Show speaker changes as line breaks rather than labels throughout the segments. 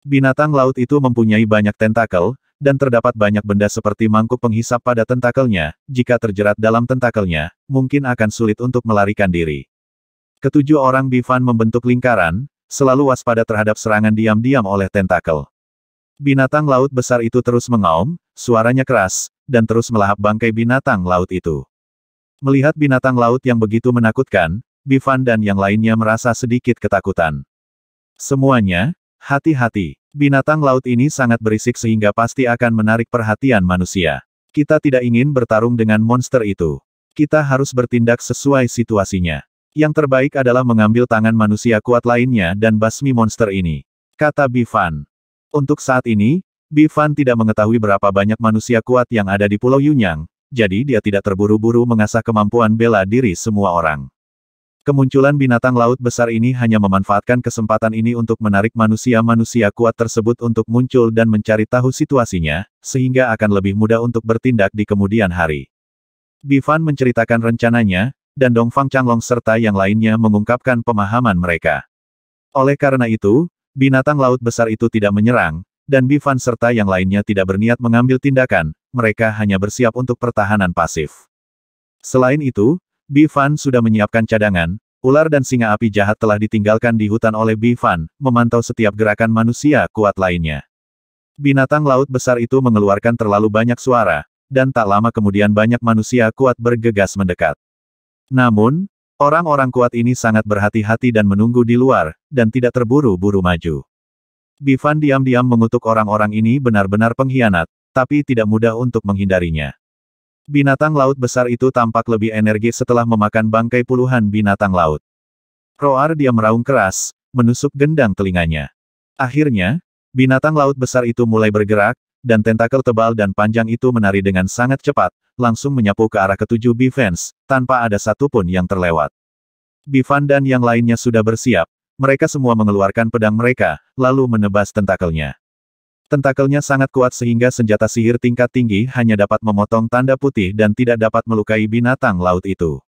Binatang laut itu mempunyai banyak tentakel, dan terdapat banyak benda seperti mangkuk penghisap pada tentakelnya, jika terjerat dalam tentakelnya, mungkin akan sulit untuk melarikan diri. Ketujuh orang Bifan membentuk lingkaran, selalu waspada terhadap serangan diam-diam oleh tentakel. Binatang laut besar itu terus mengaum, suaranya keras, dan terus melahap bangkai binatang laut itu. Melihat binatang laut yang begitu menakutkan, Bifan dan yang lainnya merasa sedikit ketakutan. Semuanya, Hati-hati, binatang laut ini sangat berisik sehingga pasti akan menarik perhatian manusia. Kita tidak ingin bertarung dengan monster itu. Kita harus bertindak sesuai situasinya. Yang terbaik adalah mengambil tangan manusia kuat lainnya dan basmi monster ini. Kata Bifan. Untuk saat ini, Bifan tidak mengetahui berapa banyak manusia kuat yang ada di Pulau Yunyang, jadi dia tidak terburu-buru mengasah kemampuan bela diri semua orang. Kemunculan binatang laut besar ini hanya memanfaatkan kesempatan ini untuk menarik manusia-manusia kuat tersebut untuk muncul dan mencari tahu situasinya, sehingga akan lebih mudah untuk bertindak di kemudian hari. Bifan menceritakan rencananya, dan Dongfang Changlong serta yang lainnya mengungkapkan pemahaman mereka. Oleh karena itu, binatang laut besar itu tidak menyerang, dan Bifan serta yang lainnya tidak berniat mengambil tindakan, mereka hanya bersiap untuk pertahanan pasif. Selain itu, Bifan sudah menyiapkan cadangan, ular dan singa api jahat telah ditinggalkan di hutan oleh Bifan, memantau setiap gerakan manusia kuat lainnya. Binatang laut besar itu mengeluarkan terlalu banyak suara, dan tak lama kemudian banyak manusia kuat bergegas mendekat. Namun, orang-orang kuat ini sangat berhati-hati dan menunggu di luar, dan tidak terburu-buru maju. Bifan diam-diam mengutuk orang-orang ini benar-benar pengkhianat, tapi tidak mudah untuk menghindarinya. Binatang laut besar itu tampak lebih energi setelah memakan bangkai puluhan binatang laut. Roar dia meraung keras, menusuk gendang telinganya. Akhirnya, binatang laut besar itu mulai bergerak, dan tentakel tebal dan panjang itu menari dengan sangat cepat, langsung menyapu ke arah ketujuh Bivens, tanpa ada satupun yang terlewat. Bifan dan yang lainnya sudah bersiap, mereka semua mengeluarkan pedang mereka, lalu menebas tentakelnya. Tentakelnya sangat kuat sehingga senjata sihir tingkat tinggi hanya dapat memotong tanda putih dan tidak dapat melukai binatang laut itu.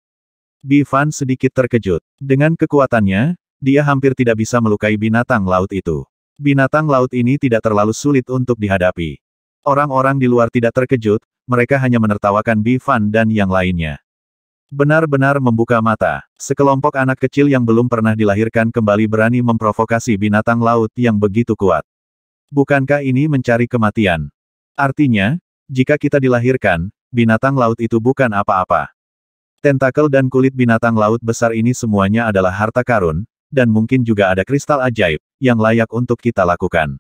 Bifan sedikit terkejut. Dengan kekuatannya, dia hampir tidak bisa melukai binatang laut itu. Binatang laut ini tidak terlalu sulit untuk dihadapi. Orang-orang di luar tidak terkejut, mereka hanya menertawakan Bifan dan yang lainnya. Benar-benar membuka mata, sekelompok anak kecil yang belum pernah dilahirkan kembali berani memprovokasi binatang laut yang begitu kuat. Bukankah ini mencari kematian? Artinya, jika kita dilahirkan, binatang laut itu bukan apa-apa. Tentakel dan kulit binatang laut besar ini semuanya adalah harta karun, dan mungkin juga ada kristal ajaib, yang layak untuk kita lakukan.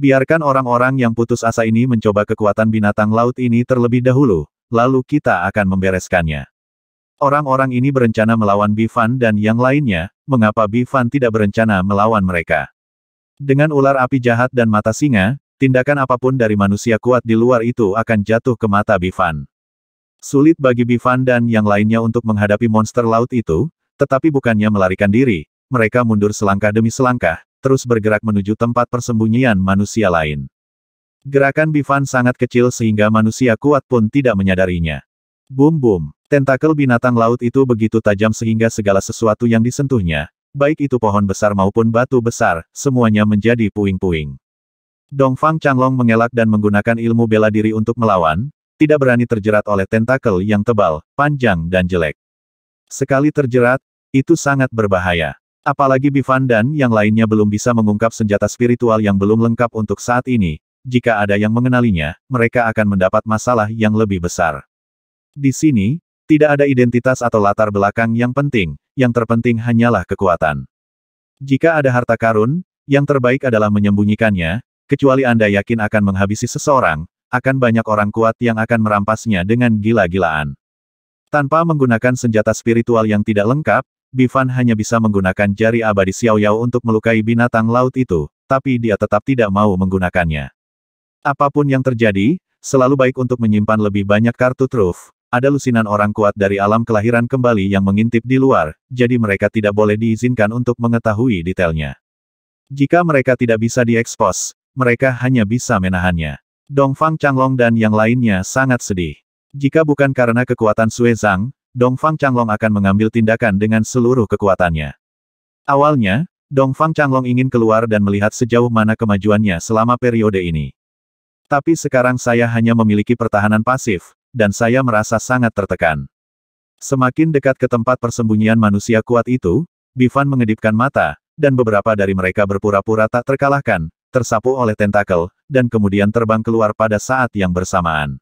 Biarkan orang-orang yang putus asa ini mencoba kekuatan binatang laut ini terlebih dahulu, lalu kita akan membereskannya. Orang-orang ini berencana melawan Bifan dan yang lainnya, mengapa Bifan tidak berencana melawan mereka? Dengan ular api jahat dan mata singa, tindakan apapun dari manusia kuat di luar itu akan jatuh ke mata Bifan. Sulit bagi Bifan dan yang lainnya untuk menghadapi monster laut itu, tetapi bukannya melarikan diri, mereka mundur selangkah demi selangkah, terus bergerak menuju tempat persembunyian manusia lain. Gerakan Bifan sangat kecil sehingga manusia kuat pun tidak menyadarinya. Bum bum, tentakel binatang laut itu begitu tajam sehingga segala sesuatu yang disentuhnya, baik itu pohon besar maupun batu besar, semuanya menjadi puing-puing. Dongfang Changlong mengelak dan menggunakan ilmu bela diri untuk melawan, tidak berani terjerat oleh tentakel yang tebal, panjang dan jelek. Sekali terjerat, itu sangat berbahaya. Apalagi Bifan dan yang lainnya belum bisa mengungkap senjata spiritual yang belum lengkap untuk saat ini, jika ada yang mengenalinya, mereka akan mendapat masalah yang lebih besar. Di sini, tidak ada identitas atau latar belakang yang penting, yang terpenting hanyalah kekuatan. Jika ada harta karun, yang terbaik adalah menyembunyikannya, kecuali Anda yakin akan menghabisi seseorang, akan banyak orang kuat yang akan merampasnya dengan gila-gilaan. Tanpa menggunakan senjata spiritual yang tidak lengkap, Bifan hanya bisa menggunakan jari abadi Xiao Yao untuk melukai binatang laut itu, tapi dia tetap tidak mau menggunakannya. Apapun yang terjadi, selalu baik untuk menyimpan lebih banyak kartu truf, ada lusinan orang kuat dari alam kelahiran kembali yang mengintip di luar, jadi mereka tidak boleh diizinkan untuk mengetahui detailnya. Jika mereka tidak bisa diekspos, mereka hanya bisa menahannya. Dongfang Changlong dan yang lainnya sangat sedih. Jika bukan karena kekuatan Sue Zhang, Dongfang Changlong akan mengambil tindakan dengan seluruh kekuatannya. Awalnya, Dongfang Changlong ingin keluar dan melihat sejauh mana kemajuannya selama periode ini. Tapi sekarang saya hanya memiliki pertahanan pasif, dan saya merasa sangat tertekan. Semakin dekat ke tempat persembunyian manusia kuat itu, Bivan mengedipkan mata, dan beberapa dari mereka berpura-pura tak terkalahkan, tersapu oleh tentakel, dan kemudian terbang keluar pada saat yang bersamaan.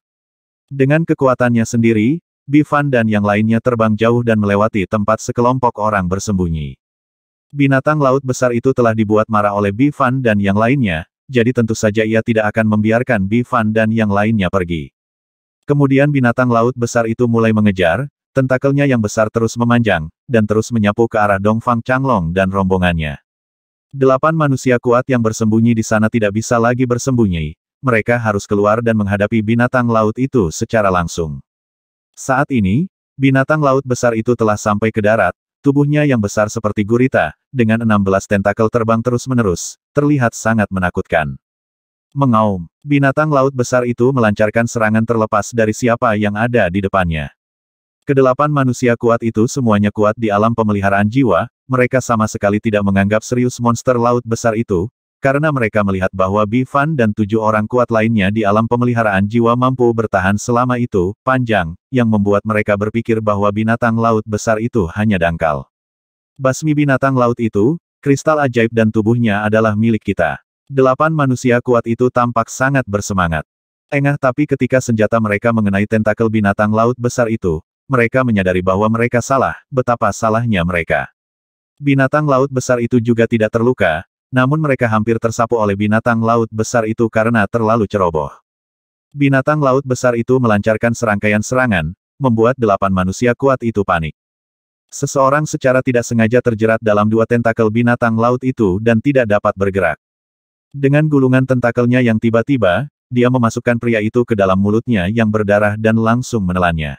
Dengan kekuatannya sendiri, Bivan dan yang lainnya terbang jauh dan melewati tempat sekelompok orang bersembunyi. Binatang laut besar itu telah dibuat marah oleh Bivan dan yang lainnya, jadi tentu saja ia tidak akan membiarkan Bivan dan yang lainnya pergi. Kemudian binatang laut besar itu mulai mengejar, tentakelnya yang besar terus memanjang, dan terus menyapu ke arah Dongfang Changlong dan rombongannya. Delapan manusia kuat yang bersembunyi di sana tidak bisa lagi bersembunyi, mereka harus keluar dan menghadapi binatang laut itu secara langsung. Saat ini, binatang laut besar itu telah sampai ke darat, tubuhnya yang besar seperti gurita, dengan 16 tentakel terbang terus-menerus, terlihat sangat menakutkan. Mengaum. Binatang laut besar itu melancarkan serangan terlepas dari siapa yang ada di depannya. Kedelapan manusia kuat itu semuanya kuat di alam pemeliharaan jiwa, mereka sama sekali tidak menganggap serius monster laut besar itu, karena mereka melihat bahwa Bifan dan tujuh orang kuat lainnya di alam pemeliharaan jiwa mampu bertahan selama itu, panjang, yang membuat mereka berpikir bahwa binatang laut besar itu hanya dangkal. Basmi binatang laut itu, kristal ajaib dan tubuhnya adalah milik kita. Delapan manusia kuat itu tampak sangat bersemangat. Engah tapi ketika senjata mereka mengenai tentakel binatang laut besar itu, mereka menyadari bahwa mereka salah, betapa salahnya mereka. Binatang laut besar itu juga tidak terluka, namun mereka hampir tersapu oleh binatang laut besar itu karena terlalu ceroboh. Binatang laut besar itu melancarkan serangkaian serangan, membuat delapan manusia kuat itu panik. Seseorang secara tidak sengaja terjerat dalam dua tentakel binatang laut itu dan tidak dapat bergerak. Dengan gulungan tentakelnya yang tiba-tiba, dia memasukkan pria itu ke dalam mulutnya yang berdarah dan langsung menelannya.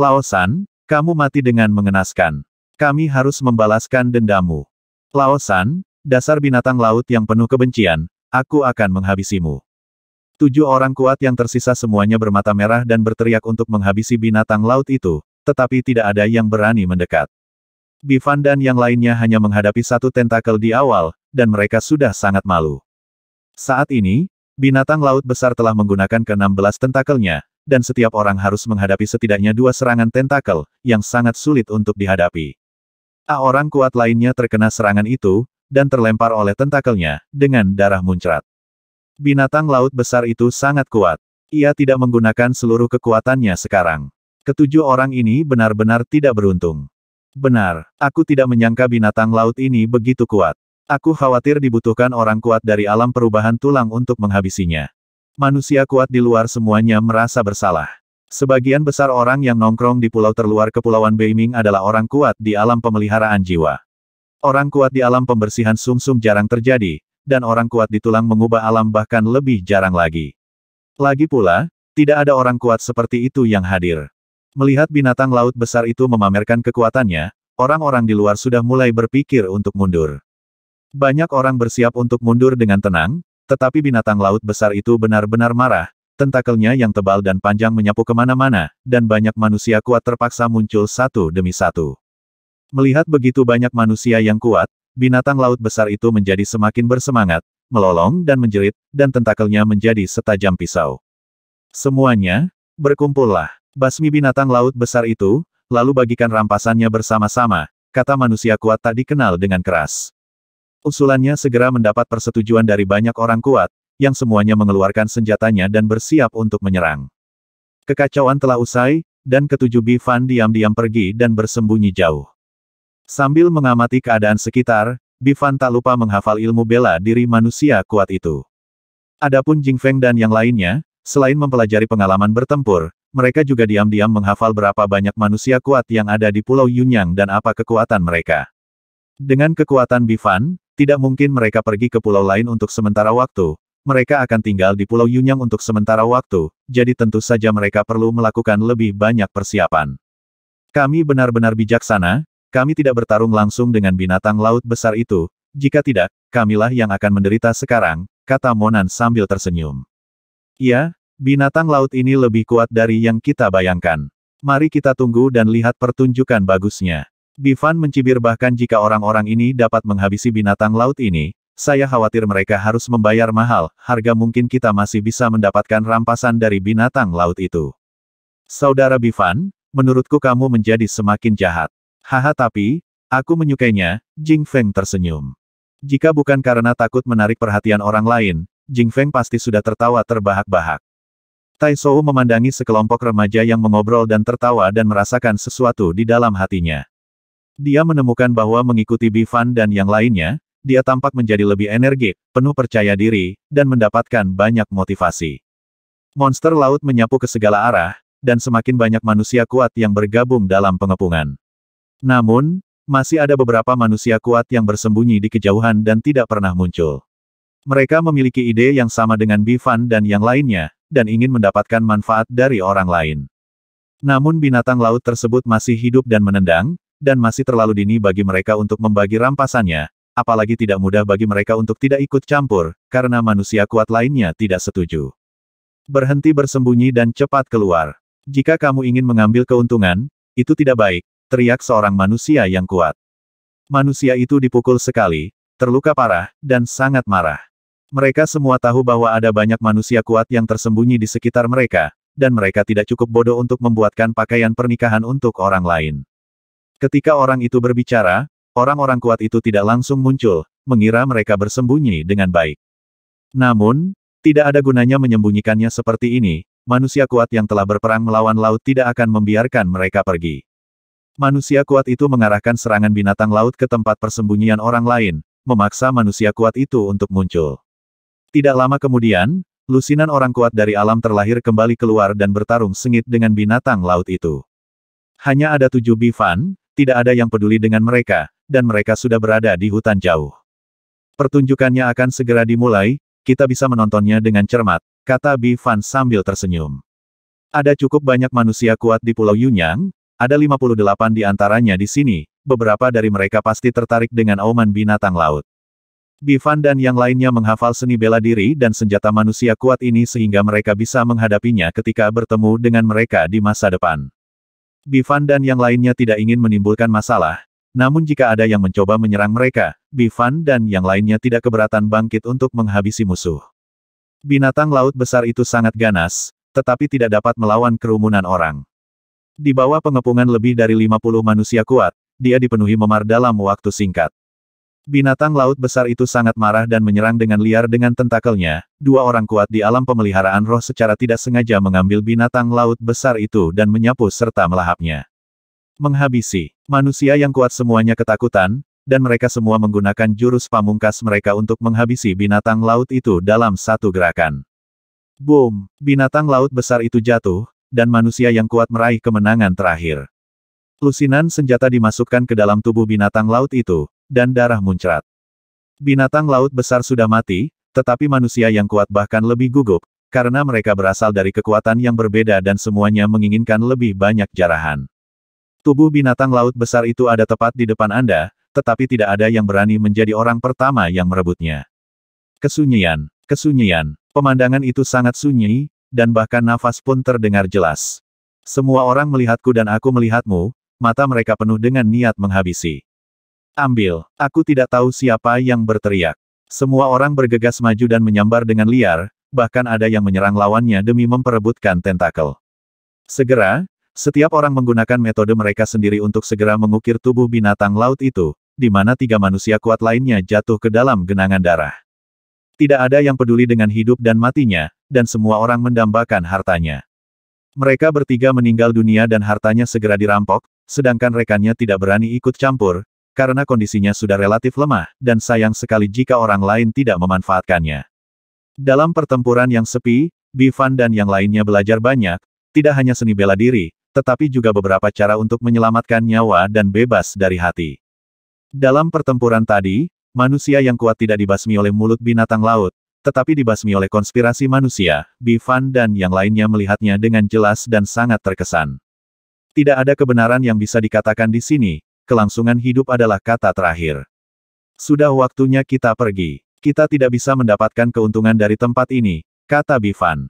Laosan, kamu mati dengan mengenaskan. Kami harus membalaskan dendamu. Laosan, dasar binatang laut yang penuh kebencian, aku akan menghabisimu. Tujuh orang kuat yang tersisa semuanya bermata merah dan berteriak untuk menghabisi binatang laut itu, tetapi tidak ada yang berani mendekat. Bifan dan yang lainnya hanya menghadapi satu tentakel di awal, dan mereka sudah sangat malu. Saat ini, binatang laut besar telah menggunakan ke-16 tentakelnya, dan setiap orang harus menghadapi setidaknya dua serangan tentakel, yang sangat sulit untuk dihadapi. A orang kuat lainnya terkena serangan itu, dan terlempar oleh tentakelnya, dengan darah muncrat. Binatang laut besar itu sangat kuat. Ia tidak menggunakan seluruh kekuatannya sekarang. Ketujuh orang ini benar-benar tidak beruntung. Benar, aku tidak menyangka binatang laut ini begitu kuat. Aku khawatir dibutuhkan orang kuat dari alam perubahan tulang untuk menghabisinya. Manusia kuat di luar semuanya merasa bersalah. Sebagian besar orang yang nongkrong di pulau terluar Kepulauan Beiming adalah orang kuat di alam pemeliharaan jiwa. Orang kuat di alam pembersihan sumsum jarang terjadi, dan orang kuat di tulang mengubah alam bahkan lebih jarang lagi. Lagi pula, tidak ada orang kuat seperti itu yang hadir. Melihat binatang laut besar itu memamerkan kekuatannya, orang-orang di luar sudah mulai berpikir untuk mundur. Banyak orang bersiap untuk mundur dengan tenang, tetapi binatang laut besar itu benar-benar marah, tentakelnya yang tebal dan panjang menyapu kemana-mana, dan banyak manusia kuat terpaksa muncul satu demi satu. Melihat begitu banyak manusia yang kuat, binatang laut besar itu menjadi semakin bersemangat, melolong dan menjerit, dan tentakelnya menjadi setajam pisau. Semuanya, berkumpullah. Basmi binatang laut besar itu, lalu bagikan rampasannya bersama-sama, kata manusia kuat tak dikenal dengan keras. Usulannya segera mendapat persetujuan dari banyak orang kuat, yang semuanya mengeluarkan senjatanya dan bersiap untuk menyerang. Kekacauan telah usai, dan ketujuh Bifan diam-diam pergi dan bersembunyi jauh. Sambil mengamati keadaan sekitar, Bifan tak lupa menghafal ilmu bela diri manusia kuat itu. Adapun Jing Feng dan yang lainnya, selain mempelajari pengalaman bertempur, mereka juga diam-diam menghafal berapa banyak manusia kuat yang ada di Pulau Yunyang dan apa kekuatan mereka. Dengan kekuatan Bifan, tidak mungkin mereka pergi ke pulau lain untuk sementara waktu, mereka akan tinggal di Pulau Yunyang untuk sementara waktu, jadi tentu saja mereka perlu melakukan lebih banyak persiapan. Kami benar-benar bijaksana, kami tidak bertarung langsung dengan binatang laut besar itu, jika tidak, kamilah yang akan menderita sekarang, kata Monan sambil tersenyum. Ya, binatang laut ini lebih kuat dari yang kita bayangkan. Mari kita tunggu dan lihat pertunjukan bagusnya. Bivan mencibir bahkan jika orang-orang ini dapat menghabisi binatang laut ini, saya khawatir mereka harus membayar mahal, harga mungkin kita masih bisa mendapatkan rampasan dari binatang laut itu. Saudara Bifan, menurutku kamu menjadi semakin jahat. Haha tapi, aku menyukainya, Jing Feng tersenyum. Jika bukan karena takut menarik perhatian orang lain, Jing Feng pasti sudah tertawa terbahak-bahak. Tai Shou memandangi sekelompok remaja yang mengobrol dan tertawa dan merasakan sesuatu di dalam hatinya. Dia menemukan bahwa mengikuti Bifan dan yang lainnya, dia tampak menjadi lebih energik, penuh percaya diri, dan mendapatkan banyak motivasi. Monster laut menyapu ke segala arah, dan semakin banyak manusia kuat yang bergabung dalam pengepungan. Namun, masih ada beberapa manusia kuat yang bersembunyi di kejauhan dan tidak pernah muncul. Mereka memiliki ide yang sama dengan Bifan dan yang lainnya, dan ingin mendapatkan manfaat dari orang lain. Namun binatang laut tersebut masih hidup dan menendang, dan masih terlalu dini bagi mereka untuk membagi rampasannya, apalagi tidak mudah bagi mereka untuk tidak ikut campur, karena manusia kuat lainnya tidak setuju. Berhenti bersembunyi dan cepat keluar. Jika kamu ingin mengambil keuntungan, itu tidak baik, teriak seorang manusia yang kuat. Manusia itu dipukul sekali, terluka parah, dan sangat marah. Mereka semua tahu bahwa ada banyak manusia kuat yang tersembunyi di sekitar mereka, dan mereka tidak cukup bodoh untuk membuatkan pakaian pernikahan untuk orang lain. Ketika orang itu berbicara, orang-orang kuat itu tidak langsung muncul, mengira mereka bersembunyi dengan baik. Namun, tidak ada gunanya menyembunyikannya seperti ini, manusia kuat yang telah berperang melawan laut tidak akan membiarkan mereka pergi. Manusia kuat itu mengarahkan serangan binatang laut ke tempat persembunyian orang lain, memaksa manusia kuat itu untuk muncul. Tidak lama kemudian, lusinan orang kuat dari alam terlahir kembali keluar dan bertarung sengit dengan binatang laut itu. Hanya ada tujuh bifan, tidak ada yang peduli dengan mereka, dan mereka sudah berada di hutan jauh. Pertunjukannya akan segera dimulai, kita bisa menontonnya dengan cermat, kata Bi Fan sambil tersenyum. Ada cukup banyak manusia kuat di Pulau Yunyang, ada 58 di antaranya di sini, beberapa dari mereka pasti tertarik dengan auman binatang laut. Bivan dan yang lainnya menghafal seni bela diri dan senjata manusia kuat ini sehingga mereka bisa menghadapinya ketika bertemu dengan mereka di masa depan. Bifan dan yang lainnya tidak ingin menimbulkan masalah, namun jika ada yang mencoba menyerang mereka, Bifan dan yang lainnya tidak keberatan bangkit untuk menghabisi musuh. Binatang laut besar itu sangat ganas, tetapi tidak dapat melawan kerumunan orang. Di bawah pengepungan lebih dari 50 manusia kuat, dia dipenuhi memar dalam waktu singkat. Binatang laut besar itu sangat marah dan menyerang dengan liar dengan tentakelnya. Dua orang kuat di alam pemeliharaan roh secara tidak sengaja mengambil binatang laut besar itu dan menyapu serta melahapnya. Menghabisi manusia yang kuat semuanya ketakutan, dan mereka semua menggunakan jurus pamungkas mereka untuk menghabisi binatang laut itu dalam satu gerakan. Boom! Binatang laut besar itu jatuh, dan manusia yang kuat meraih kemenangan terakhir. Lusinan senjata dimasukkan ke dalam tubuh binatang laut itu, dan darah muncrat. Binatang laut besar sudah mati, tetapi manusia yang kuat bahkan lebih gugup, karena mereka berasal dari kekuatan yang berbeda dan semuanya menginginkan lebih banyak jarahan. Tubuh binatang laut besar itu ada tepat di depan Anda, tetapi tidak ada yang berani menjadi orang pertama yang merebutnya. Kesunyian, kesunyian, pemandangan itu sangat sunyi, dan bahkan nafas pun terdengar jelas. Semua orang melihatku dan aku melihatmu, mata mereka penuh dengan niat menghabisi. Ambil. Aku tidak tahu siapa yang berteriak. Semua orang bergegas maju dan menyambar dengan liar, bahkan ada yang menyerang lawannya demi memperebutkan tentakel. Segera, setiap orang menggunakan metode mereka sendiri untuk segera mengukir tubuh binatang laut itu, di mana tiga manusia kuat lainnya jatuh ke dalam genangan darah. Tidak ada yang peduli dengan hidup dan matinya, dan semua orang mendambakan hartanya. Mereka bertiga meninggal dunia dan hartanya segera dirampok, sedangkan rekannya tidak berani ikut campur, karena kondisinya sudah relatif lemah, dan sayang sekali jika orang lain tidak memanfaatkannya. Dalam pertempuran yang sepi, Bifan dan yang lainnya belajar banyak, tidak hanya seni bela diri, tetapi juga beberapa cara untuk menyelamatkan nyawa dan bebas dari hati. Dalam pertempuran tadi, manusia yang kuat tidak dibasmi oleh mulut binatang laut, tetapi dibasmi oleh konspirasi manusia, Bifan dan yang lainnya melihatnya dengan jelas dan sangat terkesan. Tidak ada kebenaran yang bisa dikatakan di sini, kelangsungan hidup adalah kata terakhir. Sudah waktunya kita pergi. Kita tidak bisa mendapatkan keuntungan dari tempat ini, kata Bifan.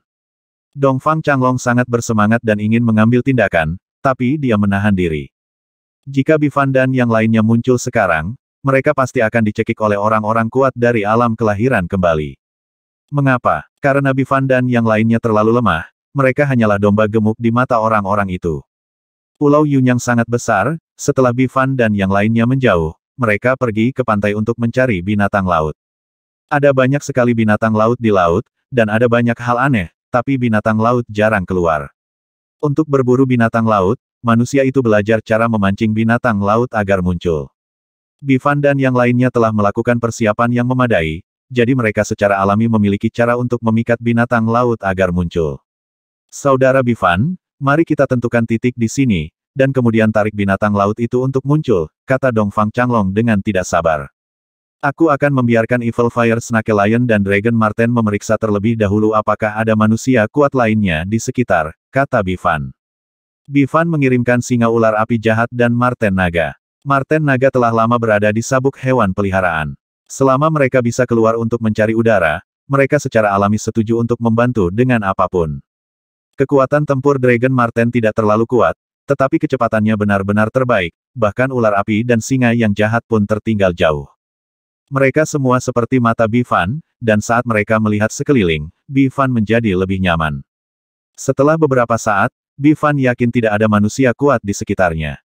Dongfang Changlong sangat bersemangat dan ingin mengambil tindakan, tapi dia menahan diri. Jika Bifan dan yang lainnya muncul sekarang, mereka pasti akan dicekik oleh orang-orang kuat dari alam kelahiran kembali. Mengapa? Karena Bifan dan yang lainnya terlalu lemah, mereka hanyalah domba gemuk di mata orang-orang itu. Pulau Yunyang sangat besar, setelah Bifan dan yang lainnya menjauh, mereka pergi ke pantai untuk mencari binatang laut. Ada banyak sekali binatang laut di laut, dan ada banyak hal aneh, tapi binatang laut jarang keluar. Untuk berburu binatang laut, manusia itu belajar cara memancing binatang laut agar muncul. Bifan dan yang lainnya telah melakukan persiapan yang memadai, jadi mereka secara alami memiliki cara untuk memikat binatang laut agar muncul. Saudara Bifan, Mari kita tentukan titik di sini, dan kemudian tarik binatang laut itu untuk muncul, kata Dong Fang Changlong dengan tidak sabar. Aku akan membiarkan Evil Fire Snake Lion dan Dragon Marten memeriksa terlebih dahulu apakah ada manusia kuat lainnya di sekitar, kata Bifan. Bifan mengirimkan singa ular api jahat dan Marten Naga. Marten Naga telah lama berada di sabuk hewan peliharaan. Selama mereka bisa keluar untuk mencari udara, mereka secara alami setuju untuk membantu dengan apapun. Kekuatan tempur Dragon Marten tidak terlalu kuat, tetapi kecepatannya benar-benar terbaik, bahkan ular api dan singa yang jahat pun tertinggal jauh. Mereka semua seperti mata Bifan, dan saat mereka melihat sekeliling, Bifan menjadi lebih nyaman. Setelah beberapa saat, Bifan yakin tidak ada manusia kuat di sekitarnya.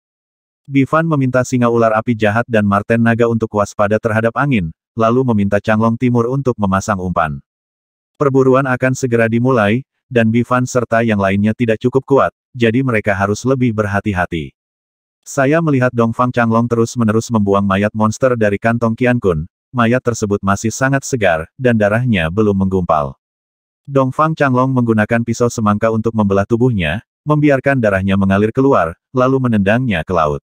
Bifan meminta singa ular api jahat dan Marten Naga untuk waspada terhadap angin, lalu meminta Changlong Timur untuk memasang umpan. Perburuan akan segera dimulai, dan Bivan serta yang lainnya tidak cukup kuat, jadi mereka harus lebih berhati-hati. Saya melihat Dongfang Changlong terus-menerus membuang mayat monster dari kantong Qian Kun, mayat tersebut masih sangat segar, dan darahnya belum menggumpal. Dongfang Changlong menggunakan pisau semangka untuk membelah tubuhnya, membiarkan darahnya mengalir keluar, lalu menendangnya ke laut.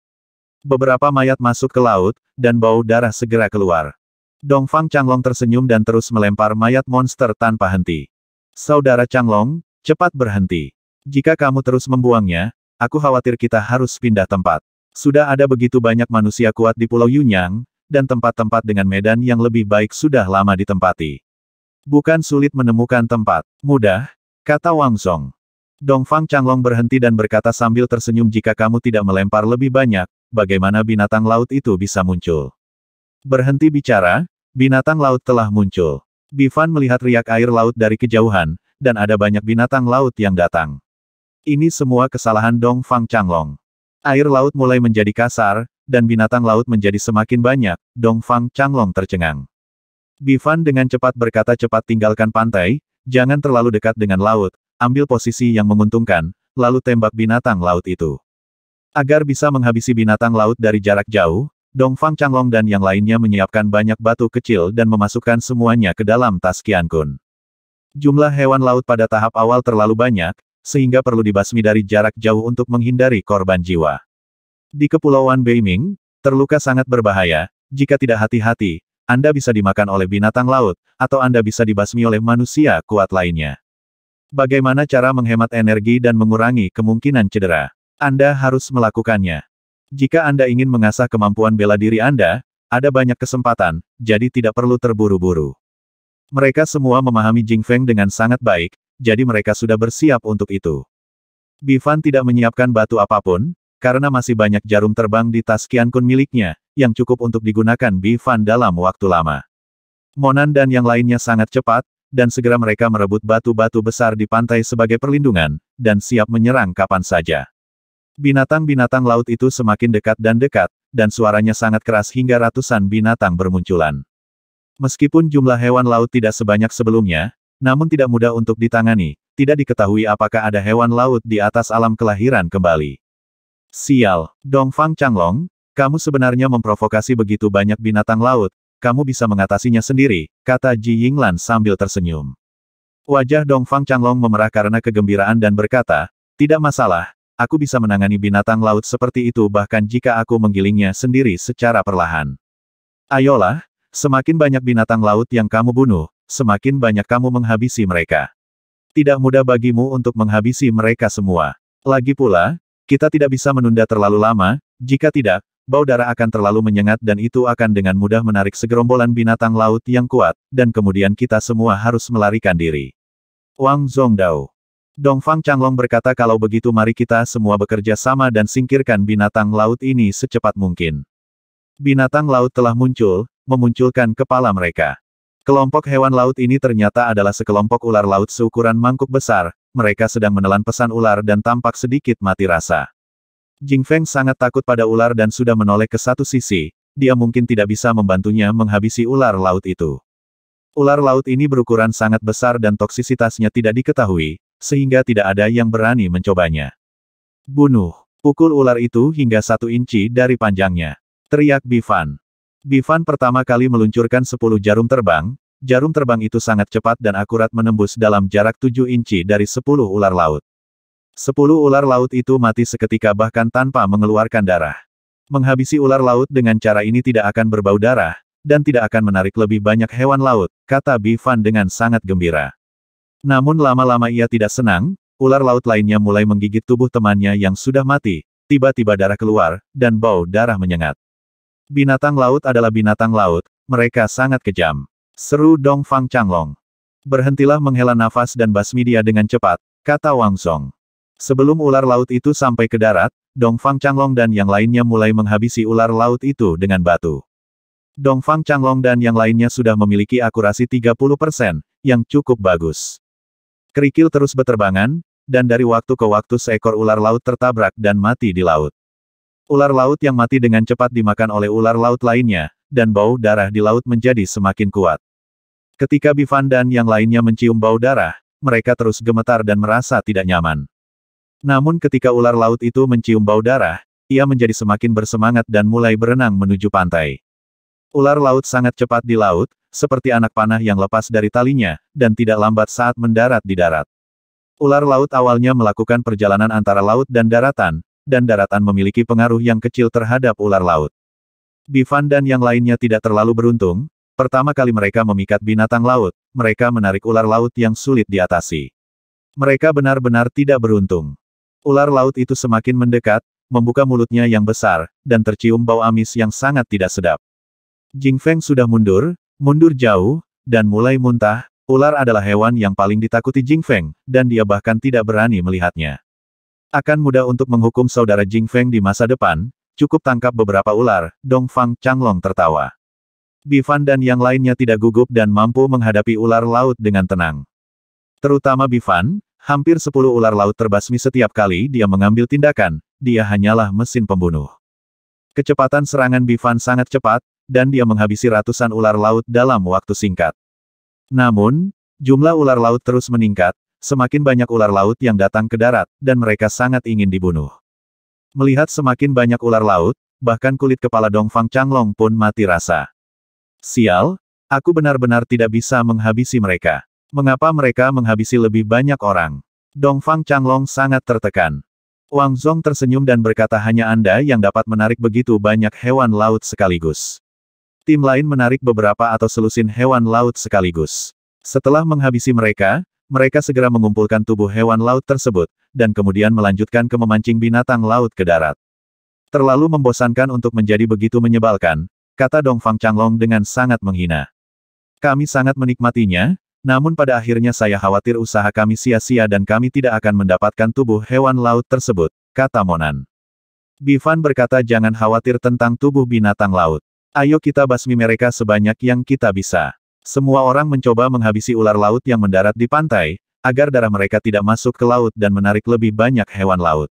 Beberapa mayat masuk ke laut, dan bau darah segera keluar. Dongfang Changlong tersenyum dan terus melempar mayat monster tanpa henti. Saudara Changlong, cepat berhenti. Jika kamu terus membuangnya, aku khawatir kita harus pindah tempat. Sudah ada begitu banyak manusia kuat di Pulau Yunyang, dan tempat-tempat dengan medan yang lebih baik sudah lama ditempati. Bukan sulit menemukan tempat. Mudah, kata Wang Song. Dongfang Changlong berhenti dan berkata sambil tersenyum jika kamu tidak melempar lebih banyak, bagaimana binatang laut itu bisa muncul. Berhenti bicara, binatang laut telah muncul. Bifan melihat riak air laut dari kejauhan, dan ada banyak binatang laut yang datang. Ini semua kesalahan Dong Fang Changlong. Air laut mulai menjadi kasar, dan binatang laut menjadi semakin banyak, Dong Fang Changlong tercengang. Bifan dengan cepat berkata cepat tinggalkan pantai, jangan terlalu dekat dengan laut, ambil posisi yang menguntungkan, lalu tembak binatang laut itu. Agar bisa menghabisi binatang laut dari jarak jauh, Dongfang Changlong dan yang lainnya menyiapkan banyak batu kecil dan memasukkan semuanya ke dalam tas Kun. Jumlah hewan laut pada tahap awal terlalu banyak, sehingga perlu dibasmi dari jarak jauh untuk menghindari korban jiwa. Di Kepulauan Beiming, terluka sangat berbahaya, jika tidak hati-hati, Anda bisa dimakan oleh binatang laut, atau Anda bisa dibasmi oleh manusia kuat lainnya. Bagaimana cara menghemat energi dan mengurangi kemungkinan cedera? Anda harus melakukannya. Jika Anda ingin mengasah kemampuan bela diri Anda, ada banyak kesempatan, jadi tidak perlu terburu-buru. Mereka semua memahami Jing Feng dengan sangat baik, jadi mereka sudah bersiap untuk itu. Bifan tidak menyiapkan batu apapun, karena masih banyak jarum terbang di tas Kian Kun miliknya, yang cukup untuk digunakan Bifan dalam waktu lama. Monan dan yang lainnya sangat cepat, dan segera mereka merebut batu-batu besar di pantai sebagai perlindungan, dan siap menyerang kapan saja. Binatang-binatang laut itu semakin dekat dan dekat, dan suaranya sangat keras hingga ratusan binatang bermunculan. Meskipun jumlah hewan laut tidak sebanyak sebelumnya, namun tidak mudah untuk ditangani, tidak diketahui apakah ada hewan laut di atas alam kelahiran kembali. Sial, Dongfang Changlong, kamu sebenarnya memprovokasi begitu banyak binatang laut, kamu bisa mengatasinya sendiri, kata Ji Yinglan sambil tersenyum. Wajah Dongfang Changlong memerah karena kegembiraan dan berkata, tidak masalah, aku bisa menangani binatang laut seperti itu bahkan jika aku menggilingnya sendiri secara perlahan. Ayolah, semakin banyak binatang laut yang kamu bunuh, semakin banyak kamu menghabisi mereka. Tidak mudah bagimu untuk menghabisi mereka semua. Lagi pula, kita tidak bisa menunda terlalu lama, jika tidak, bau darah akan terlalu menyengat dan itu akan dengan mudah menarik segerombolan binatang laut yang kuat, dan kemudian kita semua harus melarikan diri. Wang Zhongdao Dongfang Changlong berkata kalau begitu mari kita semua bekerja sama dan singkirkan binatang laut ini secepat mungkin. Binatang laut telah muncul, memunculkan kepala mereka. Kelompok hewan laut ini ternyata adalah sekelompok ular laut seukuran mangkuk besar, mereka sedang menelan pesan ular dan tampak sedikit mati rasa. Jing Feng sangat takut pada ular dan sudah menoleh ke satu sisi, dia mungkin tidak bisa membantunya menghabisi ular laut itu. Ular laut ini berukuran sangat besar dan toksisitasnya tidak diketahui, sehingga tidak ada yang berani mencobanya. Bunuh! Pukul ular itu hingga satu inci dari panjangnya. Teriak Bifan. Bifan pertama kali meluncurkan sepuluh jarum terbang, jarum terbang itu sangat cepat dan akurat menembus dalam jarak tujuh inci dari sepuluh ular laut. Sepuluh ular laut itu mati seketika bahkan tanpa mengeluarkan darah. Menghabisi ular laut dengan cara ini tidak akan berbau darah, dan tidak akan menarik lebih banyak hewan laut, kata Bifan dengan sangat gembira. Namun lama-lama ia tidak senang, ular laut lainnya mulai menggigit tubuh temannya yang sudah mati, tiba-tiba darah keluar, dan bau darah menyengat. Binatang laut adalah binatang laut, mereka sangat kejam. Seru Dong Fang Changlong. Berhentilah menghela nafas dan basmi dia dengan cepat, kata Wang Song. Sebelum ular laut itu sampai ke darat, Dong Fang Changlong dan yang lainnya mulai menghabisi ular laut itu dengan batu. Dong Fang Changlong dan yang lainnya sudah memiliki akurasi 30%, yang cukup bagus. Kerikil terus berterbangan, dan dari waktu ke waktu seekor ular laut tertabrak dan mati di laut. Ular laut yang mati dengan cepat dimakan oleh ular laut lainnya, dan bau darah di laut menjadi semakin kuat. Ketika Bifan dan yang lainnya mencium bau darah, mereka terus gemetar dan merasa tidak nyaman. Namun ketika ular laut itu mencium bau darah, ia menjadi semakin bersemangat dan mulai berenang menuju pantai. Ular laut sangat cepat di laut, seperti anak panah yang lepas dari talinya, dan tidak lambat saat mendarat di darat. Ular laut awalnya melakukan perjalanan antara laut dan daratan, dan daratan memiliki pengaruh yang kecil terhadap ular laut. Bifan dan yang lainnya tidak terlalu beruntung, pertama kali mereka memikat binatang laut, mereka menarik ular laut yang sulit diatasi. Mereka benar-benar tidak beruntung. Ular laut itu semakin mendekat, membuka mulutnya yang besar, dan tercium bau amis yang sangat tidak sedap. Jing Feng sudah mundur, Mundur jauh, dan mulai muntah, ular adalah hewan yang paling ditakuti Jing Feng, dan dia bahkan tidak berani melihatnya. Akan mudah untuk menghukum saudara Jing Feng di masa depan, cukup tangkap beberapa ular, Dong Fang Changlong tertawa. Bifan dan yang lainnya tidak gugup dan mampu menghadapi ular laut dengan tenang. Terutama Bifan, hampir sepuluh ular laut terbasmi setiap kali dia mengambil tindakan, dia hanyalah mesin pembunuh. Kecepatan serangan Bifan sangat cepat, dan dia menghabisi ratusan ular laut dalam waktu singkat. Namun, jumlah ular laut terus meningkat, semakin banyak ular laut yang datang ke darat, dan mereka sangat ingin dibunuh. Melihat semakin banyak ular laut, bahkan kulit kepala Dongfang Changlong pun mati rasa. Sial, aku benar-benar tidak bisa menghabisi mereka. Mengapa mereka menghabisi lebih banyak orang? Dongfang Changlong sangat tertekan. Wang Zhong tersenyum dan berkata hanya Anda yang dapat menarik begitu banyak hewan laut sekaligus. Tim lain menarik beberapa atau selusin hewan laut sekaligus. Setelah menghabisi mereka, mereka segera mengumpulkan tubuh hewan laut tersebut, dan kemudian melanjutkan ke memancing binatang laut ke darat. Terlalu membosankan untuk menjadi begitu menyebalkan, kata Dong Fang Changlong dengan sangat menghina. Kami sangat menikmatinya, namun pada akhirnya saya khawatir usaha kami sia-sia dan kami tidak akan mendapatkan tubuh hewan laut tersebut, kata Monan. Bifan berkata jangan khawatir tentang tubuh binatang laut. Ayo kita basmi mereka sebanyak yang kita bisa. Semua orang mencoba menghabisi ular laut yang mendarat di pantai, agar darah mereka tidak masuk ke laut dan menarik lebih banyak hewan laut.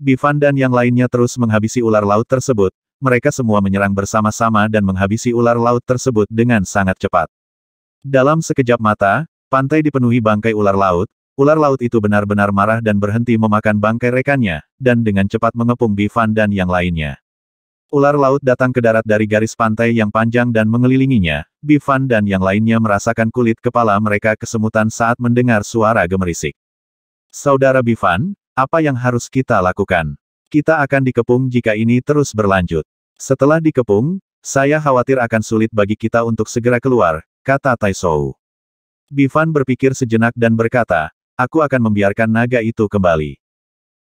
Bifan dan yang lainnya terus menghabisi ular laut tersebut, mereka semua menyerang bersama-sama dan menghabisi ular laut tersebut dengan sangat cepat. Dalam sekejap mata, pantai dipenuhi bangkai ular laut, ular laut itu benar-benar marah dan berhenti memakan bangkai rekannya, dan dengan cepat mengepung Bifan dan yang lainnya. Ular laut datang ke darat dari garis pantai yang panjang dan mengelilinginya. Bifan dan yang lainnya merasakan kulit kepala mereka kesemutan saat mendengar suara gemerisik. Saudara Bifan, apa yang harus kita lakukan? Kita akan dikepung jika ini terus berlanjut. Setelah dikepung, saya khawatir akan sulit bagi kita untuk segera keluar, kata Taisou. Bifan berpikir sejenak dan berkata, aku akan membiarkan naga itu kembali.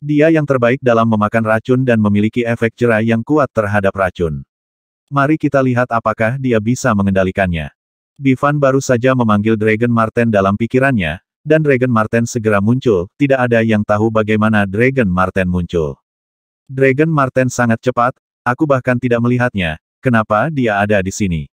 Dia yang terbaik dalam memakan racun dan memiliki efek cerah yang kuat terhadap racun. Mari kita lihat apakah dia bisa mengendalikannya. Bivan baru saja memanggil Dragon Marten dalam pikirannya, dan Dragon Marten segera muncul, tidak ada yang tahu bagaimana Dragon Marten muncul. Dragon Marten sangat cepat, aku bahkan tidak melihatnya, kenapa dia ada di sini.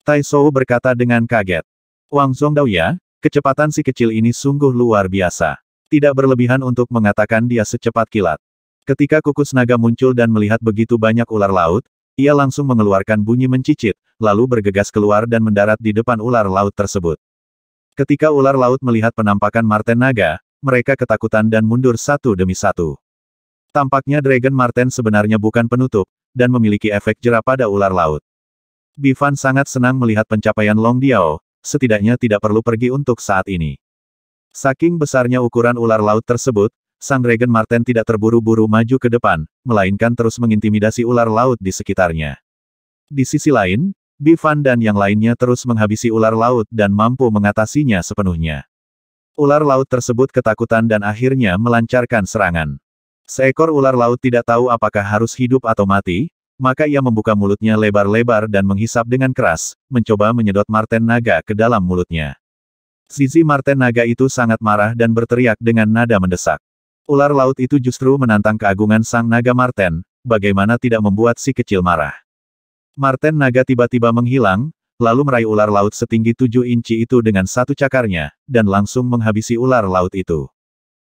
Tai berkata dengan kaget. Wang Zhongdao ya, kecepatan si kecil ini sungguh luar biasa. Tidak berlebihan untuk mengatakan dia secepat kilat. Ketika kukus naga muncul dan melihat begitu banyak ular laut, ia langsung mengeluarkan bunyi mencicit, lalu bergegas keluar dan mendarat di depan ular laut tersebut. Ketika ular laut melihat penampakan Marten Naga, mereka ketakutan dan mundur satu demi satu. Tampaknya Dragon Marten sebenarnya bukan penutup, dan memiliki efek jera pada ular laut. Bifan sangat senang melihat pencapaian Long Diao, setidaknya tidak perlu pergi untuk saat ini. Saking besarnya ukuran ular laut tersebut, Sang Regen Marten tidak terburu-buru maju ke depan, melainkan terus mengintimidasi ular laut di sekitarnya. Di sisi lain, Bifan dan yang lainnya terus menghabisi ular laut dan mampu mengatasinya sepenuhnya. Ular laut tersebut ketakutan dan akhirnya melancarkan serangan. Seekor ular laut tidak tahu apakah harus hidup atau mati, maka ia membuka mulutnya lebar-lebar dan menghisap dengan keras, mencoba menyedot Marten Naga ke dalam mulutnya. Zizi Marten naga itu sangat marah dan berteriak dengan nada mendesak. Ular laut itu justru menantang keagungan sang naga Marten, bagaimana tidak membuat si kecil marah. Marten naga tiba-tiba menghilang, lalu meraih ular laut setinggi tujuh inci itu dengan satu cakarnya, dan langsung menghabisi ular laut itu.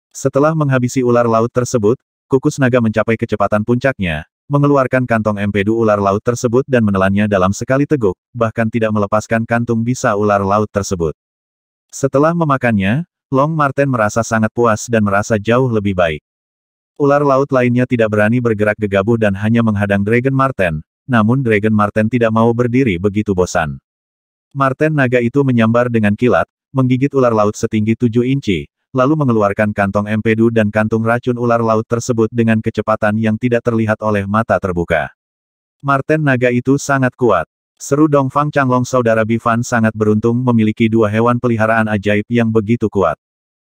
Setelah menghabisi ular laut tersebut, kukus naga mencapai kecepatan puncaknya, mengeluarkan kantong empedu ular laut tersebut dan menelannya dalam sekali teguk, bahkan tidak melepaskan kantung bisa ular laut tersebut. Setelah memakannya, Long Martin merasa sangat puas dan merasa jauh lebih baik. Ular laut lainnya tidak berani bergerak gegabah dan hanya menghadang Dragon Martin. namun Dragon Martin tidak mau berdiri begitu bosan. Martin naga itu menyambar dengan kilat, menggigit ular laut setinggi 7 inci, lalu mengeluarkan kantong empedu dan kantung racun ular laut tersebut dengan kecepatan yang tidak terlihat oleh mata terbuka. Martin naga itu sangat kuat. Seru Dong Fang Changlong saudara Bifan sangat beruntung memiliki dua hewan peliharaan ajaib yang begitu kuat.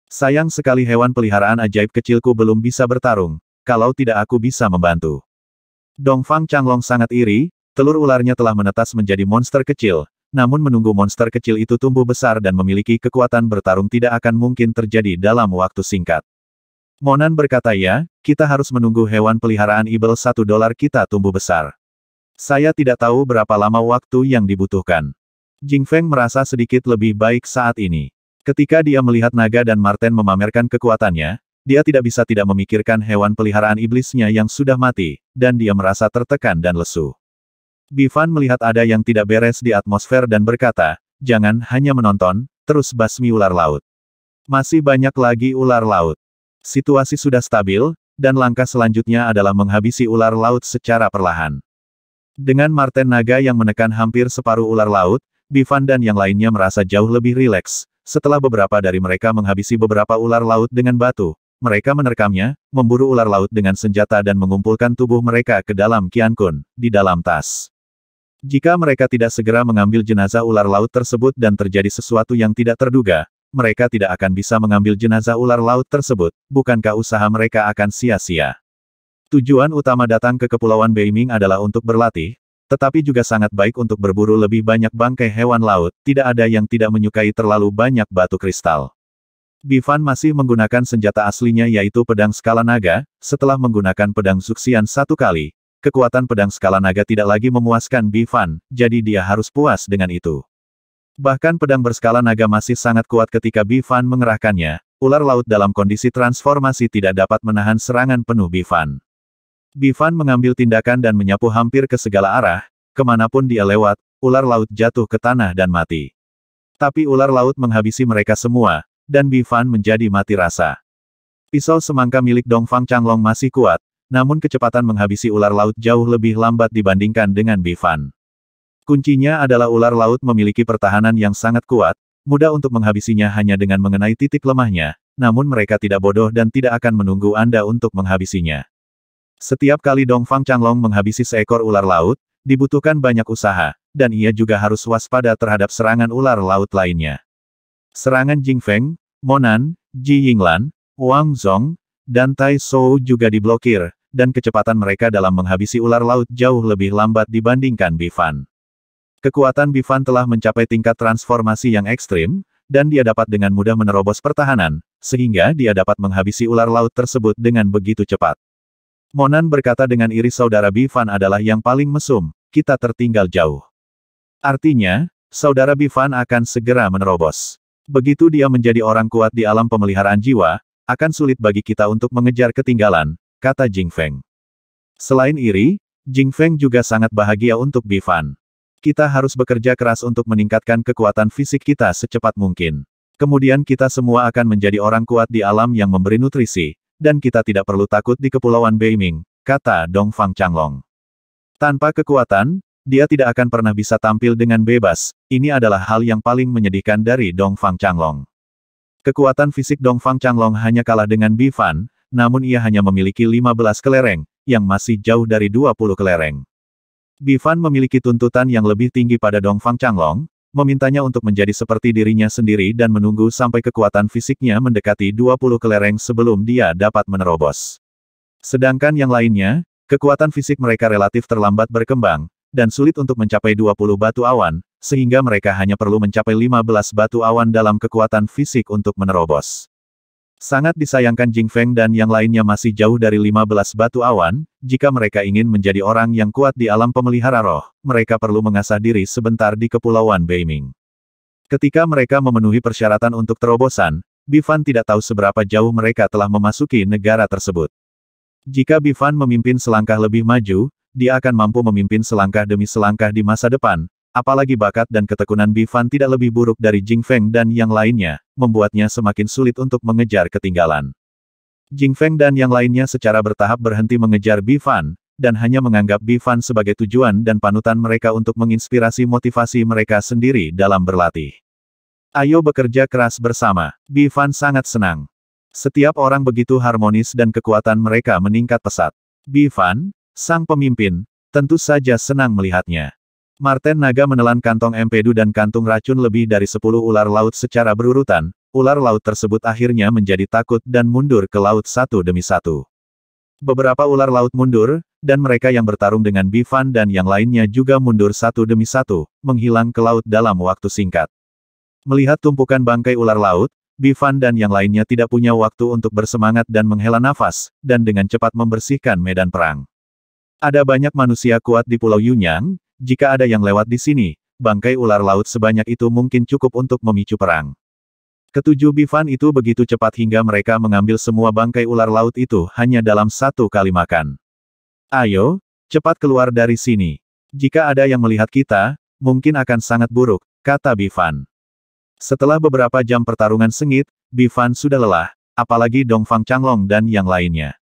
Sayang sekali hewan peliharaan ajaib kecilku belum bisa bertarung, kalau tidak aku bisa membantu. Dong Fang Changlong sangat iri, telur ularnya telah menetas menjadi monster kecil, namun menunggu monster kecil itu tumbuh besar dan memiliki kekuatan bertarung tidak akan mungkin terjadi dalam waktu singkat. Monan berkata ya, kita harus menunggu hewan peliharaan Ibel satu dolar kita tumbuh besar. Saya tidak tahu berapa lama waktu yang dibutuhkan. Jing Feng merasa sedikit lebih baik saat ini. Ketika dia melihat naga dan Martin memamerkan kekuatannya, dia tidak bisa tidak memikirkan hewan peliharaan iblisnya yang sudah mati, dan dia merasa tertekan dan lesu. Bifan melihat ada yang tidak beres di atmosfer dan berkata, jangan hanya menonton, terus basmi ular laut. Masih banyak lagi ular laut. Situasi sudah stabil, dan langkah selanjutnya adalah menghabisi ular laut secara perlahan. Dengan Marten Naga yang menekan hampir separuh ular laut, Bivan dan yang lainnya merasa jauh lebih rileks. Setelah beberapa dari mereka menghabisi beberapa ular laut dengan batu, mereka menerkamnya, memburu ular laut dengan senjata dan mengumpulkan tubuh mereka ke dalam kiankun, di dalam tas. Jika mereka tidak segera mengambil jenazah ular laut tersebut dan terjadi sesuatu yang tidak terduga, mereka tidak akan bisa mengambil jenazah ular laut tersebut, bukankah usaha mereka akan sia-sia? Tujuan utama datang ke Kepulauan Beiming adalah untuk berlatih, tetapi juga sangat baik untuk berburu lebih banyak bangkai hewan laut, tidak ada yang tidak menyukai terlalu banyak batu kristal. Bifan masih menggunakan senjata aslinya yaitu pedang skala naga, setelah menggunakan pedang suksian satu kali, kekuatan pedang skala naga tidak lagi memuaskan Bifan, jadi dia harus puas dengan itu. Bahkan pedang berskala naga masih sangat kuat ketika Bifan mengerahkannya, ular laut dalam kondisi transformasi tidak dapat menahan serangan penuh Bifan. Bifan mengambil tindakan dan menyapu hampir ke segala arah, kemanapun dia lewat, ular laut jatuh ke tanah dan mati. Tapi ular laut menghabisi mereka semua, dan Bifan menjadi mati rasa. Pisau semangka milik Dongfang Changlong masih kuat, namun kecepatan menghabisi ular laut jauh lebih lambat dibandingkan dengan Bifan. Kuncinya adalah ular laut memiliki pertahanan yang sangat kuat, mudah untuk menghabisinya hanya dengan mengenai titik lemahnya, namun mereka tidak bodoh dan tidak akan menunggu Anda untuk menghabisinya. Setiap kali Dongfang Changlong menghabisi seekor ular laut, dibutuhkan banyak usaha, dan ia juga harus waspada terhadap serangan ular laut lainnya. Serangan Jing Jingfeng, Monan, Ji Yinglan, Wang Zhong, dan Tai Shou juga diblokir, dan kecepatan mereka dalam menghabisi ular laut jauh lebih lambat dibandingkan Bifan. Kekuatan Bifan telah mencapai tingkat transformasi yang ekstrim, dan dia dapat dengan mudah menerobos pertahanan, sehingga dia dapat menghabisi ular laut tersebut dengan begitu cepat. Monan berkata dengan iri saudara Bifan adalah yang paling mesum, kita tertinggal jauh. Artinya, saudara Bifan akan segera menerobos. Begitu dia menjadi orang kuat di alam pemeliharaan jiwa, akan sulit bagi kita untuk mengejar ketinggalan, kata Jing Feng. Selain iri, Jing Feng juga sangat bahagia untuk Bifan. Kita harus bekerja keras untuk meningkatkan kekuatan fisik kita secepat mungkin. Kemudian kita semua akan menjadi orang kuat di alam yang memberi nutrisi, dan kita tidak perlu takut di Kepulauan Beiming, kata Dong Fang Changlong. Tanpa kekuatan, dia tidak akan pernah bisa tampil dengan bebas, ini adalah hal yang paling menyedihkan dari Dong Fang Changlong. Kekuatan fisik Dong Fang Changlong hanya kalah dengan Bifan, namun ia hanya memiliki 15 kelereng, yang masih jauh dari 20 kelereng. Bifan memiliki tuntutan yang lebih tinggi pada Dong Fang Changlong, memintanya untuk menjadi seperti dirinya sendiri dan menunggu sampai kekuatan fisiknya mendekati 20 kelereng sebelum dia dapat menerobos. Sedangkan yang lainnya, kekuatan fisik mereka relatif terlambat berkembang, dan sulit untuk mencapai 20 batu awan, sehingga mereka hanya perlu mencapai 15 batu awan dalam kekuatan fisik untuk menerobos. Sangat disayangkan Jing Feng dan yang lainnya masih jauh dari 15 batu awan, jika mereka ingin menjadi orang yang kuat di alam pemelihara roh, mereka perlu mengasah diri sebentar di kepulauan Beiming. Ketika mereka memenuhi persyaratan untuk terobosan, Bifan tidak tahu seberapa jauh mereka telah memasuki negara tersebut. Jika Bifan memimpin selangkah lebih maju, dia akan mampu memimpin selangkah demi selangkah di masa depan, Apalagi bakat dan ketekunan Bifan tidak lebih buruk dari Jing Feng dan yang lainnya, membuatnya semakin sulit untuk mengejar ketinggalan. Jing Feng dan yang lainnya secara bertahap berhenti mengejar Bifan, dan hanya menganggap Bifan sebagai tujuan dan panutan mereka untuk menginspirasi motivasi mereka sendiri dalam berlatih. Ayo bekerja keras bersama. Bifan sangat senang. Setiap orang begitu harmonis dan kekuatan mereka meningkat pesat. Bifan, sang pemimpin, tentu saja senang melihatnya. Marten Naga menelan kantong empedu dan kantung racun lebih dari 10 ular laut secara berurutan, ular laut tersebut akhirnya menjadi takut dan mundur ke laut satu demi satu. Beberapa ular laut mundur, dan mereka yang bertarung dengan Bifan dan yang lainnya juga mundur satu demi satu, menghilang ke laut dalam waktu singkat. Melihat tumpukan bangkai ular laut, Bifan dan yang lainnya tidak punya waktu untuk bersemangat dan menghela nafas, dan dengan cepat membersihkan medan perang. Ada banyak manusia kuat di Pulau Yunyang, jika ada yang lewat di sini, bangkai ular laut sebanyak itu mungkin cukup untuk memicu perang. Ketujuh bifan itu begitu cepat hingga mereka mengambil semua bangkai ular laut itu hanya dalam satu kali makan. Ayo, cepat keluar dari sini. Jika ada yang melihat kita, mungkin akan sangat buruk, kata Bifan. Setelah beberapa jam pertarungan sengit, Bifan sudah lelah, apalagi Dongfang Changlong dan yang lainnya.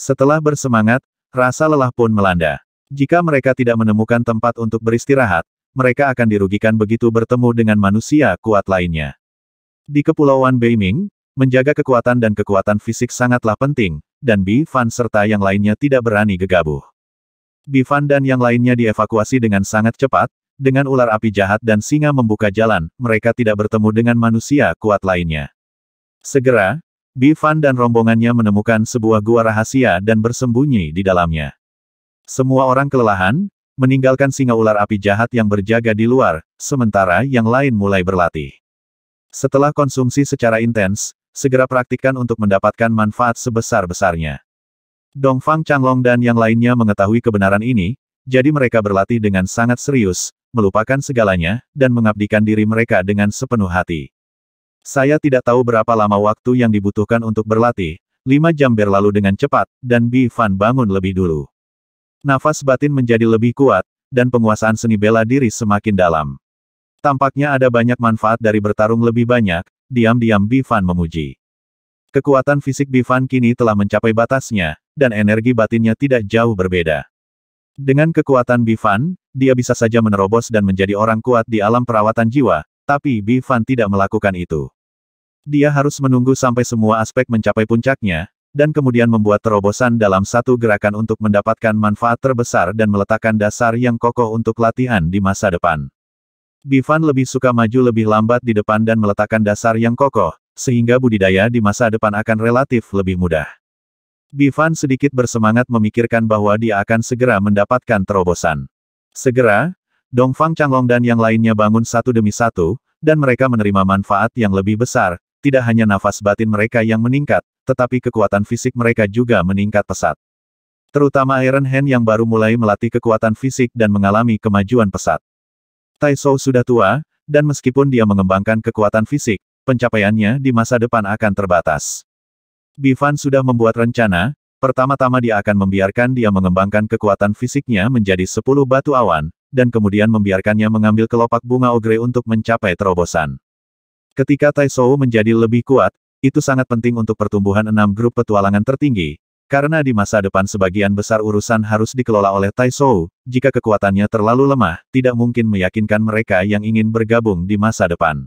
Setelah bersemangat, rasa lelah pun melanda. Jika mereka tidak menemukan tempat untuk beristirahat, mereka akan dirugikan begitu bertemu dengan manusia kuat lainnya. Di Kepulauan Beiming, menjaga kekuatan dan kekuatan fisik sangatlah penting, dan Bi Fan serta yang lainnya tidak berani gegabah. Bi Fan dan yang lainnya dievakuasi dengan sangat cepat, dengan ular api jahat dan singa membuka jalan, mereka tidak bertemu dengan manusia kuat lainnya. Segera, Bi Fan dan rombongannya menemukan sebuah gua rahasia dan bersembunyi di dalamnya. Semua orang kelelahan, meninggalkan singa ular api jahat yang berjaga di luar, sementara yang lain mulai berlatih. Setelah konsumsi secara intens, segera praktikkan untuk mendapatkan manfaat sebesar-besarnya. Dongfang Changlong dan yang lainnya mengetahui kebenaran ini, jadi mereka berlatih dengan sangat serius, melupakan segalanya, dan mengabdikan diri mereka dengan sepenuh hati. Saya tidak tahu berapa lama waktu yang dibutuhkan untuk berlatih, lima jam berlalu dengan cepat, dan Bi Fan bangun lebih dulu. Nafas batin menjadi lebih kuat, dan penguasaan seni bela diri semakin dalam. Tampaknya ada banyak manfaat dari bertarung lebih banyak, diam-diam Bifan memuji. Kekuatan fisik Bifan kini telah mencapai batasnya, dan energi batinnya tidak jauh berbeda. Dengan kekuatan Bifan, dia bisa saja menerobos dan menjadi orang kuat di alam perawatan jiwa, tapi Bifan tidak melakukan itu. Dia harus menunggu sampai semua aspek mencapai puncaknya, dan kemudian membuat terobosan dalam satu gerakan untuk mendapatkan manfaat terbesar dan meletakkan dasar yang kokoh untuk latihan di masa depan. Bifan lebih suka maju lebih lambat di depan dan meletakkan dasar yang kokoh, sehingga budidaya di masa depan akan relatif lebih mudah. Bifan sedikit bersemangat memikirkan bahwa dia akan segera mendapatkan terobosan. Segera, Dongfang Changlong dan yang lainnya bangun satu demi satu, dan mereka menerima manfaat yang lebih besar, tidak hanya nafas batin mereka yang meningkat, tetapi kekuatan fisik mereka juga meningkat pesat. Terutama Iron Hand yang baru mulai melatih kekuatan fisik dan mengalami kemajuan pesat. Taishou sudah tua, dan meskipun dia mengembangkan kekuatan fisik, pencapaiannya di masa depan akan terbatas. Bivan sudah membuat rencana, pertama-tama dia akan membiarkan dia mengembangkan kekuatan fisiknya menjadi 10 batu awan, dan kemudian membiarkannya mengambil kelopak bunga ogre untuk mencapai terobosan. Ketika Taishou menjadi lebih kuat, itu sangat penting untuk pertumbuhan enam grup petualangan tertinggi, karena di masa depan sebagian besar urusan harus dikelola oleh Tai jika kekuatannya terlalu lemah, tidak mungkin meyakinkan mereka yang ingin bergabung di masa depan.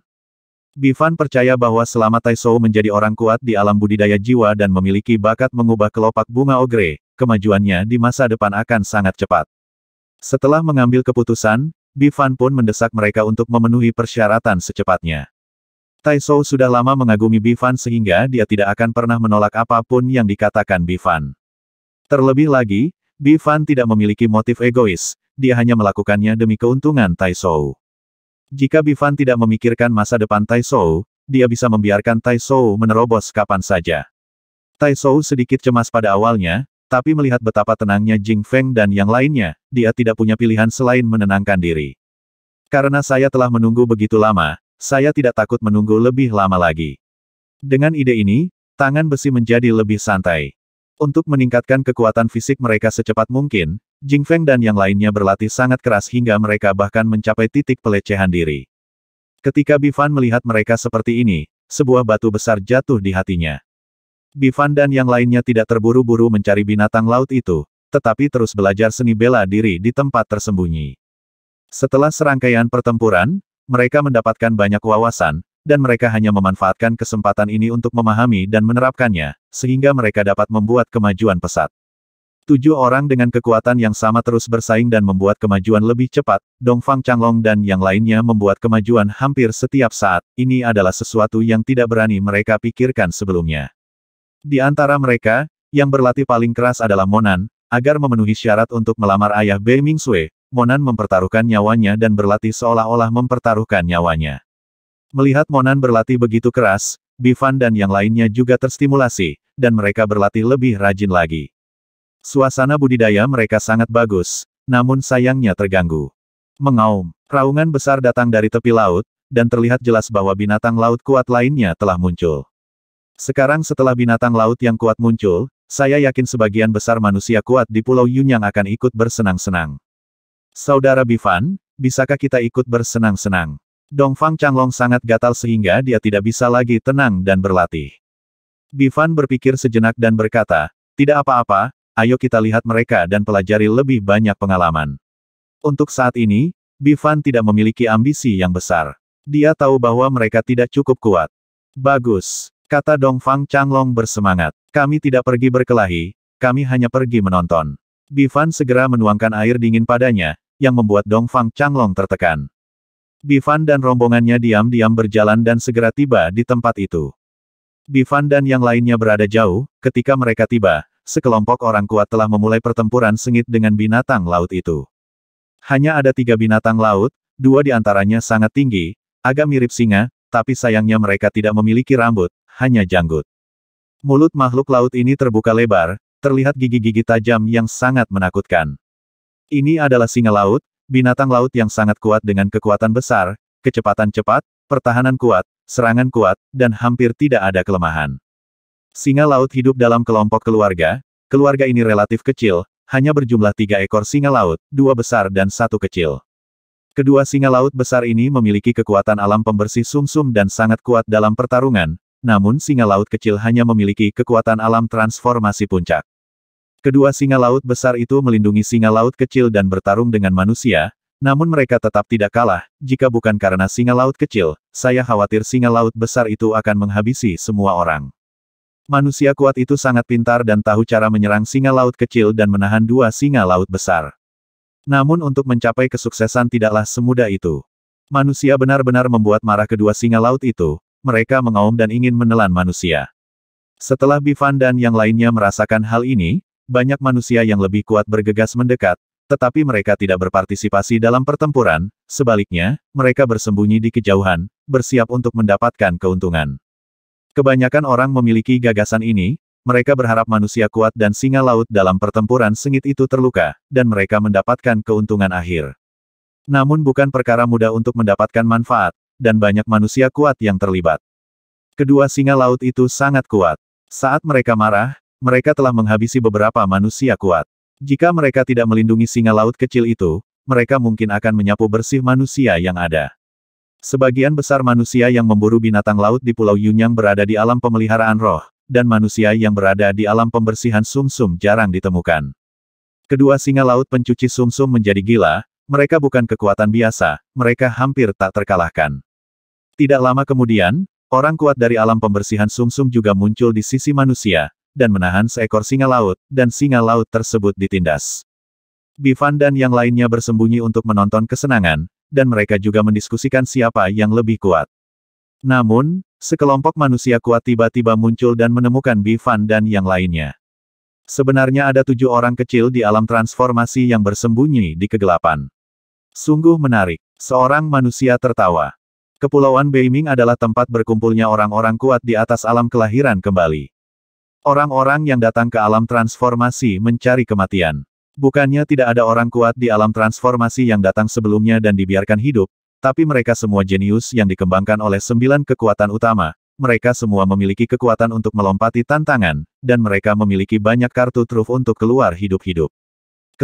Bivan percaya bahwa selama Tai menjadi orang kuat di alam budidaya jiwa dan memiliki bakat mengubah kelopak bunga ogre, kemajuannya di masa depan akan sangat cepat. Setelah mengambil keputusan, Bivan pun mendesak mereka untuk memenuhi persyaratan secepatnya. Taiso sudah lama mengagumi Bifan sehingga dia tidak akan pernah menolak apapun yang dikatakan Bifan. Terlebih lagi, Bifan tidak memiliki motif egois, dia hanya melakukannya demi keuntungan Taiso. Jika Bifan tidak memikirkan masa depan Taiso, dia bisa membiarkan Taiso menerobos kapan saja. Taiso sedikit cemas pada awalnya, tapi melihat betapa tenangnya Jing Feng dan yang lainnya, dia tidak punya pilihan selain menenangkan diri. Karena saya telah menunggu begitu lama, saya tidak takut menunggu lebih lama lagi. Dengan ide ini, tangan besi menjadi lebih santai. Untuk meningkatkan kekuatan fisik mereka secepat mungkin, Jing Feng dan yang lainnya berlatih sangat keras hingga mereka bahkan mencapai titik pelecehan diri. Ketika Bifan melihat mereka seperti ini, sebuah batu besar jatuh di hatinya. Bifan dan yang lainnya tidak terburu-buru mencari binatang laut itu, tetapi terus belajar seni bela diri di tempat tersembunyi. Setelah serangkaian pertempuran, mereka mendapatkan banyak wawasan, dan mereka hanya memanfaatkan kesempatan ini untuk memahami dan menerapkannya, sehingga mereka dapat membuat kemajuan pesat. Tujuh orang dengan kekuatan yang sama terus bersaing dan membuat kemajuan lebih cepat, Dongfang Changlong dan yang lainnya membuat kemajuan hampir setiap saat, ini adalah sesuatu yang tidak berani mereka pikirkan sebelumnya. Di antara mereka, yang berlatih paling keras adalah Monan, agar memenuhi syarat untuk melamar ayah Bei Mingsue, Monan mempertaruhkan nyawanya dan berlatih seolah-olah mempertaruhkan nyawanya. Melihat Monan berlatih begitu keras, Bifan dan yang lainnya juga terstimulasi, dan mereka berlatih lebih rajin lagi. Suasana budidaya mereka sangat bagus, namun sayangnya terganggu. Mengaum, raungan besar datang dari tepi laut, dan terlihat jelas bahwa binatang laut kuat lainnya telah muncul. Sekarang setelah binatang laut yang kuat muncul, saya yakin sebagian besar manusia kuat di Pulau Yunyang akan ikut bersenang-senang. Saudara Bifan, bisakah kita ikut bersenang-senang? Dongfang Changlong sangat gatal sehingga dia tidak bisa lagi tenang dan berlatih. Bifan berpikir sejenak dan berkata, tidak apa-apa, ayo kita lihat mereka dan pelajari lebih banyak pengalaman. Untuk saat ini, Bifan tidak memiliki ambisi yang besar. Dia tahu bahwa mereka tidak cukup kuat. Bagus, kata Dongfang Changlong bersemangat. Kami tidak pergi berkelahi, kami hanya pergi menonton. Bifan segera menuangkan air dingin padanya, yang membuat Dong Fang Changlong tertekan. Bifan dan rombongannya diam-diam berjalan dan segera tiba di tempat itu. Bifan dan yang lainnya berada jauh, ketika mereka tiba, sekelompok orang kuat telah memulai pertempuran sengit dengan binatang laut itu. Hanya ada tiga binatang laut, dua di antaranya sangat tinggi, agak mirip singa, tapi sayangnya mereka tidak memiliki rambut, hanya janggut. Mulut makhluk laut ini terbuka lebar, terlihat gigi-gigi tajam yang sangat menakutkan. Ini adalah singa laut, binatang laut yang sangat kuat dengan kekuatan besar, kecepatan cepat, pertahanan kuat, serangan kuat, dan hampir tidak ada kelemahan. Singa laut hidup dalam kelompok keluarga, keluarga ini relatif kecil, hanya berjumlah tiga ekor singa laut, dua besar dan satu kecil. Kedua singa laut besar ini memiliki kekuatan alam pembersih sumsum -sum dan sangat kuat dalam pertarungan, namun singa laut kecil hanya memiliki kekuatan alam transformasi puncak. Kedua singa laut besar itu melindungi singa laut kecil dan bertarung dengan manusia, namun mereka tetap tidak kalah, jika bukan karena singa laut kecil, saya khawatir singa laut besar itu akan menghabisi semua orang. Manusia kuat itu sangat pintar dan tahu cara menyerang singa laut kecil dan menahan dua singa laut besar. Namun untuk mencapai kesuksesan tidaklah semudah itu. Manusia benar-benar membuat marah kedua singa laut itu, mereka mengaum dan ingin menelan manusia. Setelah Bifan dan yang lainnya merasakan hal ini, banyak manusia yang lebih kuat bergegas mendekat, tetapi mereka tidak berpartisipasi dalam pertempuran, sebaliknya, mereka bersembunyi di kejauhan, bersiap untuk mendapatkan keuntungan. Kebanyakan orang memiliki gagasan ini, mereka berharap manusia kuat dan singa laut dalam pertempuran sengit itu terluka, dan mereka mendapatkan keuntungan akhir. Namun bukan perkara mudah untuk mendapatkan manfaat, dan banyak manusia kuat yang terlibat. Kedua singa laut itu sangat kuat. Saat mereka marah, mereka telah menghabisi beberapa manusia kuat. Jika mereka tidak melindungi singa laut kecil itu, mereka mungkin akan menyapu bersih manusia yang ada. Sebagian besar manusia yang memburu binatang laut di Pulau Yunyang berada di alam pemeliharaan roh, dan manusia yang berada di alam pembersihan sumsum jarang ditemukan. Kedua singa laut pencuci sumsum menjadi gila, mereka bukan kekuatan biasa, mereka hampir tak terkalahkan. Tidak lama kemudian, orang kuat dari alam pembersihan sumsum juga muncul di sisi manusia, dan menahan seekor singa laut, dan singa laut tersebut ditindas. Bifan dan yang lainnya bersembunyi untuk menonton kesenangan, dan mereka juga mendiskusikan siapa yang lebih kuat. Namun, sekelompok manusia kuat tiba-tiba muncul dan menemukan Bifan dan yang lainnya. Sebenarnya ada tujuh orang kecil di alam transformasi yang bersembunyi di kegelapan. Sungguh menarik. Seorang manusia tertawa. Kepulauan Beiming adalah tempat berkumpulnya orang-orang kuat di atas alam kelahiran kembali. Orang-orang yang datang ke alam transformasi mencari kematian. Bukannya tidak ada orang kuat di alam transformasi yang datang sebelumnya dan dibiarkan hidup, tapi mereka semua jenius yang dikembangkan oleh sembilan kekuatan utama, mereka semua memiliki kekuatan untuk melompati tantangan, dan mereka memiliki banyak kartu truf untuk keluar hidup-hidup.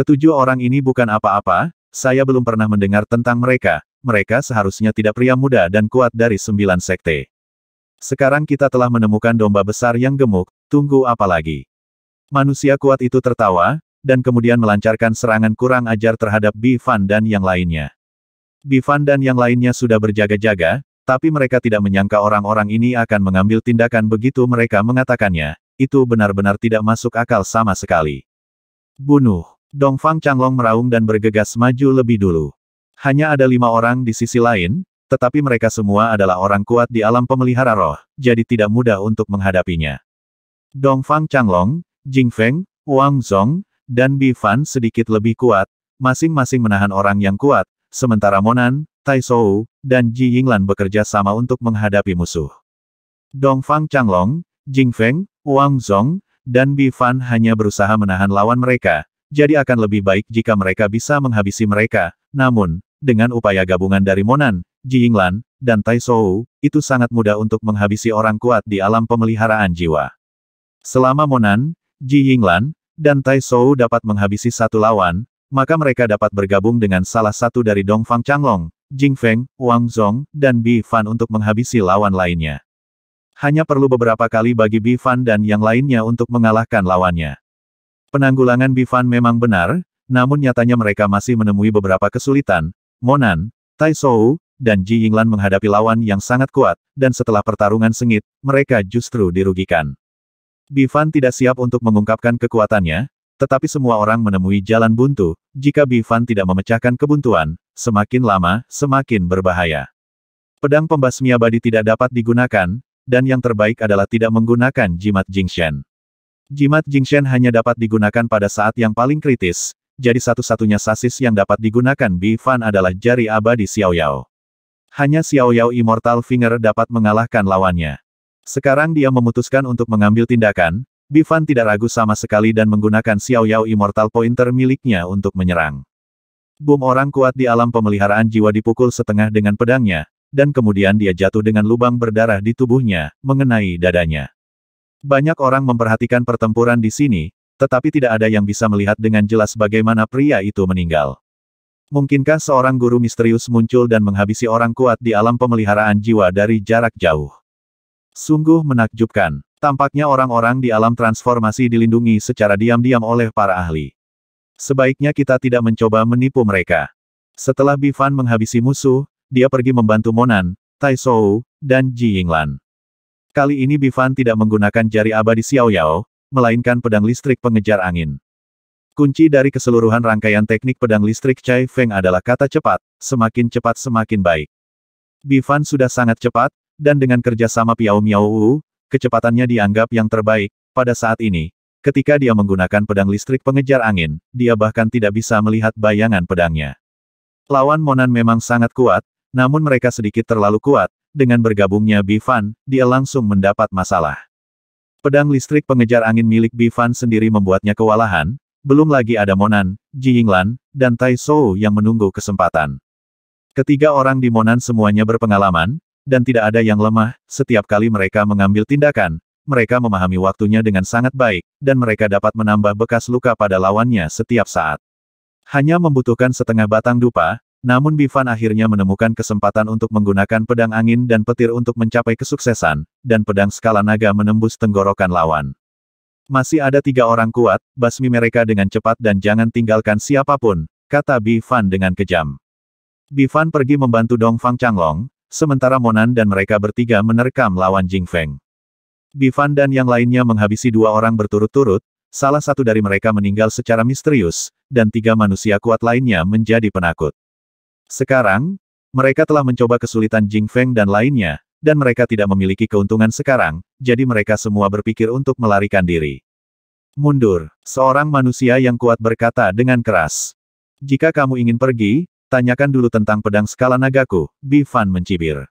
Ketujuh orang ini bukan apa-apa, saya belum pernah mendengar tentang mereka, mereka seharusnya tidak pria muda dan kuat dari sembilan sekte. Sekarang kita telah menemukan domba besar yang gemuk, Tunggu apa lagi? Manusia kuat itu tertawa, dan kemudian melancarkan serangan kurang ajar terhadap Bifan dan yang lainnya. Bifan dan yang lainnya sudah berjaga-jaga, tapi mereka tidak menyangka orang-orang ini akan mengambil tindakan begitu mereka mengatakannya. Itu benar-benar tidak masuk akal sama sekali. Bunuh. Dongfang Changlong meraung dan bergegas maju lebih dulu. Hanya ada lima orang di sisi lain, tetapi mereka semua adalah orang kuat di alam pemelihara roh, jadi tidak mudah untuk menghadapinya. Dongfang Changlong, Jing Feng, Wang Zhong, dan Bi Fan sedikit lebih kuat, masing-masing menahan orang yang kuat, sementara Monan, Tai Shou, dan Ji Yinglan bekerja sama untuk menghadapi musuh. Dongfang Changlong, Jing Feng, Wang Zhong, dan Bi Fan hanya berusaha menahan lawan mereka, jadi akan lebih baik jika mereka bisa menghabisi mereka, namun, dengan upaya gabungan dari Monan, Ji Yinglan, dan Tai Shou, itu sangat mudah untuk menghabisi orang kuat di alam pemeliharaan jiwa. Selama Monan, Ji Yinglan, dan Tai Shou dapat menghabisi satu lawan, maka mereka dapat bergabung dengan salah satu dari Dong Dongfang Changlong, Jing Feng, Wang Zhong, dan Bi Fan untuk menghabisi lawan lainnya. Hanya perlu beberapa kali bagi Bi Fan dan yang lainnya untuk mengalahkan lawannya. Penanggulangan Bi Fan memang benar, namun nyatanya mereka masih menemui beberapa kesulitan, Monan, Tai Shou, dan Ji Yinglan menghadapi lawan yang sangat kuat, dan setelah pertarungan sengit, mereka justru dirugikan. Bifan tidak siap untuk mengungkapkan kekuatannya, tetapi semua orang menemui jalan buntu, jika Bifan tidak memecahkan kebuntuan, semakin lama, semakin berbahaya. Pedang pembasmi abadi tidak dapat digunakan, dan yang terbaik adalah tidak menggunakan jimat Jingshen. Jimat Jingshen hanya dapat digunakan pada saat yang paling kritis, jadi satu-satunya sasis yang dapat digunakan Bifan adalah jari abadi Xiao Yao. Hanya Xiao Yao Immortal Finger dapat mengalahkan lawannya. Sekarang dia memutuskan untuk mengambil tindakan, Bifan tidak ragu sama sekali dan menggunakan Xiao Yao Immortal Pointer miliknya untuk menyerang. Boom orang kuat di alam pemeliharaan jiwa dipukul setengah dengan pedangnya, dan kemudian dia jatuh dengan lubang berdarah di tubuhnya, mengenai dadanya. Banyak orang memperhatikan pertempuran di sini, tetapi tidak ada yang bisa melihat dengan jelas bagaimana pria itu meninggal. Mungkinkah seorang guru misterius muncul dan menghabisi orang kuat di alam pemeliharaan jiwa dari jarak jauh? Sungguh menakjubkan. Tampaknya orang-orang di alam transformasi dilindungi secara diam-diam oleh para ahli. Sebaiknya kita tidak mencoba menipu mereka. Setelah Bifan menghabisi musuh, dia pergi membantu Monan, Tai Shou, dan Ji Yinglan. Kali ini Bifan tidak menggunakan jari abadi Xiao Yao, melainkan pedang listrik pengejar angin. Kunci dari keseluruhan rangkaian teknik pedang listrik Chai Feng adalah kata cepat, semakin cepat semakin baik. Bifan sudah sangat cepat, dan dengan kerjasama Piao Miao Wu, kecepatannya dianggap yang terbaik, pada saat ini, ketika dia menggunakan pedang listrik pengejar angin, dia bahkan tidak bisa melihat bayangan pedangnya. Lawan Monan memang sangat kuat, namun mereka sedikit terlalu kuat, dengan bergabungnya Bifan, dia langsung mendapat masalah. Pedang listrik pengejar angin milik Bifan sendiri membuatnya kewalahan, belum lagi ada Monan, Ji Yinglan, dan Tai Shou yang menunggu kesempatan. Ketiga orang di Monan semuanya berpengalaman, dan tidak ada yang lemah, setiap kali mereka mengambil tindakan, mereka memahami waktunya dengan sangat baik, dan mereka dapat menambah bekas luka pada lawannya setiap saat. Hanya membutuhkan setengah batang dupa, namun Bifan akhirnya menemukan kesempatan untuk menggunakan pedang angin dan petir untuk mencapai kesuksesan, dan pedang skala naga menembus tenggorokan lawan. Masih ada tiga orang kuat, basmi mereka dengan cepat dan jangan tinggalkan siapapun, kata Bifan dengan kejam. Bifan pergi membantu Dong Fang Changlong, sementara Monan dan mereka bertiga menerkam lawan Jing Feng. Bifan dan yang lainnya menghabisi dua orang berturut-turut, salah satu dari mereka meninggal secara misterius, dan tiga manusia kuat lainnya menjadi penakut. Sekarang, mereka telah mencoba kesulitan Jing Feng dan lainnya, dan mereka tidak memiliki keuntungan sekarang, jadi mereka semua berpikir untuk melarikan diri. Mundur, seorang manusia yang kuat berkata dengan keras. Jika kamu ingin pergi, Tanyakan dulu tentang pedang skala nagaku, Bifan mencibir.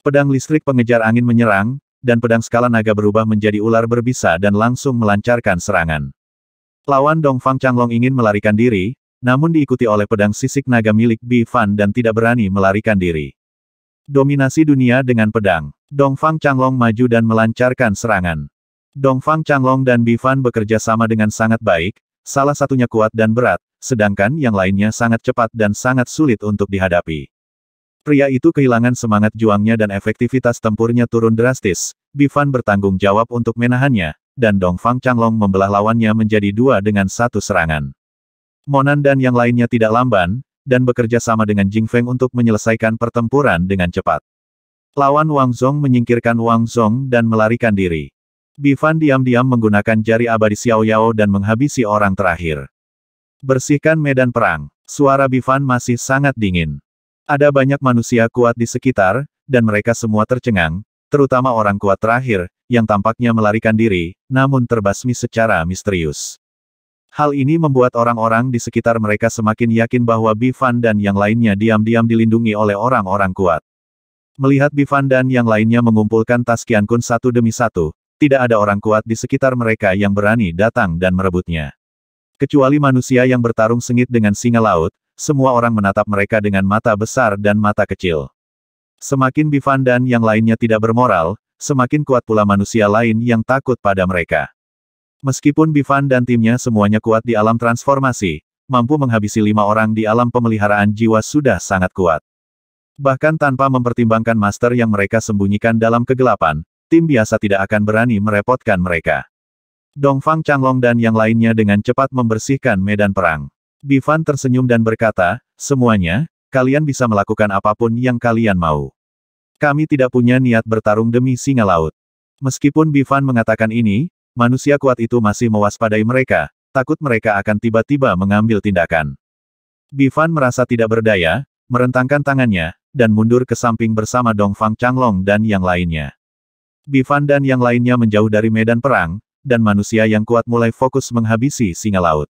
Pedang listrik pengejar angin menyerang, dan pedang skala naga berubah menjadi ular berbisa dan langsung melancarkan serangan. Lawan Dongfang Changlong ingin melarikan diri, namun diikuti oleh pedang sisik naga milik Bifan dan tidak berani melarikan diri. Dominasi dunia dengan pedang. Dongfang Changlong maju dan melancarkan serangan. Dongfang Changlong dan Bifan bekerja sama dengan sangat baik, Salah satunya kuat dan berat, sedangkan yang lainnya sangat cepat dan sangat sulit untuk dihadapi. Pria itu kehilangan semangat juangnya dan efektivitas tempurnya turun drastis. Bifan bertanggung jawab untuk menahannya, dan Dongfang Changlong membelah lawannya menjadi dua dengan satu serangan. Monan dan yang lainnya tidak lamban, dan bekerja sama dengan Jing Feng untuk menyelesaikan pertempuran dengan cepat. Lawan Wang Zhong menyingkirkan Wang Zhong dan melarikan diri. Bifan diam-diam menggunakan jari abadi Xiao Yao dan menghabisi orang terakhir. Bersihkan medan perang. Suara Bifan masih sangat dingin. Ada banyak manusia kuat di sekitar, dan mereka semua tercengang, terutama orang kuat terakhir, yang tampaknya melarikan diri, namun terbasmi secara misterius. Hal ini membuat orang-orang di sekitar mereka semakin yakin bahwa Bifan dan yang lainnya diam-diam dilindungi oleh orang-orang kuat. Melihat Bifan dan yang lainnya mengumpulkan tas Kun satu demi satu, tidak ada orang kuat di sekitar mereka yang berani datang dan merebutnya. Kecuali manusia yang bertarung sengit dengan singa laut, semua orang menatap mereka dengan mata besar dan mata kecil. Semakin Bifan dan yang lainnya tidak bermoral, semakin kuat pula manusia lain yang takut pada mereka. Meskipun Bifan dan timnya semuanya kuat di alam transformasi, mampu menghabisi lima orang di alam pemeliharaan jiwa sudah sangat kuat. Bahkan tanpa mempertimbangkan master yang mereka sembunyikan dalam kegelapan, tim biasa tidak akan berani merepotkan mereka. Dongfang Changlong dan yang lainnya dengan cepat membersihkan medan perang. Bifan tersenyum dan berkata, semuanya, kalian bisa melakukan apapun yang kalian mau. Kami tidak punya niat bertarung demi singa laut. Meskipun Bifan mengatakan ini, manusia kuat itu masih mewaspadai mereka, takut mereka akan tiba-tiba mengambil tindakan. Bifan merasa tidak berdaya, merentangkan tangannya, dan mundur ke samping bersama Dongfang Changlong dan yang lainnya. Bifan dan yang lainnya menjauh dari medan perang, dan manusia yang kuat mulai fokus menghabisi singa laut.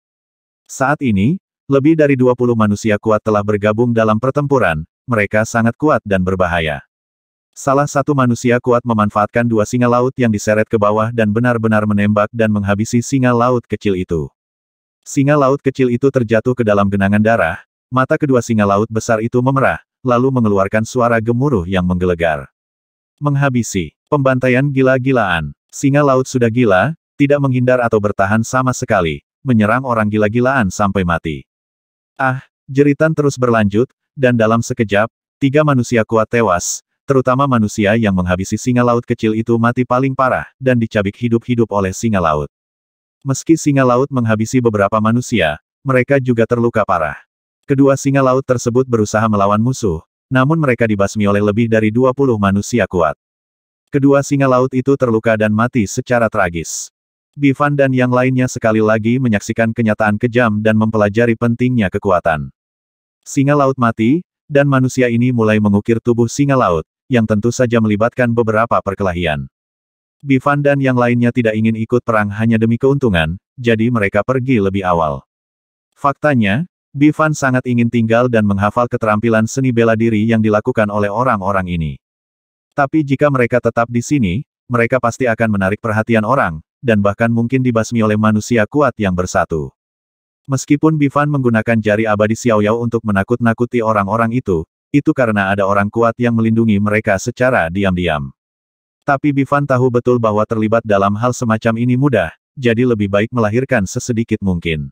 Saat ini, lebih dari 20 manusia kuat telah bergabung dalam pertempuran, mereka sangat kuat dan berbahaya. Salah satu manusia kuat memanfaatkan dua singa laut yang diseret ke bawah dan benar-benar menembak dan menghabisi singa laut kecil itu. Singa laut kecil itu terjatuh ke dalam genangan darah, mata kedua singa laut besar itu memerah, lalu mengeluarkan suara gemuruh yang menggelegar. Menghabisi. Pembantaian gila-gilaan. Singa laut sudah gila, tidak menghindar atau bertahan sama sekali, menyerang orang gila-gilaan sampai mati. Ah, jeritan terus berlanjut, dan dalam sekejap, tiga manusia kuat tewas, terutama manusia yang menghabisi singa laut kecil itu mati paling parah, dan dicabik hidup-hidup oleh singa laut. Meski singa laut menghabisi beberapa manusia, mereka juga terluka parah. Kedua singa laut tersebut berusaha melawan musuh, namun mereka dibasmi oleh lebih dari 20 manusia kuat. Kedua singa laut itu terluka dan mati secara tragis. Bivan dan yang lainnya sekali lagi menyaksikan kenyataan kejam dan mempelajari pentingnya kekuatan. Singa laut mati, dan manusia ini mulai mengukir tubuh singa laut, yang tentu saja melibatkan beberapa perkelahian. Bivan dan yang lainnya tidak ingin ikut perang hanya demi keuntungan, jadi mereka pergi lebih awal. Faktanya, Bivan sangat ingin tinggal dan menghafal keterampilan seni bela diri yang dilakukan oleh orang-orang ini. Tapi jika mereka tetap di sini, mereka pasti akan menarik perhatian orang, dan bahkan mungkin dibasmi oleh manusia kuat yang bersatu. Meskipun Bifan menggunakan jari abadi Xiaoyao untuk menakut-nakuti orang-orang itu, itu karena ada orang kuat yang melindungi mereka secara diam-diam. Tapi Bifan tahu betul bahwa terlibat dalam hal semacam ini mudah, jadi lebih baik melahirkan sesedikit mungkin.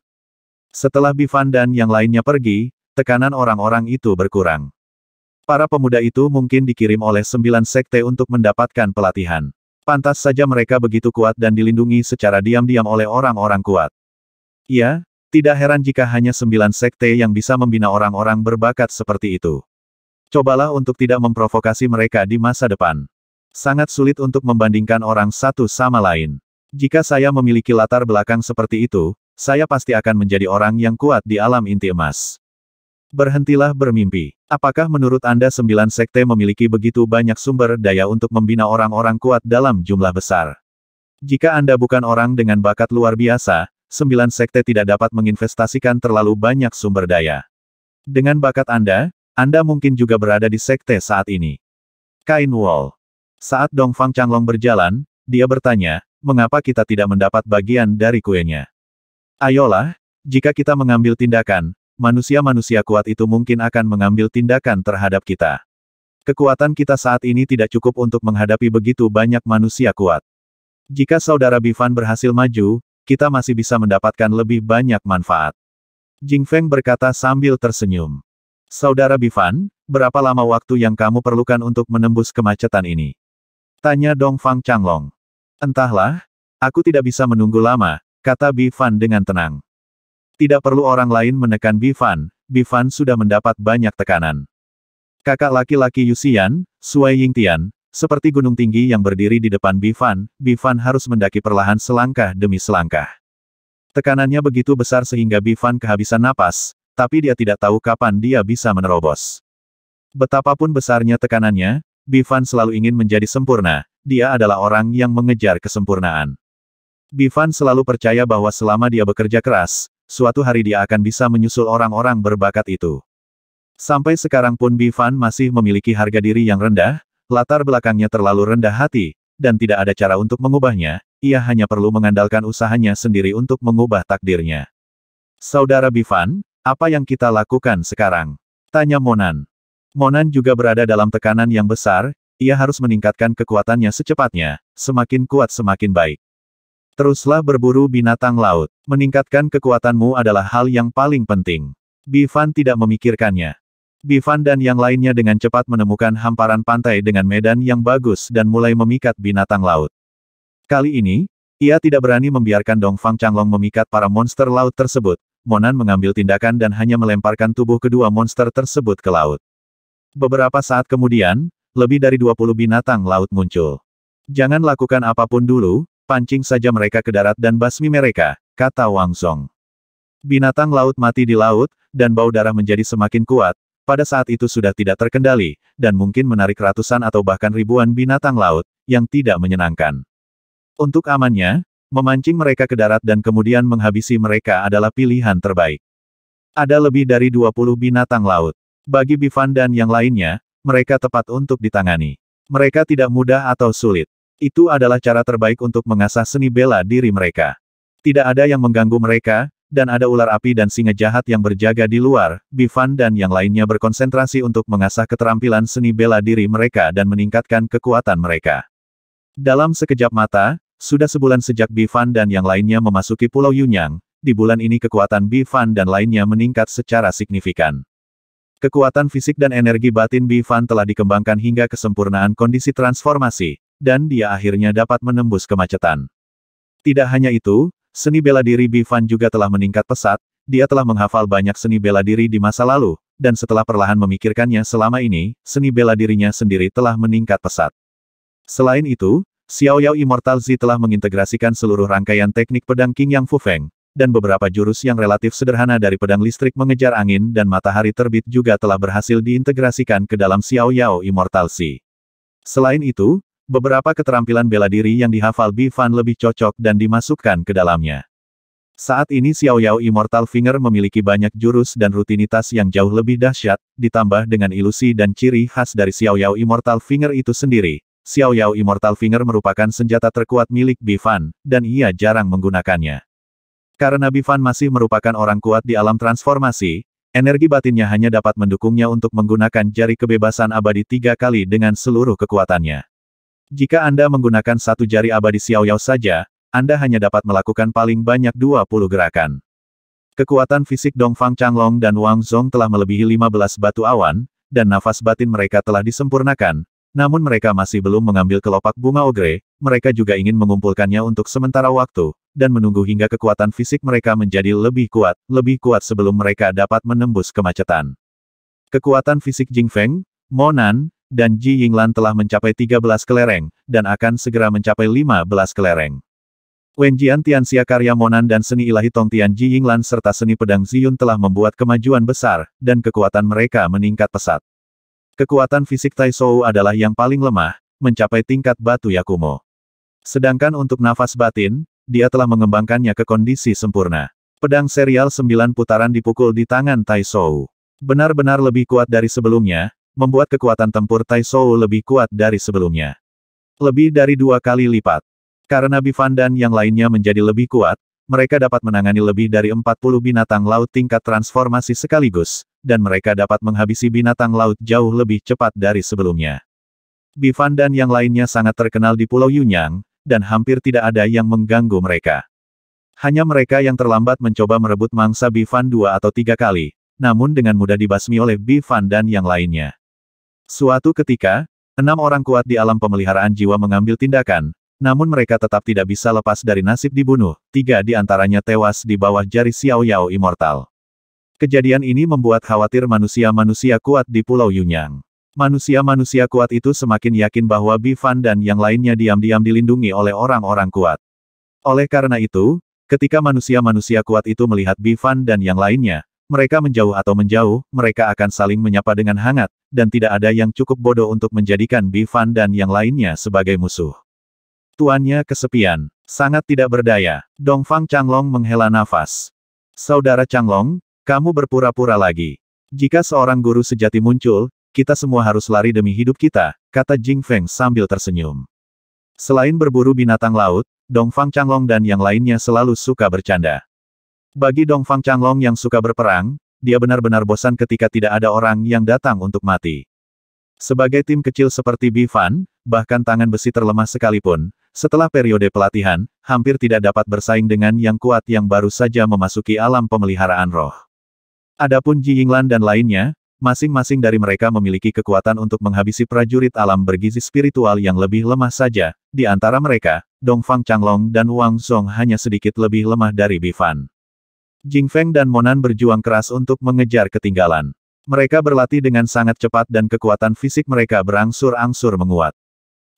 Setelah Bifan dan yang lainnya pergi, tekanan orang-orang itu berkurang. Para pemuda itu mungkin dikirim oleh sembilan sekte untuk mendapatkan pelatihan. Pantas saja mereka begitu kuat dan dilindungi secara diam-diam oleh orang-orang kuat. Ya, tidak heran jika hanya sembilan sekte yang bisa membina orang-orang berbakat seperti itu. Cobalah untuk tidak memprovokasi mereka di masa depan. Sangat sulit untuk membandingkan orang satu sama lain. Jika saya memiliki latar belakang seperti itu, saya pasti akan menjadi orang yang kuat di alam inti emas. Berhentilah bermimpi. Apakah menurut Anda sembilan sekte memiliki begitu banyak sumber daya untuk membina orang-orang kuat dalam jumlah besar? Jika Anda bukan orang dengan bakat luar biasa, sembilan sekte tidak dapat menginvestasikan terlalu banyak sumber daya. Dengan bakat Anda, Anda mungkin juga berada di sekte saat ini. Kain Wall. Saat Dongfang Changlong berjalan, dia bertanya, mengapa kita tidak mendapat bagian dari kuenya? Ayolah, jika kita mengambil tindakan, manusia-manusia kuat itu mungkin akan mengambil tindakan terhadap kita. Kekuatan kita saat ini tidak cukup untuk menghadapi begitu banyak manusia kuat. Jika saudara Bifan berhasil maju, kita masih bisa mendapatkan lebih banyak manfaat. Jing Feng berkata sambil tersenyum. Saudara Bifan, berapa lama waktu yang kamu perlukan untuk menembus kemacetan ini? Tanya Dong Fang Changlong. Entahlah, aku tidak bisa menunggu lama, kata Bifan dengan tenang. Tidak perlu orang lain menekan Bifan, Bifan sudah mendapat banyak tekanan. Kakak laki-laki Yusian, Sui Yingtian, seperti gunung tinggi yang berdiri di depan Bifan, Bifan harus mendaki perlahan selangkah demi selangkah. Tekanannya begitu besar sehingga Bifan kehabisan napas, tapi dia tidak tahu kapan dia bisa menerobos. Betapapun besarnya tekanannya, Bifan selalu ingin menjadi sempurna, dia adalah orang yang mengejar kesempurnaan. Bifan selalu percaya bahwa selama dia bekerja keras, suatu hari dia akan bisa menyusul orang-orang berbakat itu. Sampai sekarang pun Bifan masih memiliki harga diri yang rendah, latar belakangnya terlalu rendah hati, dan tidak ada cara untuk mengubahnya, ia hanya perlu mengandalkan usahanya sendiri untuk mengubah takdirnya. Saudara Bifan, apa yang kita lakukan sekarang? Tanya Monan. Monan juga berada dalam tekanan yang besar, ia harus meningkatkan kekuatannya secepatnya, semakin kuat semakin baik. Teruslah berburu binatang laut. Meningkatkan kekuatanmu adalah hal yang paling penting. Bifan tidak memikirkannya. Bifan dan yang lainnya dengan cepat menemukan hamparan pantai dengan medan yang bagus dan mulai memikat binatang laut. Kali ini, ia tidak berani membiarkan Dong Fang Changlong memikat para monster laut tersebut. Monan mengambil tindakan dan hanya melemparkan tubuh kedua monster tersebut ke laut. Beberapa saat kemudian, lebih dari 20 binatang laut muncul. Jangan lakukan apapun dulu, pancing saja mereka ke darat dan basmi mereka, kata Wang Song. Binatang laut mati di laut, dan bau darah menjadi semakin kuat, pada saat itu sudah tidak terkendali, dan mungkin menarik ratusan atau bahkan ribuan binatang laut, yang tidak menyenangkan. Untuk amannya, memancing mereka ke darat dan kemudian menghabisi mereka adalah pilihan terbaik. Ada lebih dari 20 binatang laut. Bagi Bifan dan yang lainnya, mereka tepat untuk ditangani. Mereka tidak mudah atau sulit. Itu adalah cara terbaik untuk mengasah seni bela diri mereka. Tidak ada yang mengganggu mereka, dan ada ular api dan singa jahat yang berjaga di luar, Bifan dan yang lainnya berkonsentrasi untuk mengasah keterampilan seni bela diri mereka dan meningkatkan kekuatan mereka. Dalam sekejap mata, sudah sebulan sejak Bifan dan yang lainnya memasuki Pulau Yunyang, di bulan ini kekuatan Bifan dan lainnya meningkat secara signifikan. Kekuatan fisik dan energi batin Bifan telah dikembangkan hingga kesempurnaan kondisi transformasi, dan dia akhirnya dapat menembus kemacetan. Tidak hanya itu, seni bela diri Bifan juga telah meningkat pesat, dia telah menghafal banyak seni bela diri di masa lalu, dan setelah perlahan memikirkannya selama ini, seni bela dirinya sendiri telah meningkat pesat. Selain itu, Xiao Yao Immortal Z telah mengintegrasikan seluruh rangkaian teknik pedang King Yang Fu Feng, dan beberapa jurus yang relatif sederhana dari pedang listrik mengejar angin dan matahari terbit juga telah berhasil diintegrasikan ke dalam Xiao Yao Immortal Z. Selain itu, Beberapa keterampilan bela diri yang dihafal Bi Fan lebih cocok dan dimasukkan ke dalamnya. Saat ini Xiao Yao Immortal Finger memiliki banyak jurus dan rutinitas yang jauh lebih dahsyat, ditambah dengan ilusi dan ciri khas dari Xiao Yao Immortal Finger itu sendiri. Xiao Yao Immortal Finger merupakan senjata terkuat milik Bi Fan, dan ia jarang menggunakannya. Karena Bi Fan masih merupakan orang kuat di alam transformasi, Energi batinnya hanya dapat mendukungnya untuk menggunakan jari kebebasan abadi tiga kali dengan seluruh kekuatannya. Jika Anda menggunakan satu jari abadi Xiaoyao saja, Anda hanya dapat melakukan paling banyak 20 gerakan. Kekuatan fisik Dongfang Changlong dan Wang Zhong telah melebihi 15 batu awan, dan nafas batin mereka telah disempurnakan, namun mereka masih belum mengambil kelopak bunga ogre, mereka juga ingin mengumpulkannya untuk sementara waktu, dan menunggu hingga kekuatan fisik mereka menjadi lebih kuat, lebih kuat sebelum mereka dapat menembus kemacetan. Kekuatan fisik Jing Feng, Monan, dan Ji Yinglan telah mencapai 13 kelereng, dan akan segera mencapai 15 kelereng. Wen Jian Tianxia karya Monan dan seni ilahi Tong Tian Ji Yinglan serta seni pedang Ziyun telah membuat kemajuan besar, dan kekuatan mereka meningkat pesat. Kekuatan fisik Tai Shou adalah yang paling lemah, mencapai tingkat batu Yakumo. Sedangkan untuk nafas batin, dia telah mengembangkannya ke kondisi sempurna. Pedang serial sembilan putaran dipukul di tangan Tai Shou. Benar-benar lebih kuat dari sebelumnya, membuat kekuatan tempur Taisou lebih kuat dari sebelumnya. Lebih dari dua kali lipat. Karena bifandan dan yang lainnya menjadi lebih kuat, mereka dapat menangani lebih dari 40 binatang laut tingkat transformasi sekaligus, dan mereka dapat menghabisi binatang laut jauh lebih cepat dari sebelumnya. Bifandan dan yang lainnya sangat terkenal di Pulau Yunyang, dan hampir tidak ada yang mengganggu mereka. Hanya mereka yang terlambat mencoba merebut mangsa bifan dua atau tiga kali, namun dengan mudah dibasmi oleh bifandan dan yang lainnya. Suatu ketika, enam orang kuat di alam pemeliharaan jiwa mengambil tindakan, namun mereka tetap tidak bisa lepas dari nasib dibunuh, tiga di antaranya tewas di bawah jari Xiao Yao Immortal. Kejadian ini membuat khawatir manusia-manusia kuat di Pulau Yunyang. Manusia-manusia kuat itu semakin yakin bahwa Bifan dan yang lainnya diam-diam dilindungi oleh orang-orang kuat. Oleh karena itu, ketika manusia-manusia kuat itu melihat Bifan dan yang lainnya, mereka menjauh atau menjauh, mereka akan saling menyapa dengan hangat, dan tidak ada yang cukup bodoh untuk menjadikan Bifan dan yang lainnya sebagai musuh. Tuannya kesepian, sangat tidak berdaya. Dongfang Changlong menghela nafas. Saudara Changlong, kamu berpura-pura lagi. Jika seorang guru sejati muncul, kita semua harus lari demi hidup kita, kata Jing Feng sambil tersenyum. Selain berburu binatang laut, Dongfang Changlong dan yang lainnya selalu suka bercanda. Bagi Dongfang Changlong yang suka berperang, dia benar-benar bosan ketika tidak ada orang yang datang untuk mati. Sebagai tim kecil seperti Bifan, bahkan tangan besi terlemah sekalipun, setelah periode pelatihan, hampir tidak dapat bersaing dengan yang kuat yang baru saja memasuki alam pemeliharaan roh. Adapun Ji Yinglan dan lainnya, masing-masing dari mereka memiliki kekuatan untuk menghabisi prajurit alam bergizi spiritual yang lebih lemah saja, di antara mereka, Dongfang Changlong dan Wang Song hanya sedikit lebih lemah dari Bifan. Jing Feng dan Monan berjuang keras untuk mengejar ketinggalan. Mereka berlatih dengan sangat cepat dan kekuatan fisik mereka berangsur-angsur menguat.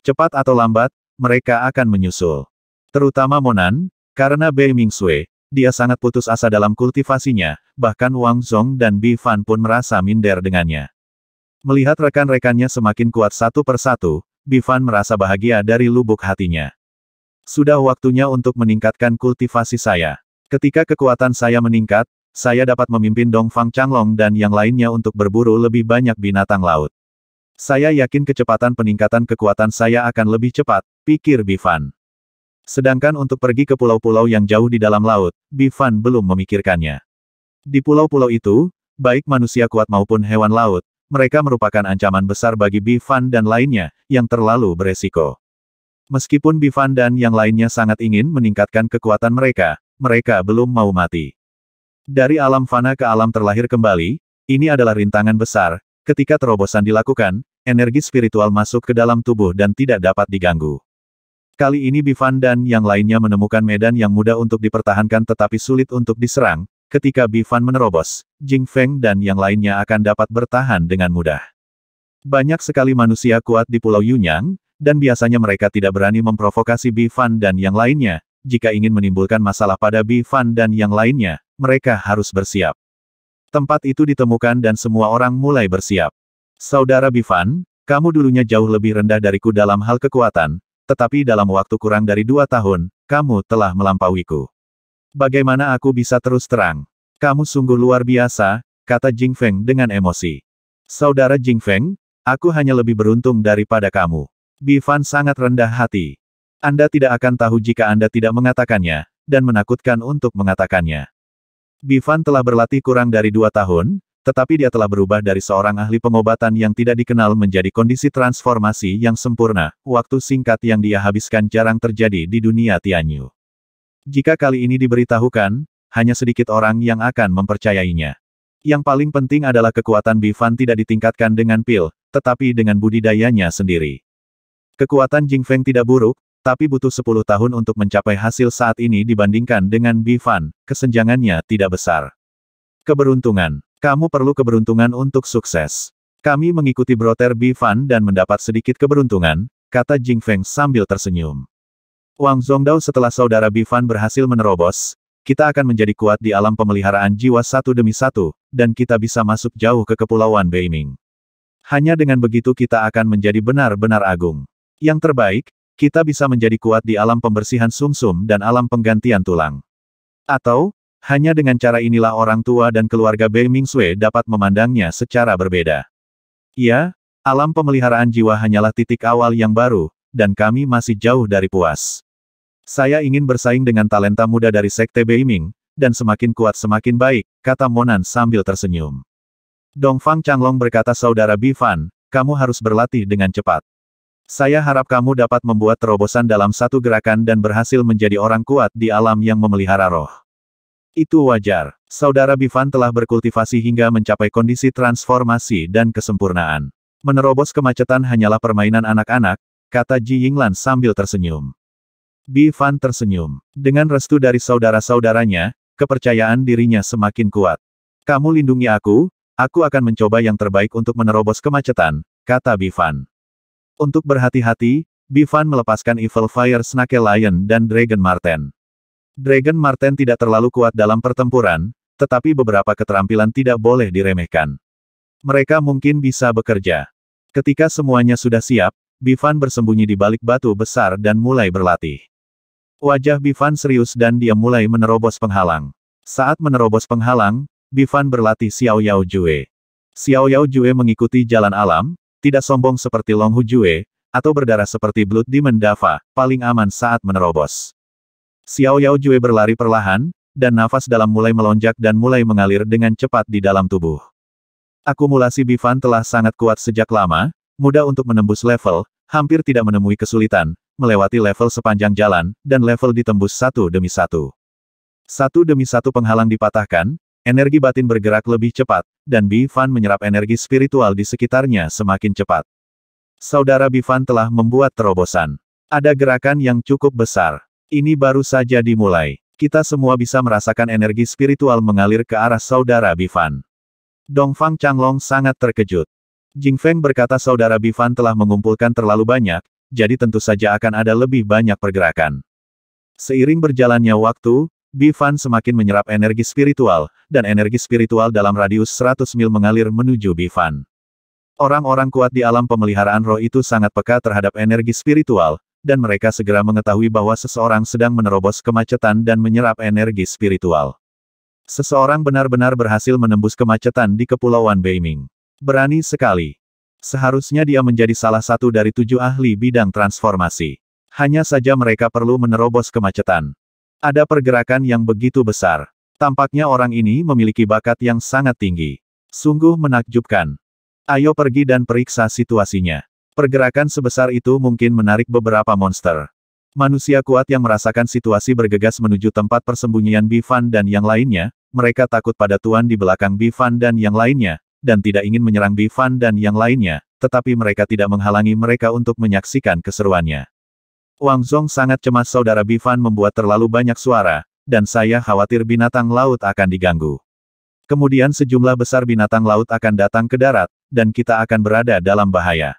Cepat atau lambat, mereka akan menyusul. Terutama Monan, karena Bei Ming Sui, dia sangat putus asa dalam kultivasinya, bahkan Wang Zhong dan Bi Fan pun merasa minder dengannya. Melihat rekan-rekannya semakin kuat satu persatu, Bi Fan merasa bahagia dari lubuk hatinya. Sudah waktunya untuk meningkatkan kultivasi saya. Ketika kekuatan saya meningkat, saya dapat memimpin Dongfang Changlong dan yang lainnya untuk berburu lebih banyak binatang laut. Saya yakin kecepatan peningkatan kekuatan saya akan lebih cepat, pikir Bifan. Sedangkan untuk pergi ke pulau-pulau yang jauh di dalam laut, Bifan belum memikirkannya. Di pulau-pulau itu, baik manusia kuat maupun hewan laut, mereka merupakan ancaman besar bagi Bifan dan lainnya, yang terlalu beresiko. Meskipun Bifan dan yang lainnya sangat ingin meningkatkan kekuatan mereka, mereka belum mau mati. Dari alam fana ke alam terlahir kembali, ini adalah rintangan besar, ketika terobosan dilakukan, energi spiritual masuk ke dalam tubuh dan tidak dapat diganggu. Kali ini Bifan dan yang lainnya menemukan medan yang mudah untuk dipertahankan tetapi sulit untuk diserang, ketika Bifan menerobos, Jing Feng dan yang lainnya akan dapat bertahan dengan mudah. Banyak sekali manusia kuat di Pulau Yunyang, dan biasanya mereka tidak berani memprovokasi Bifan dan yang lainnya, jika ingin menimbulkan masalah pada Bifan dan yang lainnya, mereka harus bersiap. Tempat itu ditemukan dan semua orang mulai bersiap. Saudara Bifan, kamu dulunya jauh lebih rendah dariku dalam hal kekuatan, tetapi dalam waktu kurang dari dua tahun, kamu telah melampauiku. Bagaimana aku bisa terus terang? Kamu sungguh luar biasa, kata Jing Feng dengan emosi. Saudara Jing Feng, aku hanya lebih beruntung daripada kamu. Bifan sangat rendah hati. Anda tidak akan tahu jika Anda tidak mengatakannya, dan menakutkan untuk mengatakannya. Bivan telah berlatih kurang dari dua tahun, tetapi dia telah berubah dari seorang ahli pengobatan yang tidak dikenal menjadi kondisi transformasi yang sempurna, waktu singkat yang dia habiskan jarang terjadi di dunia Tianyu. Jika kali ini diberitahukan, hanya sedikit orang yang akan mempercayainya. Yang paling penting adalah kekuatan Bifan tidak ditingkatkan dengan pil, tetapi dengan budidayanya sendiri. Kekuatan Jingfeng tidak buruk, tapi butuh 10 tahun untuk mencapai hasil saat ini dibandingkan dengan Bifan, kesenjangannya tidak besar. Keberuntungan. Kamu perlu keberuntungan untuk sukses. Kami mengikuti broter Bifan dan mendapat sedikit keberuntungan, kata Jing Feng sambil tersenyum. Wang Zongdao setelah saudara Bifan berhasil menerobos, kita akan menjadi kuat di alam pemeliharaan jiwa satu demi satu, dan kita bisa masuk jauh ke kepulauan Beiming. Hanya dengan begitu kita akan menjadi benar-benar agung. Yang terbaik, kita bisa menjadi kuat di alam pembersihan sumsum -sum dan alam penggantian tulang. Atau, hanya dengan cara inilah orang tua dan keluarga Bei Sui dapat memandangnya secara berbeda. Ya, alam pemeliharaan jiwa hanyalah titik awal yang baru, dan kami masih jauh dari puas. Saya ingin bersaing dengan talenta muda dari Sekte Beiming, dan semakin kuat semakin baik, kata Monan sambil tersenyum. Dongfang Changlong berkata saudara Bifan, kamu harus berlatih dengan cepat. Saya harap kamu dapat membuat terobosan dalam satu gerakan dan berhasil menjadi orang kuat di alam yang memelihara roh. Itu wajar. Saudara Bifan telah berkultivasi hingga mencapai kondisi transformasi dan kesempurnaan. Menerobos kemacetan hanyalah permainan anak-anak, kata Ji Yinglan sambil tersenyum. Bifan tersenyum. Dengan restu dari saudara-saudaranya, kepercayaan dirinya semakin kuat. Kamu lindungi aku, aku akan mencoba yang terbaik untuk menerobos kemacetan, kata Bifan. Untuk berhati-hati, Bivan melepaskan Evil Fire Snake Lion dan Dragon Marten. Dragon Marten tidak terlalu kuat dalam pertempuran, tetapi beberapa keterampilan tidak boleh diremehkan. Mereka mungkin bisa bekerja. Ketika semuanya sudah siap, Bivan bersembunyi di balik batu besar dan mulai berlatih. Wajah Bivan serius dan dia mulai menerobos penghalang. Saat menerobos penghalang, Bivan berlatih Xiao Yao Jue. Xiao Yao Jue mengikuti jalan alam, tidak sombong seperti Long Hujue, atau berdarah seperti Blood Demon Dava, paling aman saat menerobos. Xiao Yao Jue berlari perlahan, dan nafas dalam mulai melonjak dan mulai mengalir dengan cepat di dalam tubuh. Akumulasi Bifan telah sangat kuat sejak lama, mudah untuk menembus level, hampir tidak menemui kesulitan, melewati level sepanjang jalan, dan level ditembus satu demi satu. Satu demi satu penghalang dipatahkan, Energi batin bergerak lebih cepat, dan Bifan menyerap energi spiritual di sekitarnya semakin cepat. Saudara Bifan telah membuat terobosan. Ada gerakan yang cukup besar. Ini baru saja dimulai. Kita semua bisa merasakan energi spiritual mengalir ke arah saudara Bifan. Dongfang Changlong sangat terkejut. Jing Feng berkata saudara Bifan telah mengumpulkan terlalu banyak, jadi tentu saja akan ada lebih banyak pergerakan. Seiring berjalannya waktu, Bifan semakin menyerap energi spiritual, dan energi spiritual dalam radius 100 mil mengalir menuju Bifan. Orang-orang kuat di alam pemeliharaan roh itu sangat peka terhadap energi spiritual, dan mereka segera mengetahui bahwa seseorang sedang menerobos kemacetan dan menyerap energi spiritual. Seseorang benar-benar berhasil menembus kemacetan di Kepulauan Beiming. Berani sekali. Seharusnya dia menjadi salah satu dari tujuh ahli bidang transformasi. Hanya saja mereka perlu menerobos kemacetan. Ada pergerakan yang begitu besar. Tampaknya orang ini memiliki bakat yang sangat tinggi. Sungguh menakjubkan. Ayo pergi dan periksa situasinya. Pergerakan sebesar itu mungkin menarik beberapa monster. Manusia kuat yang merasakan situasi bergegas menuju tempat persembunyian Bifan dan yang lainnya, mereka takut pada Tuan di belakang Bifan dan yang lainnya, dan tidak ingin menyerang Bifan dan yang lainnya, tetapi mereka tidak menghalangi mereka untuk menyaksikan keseruannya. Wang Zhong sangat cemas saudara Bifan membuat terlalu banyak suara, dan saya khawatir binatang laut akan diganggu. Kemudian sejumlah besar binatang laut akan datang ke darat, dan kita akan berada dalam bahaya.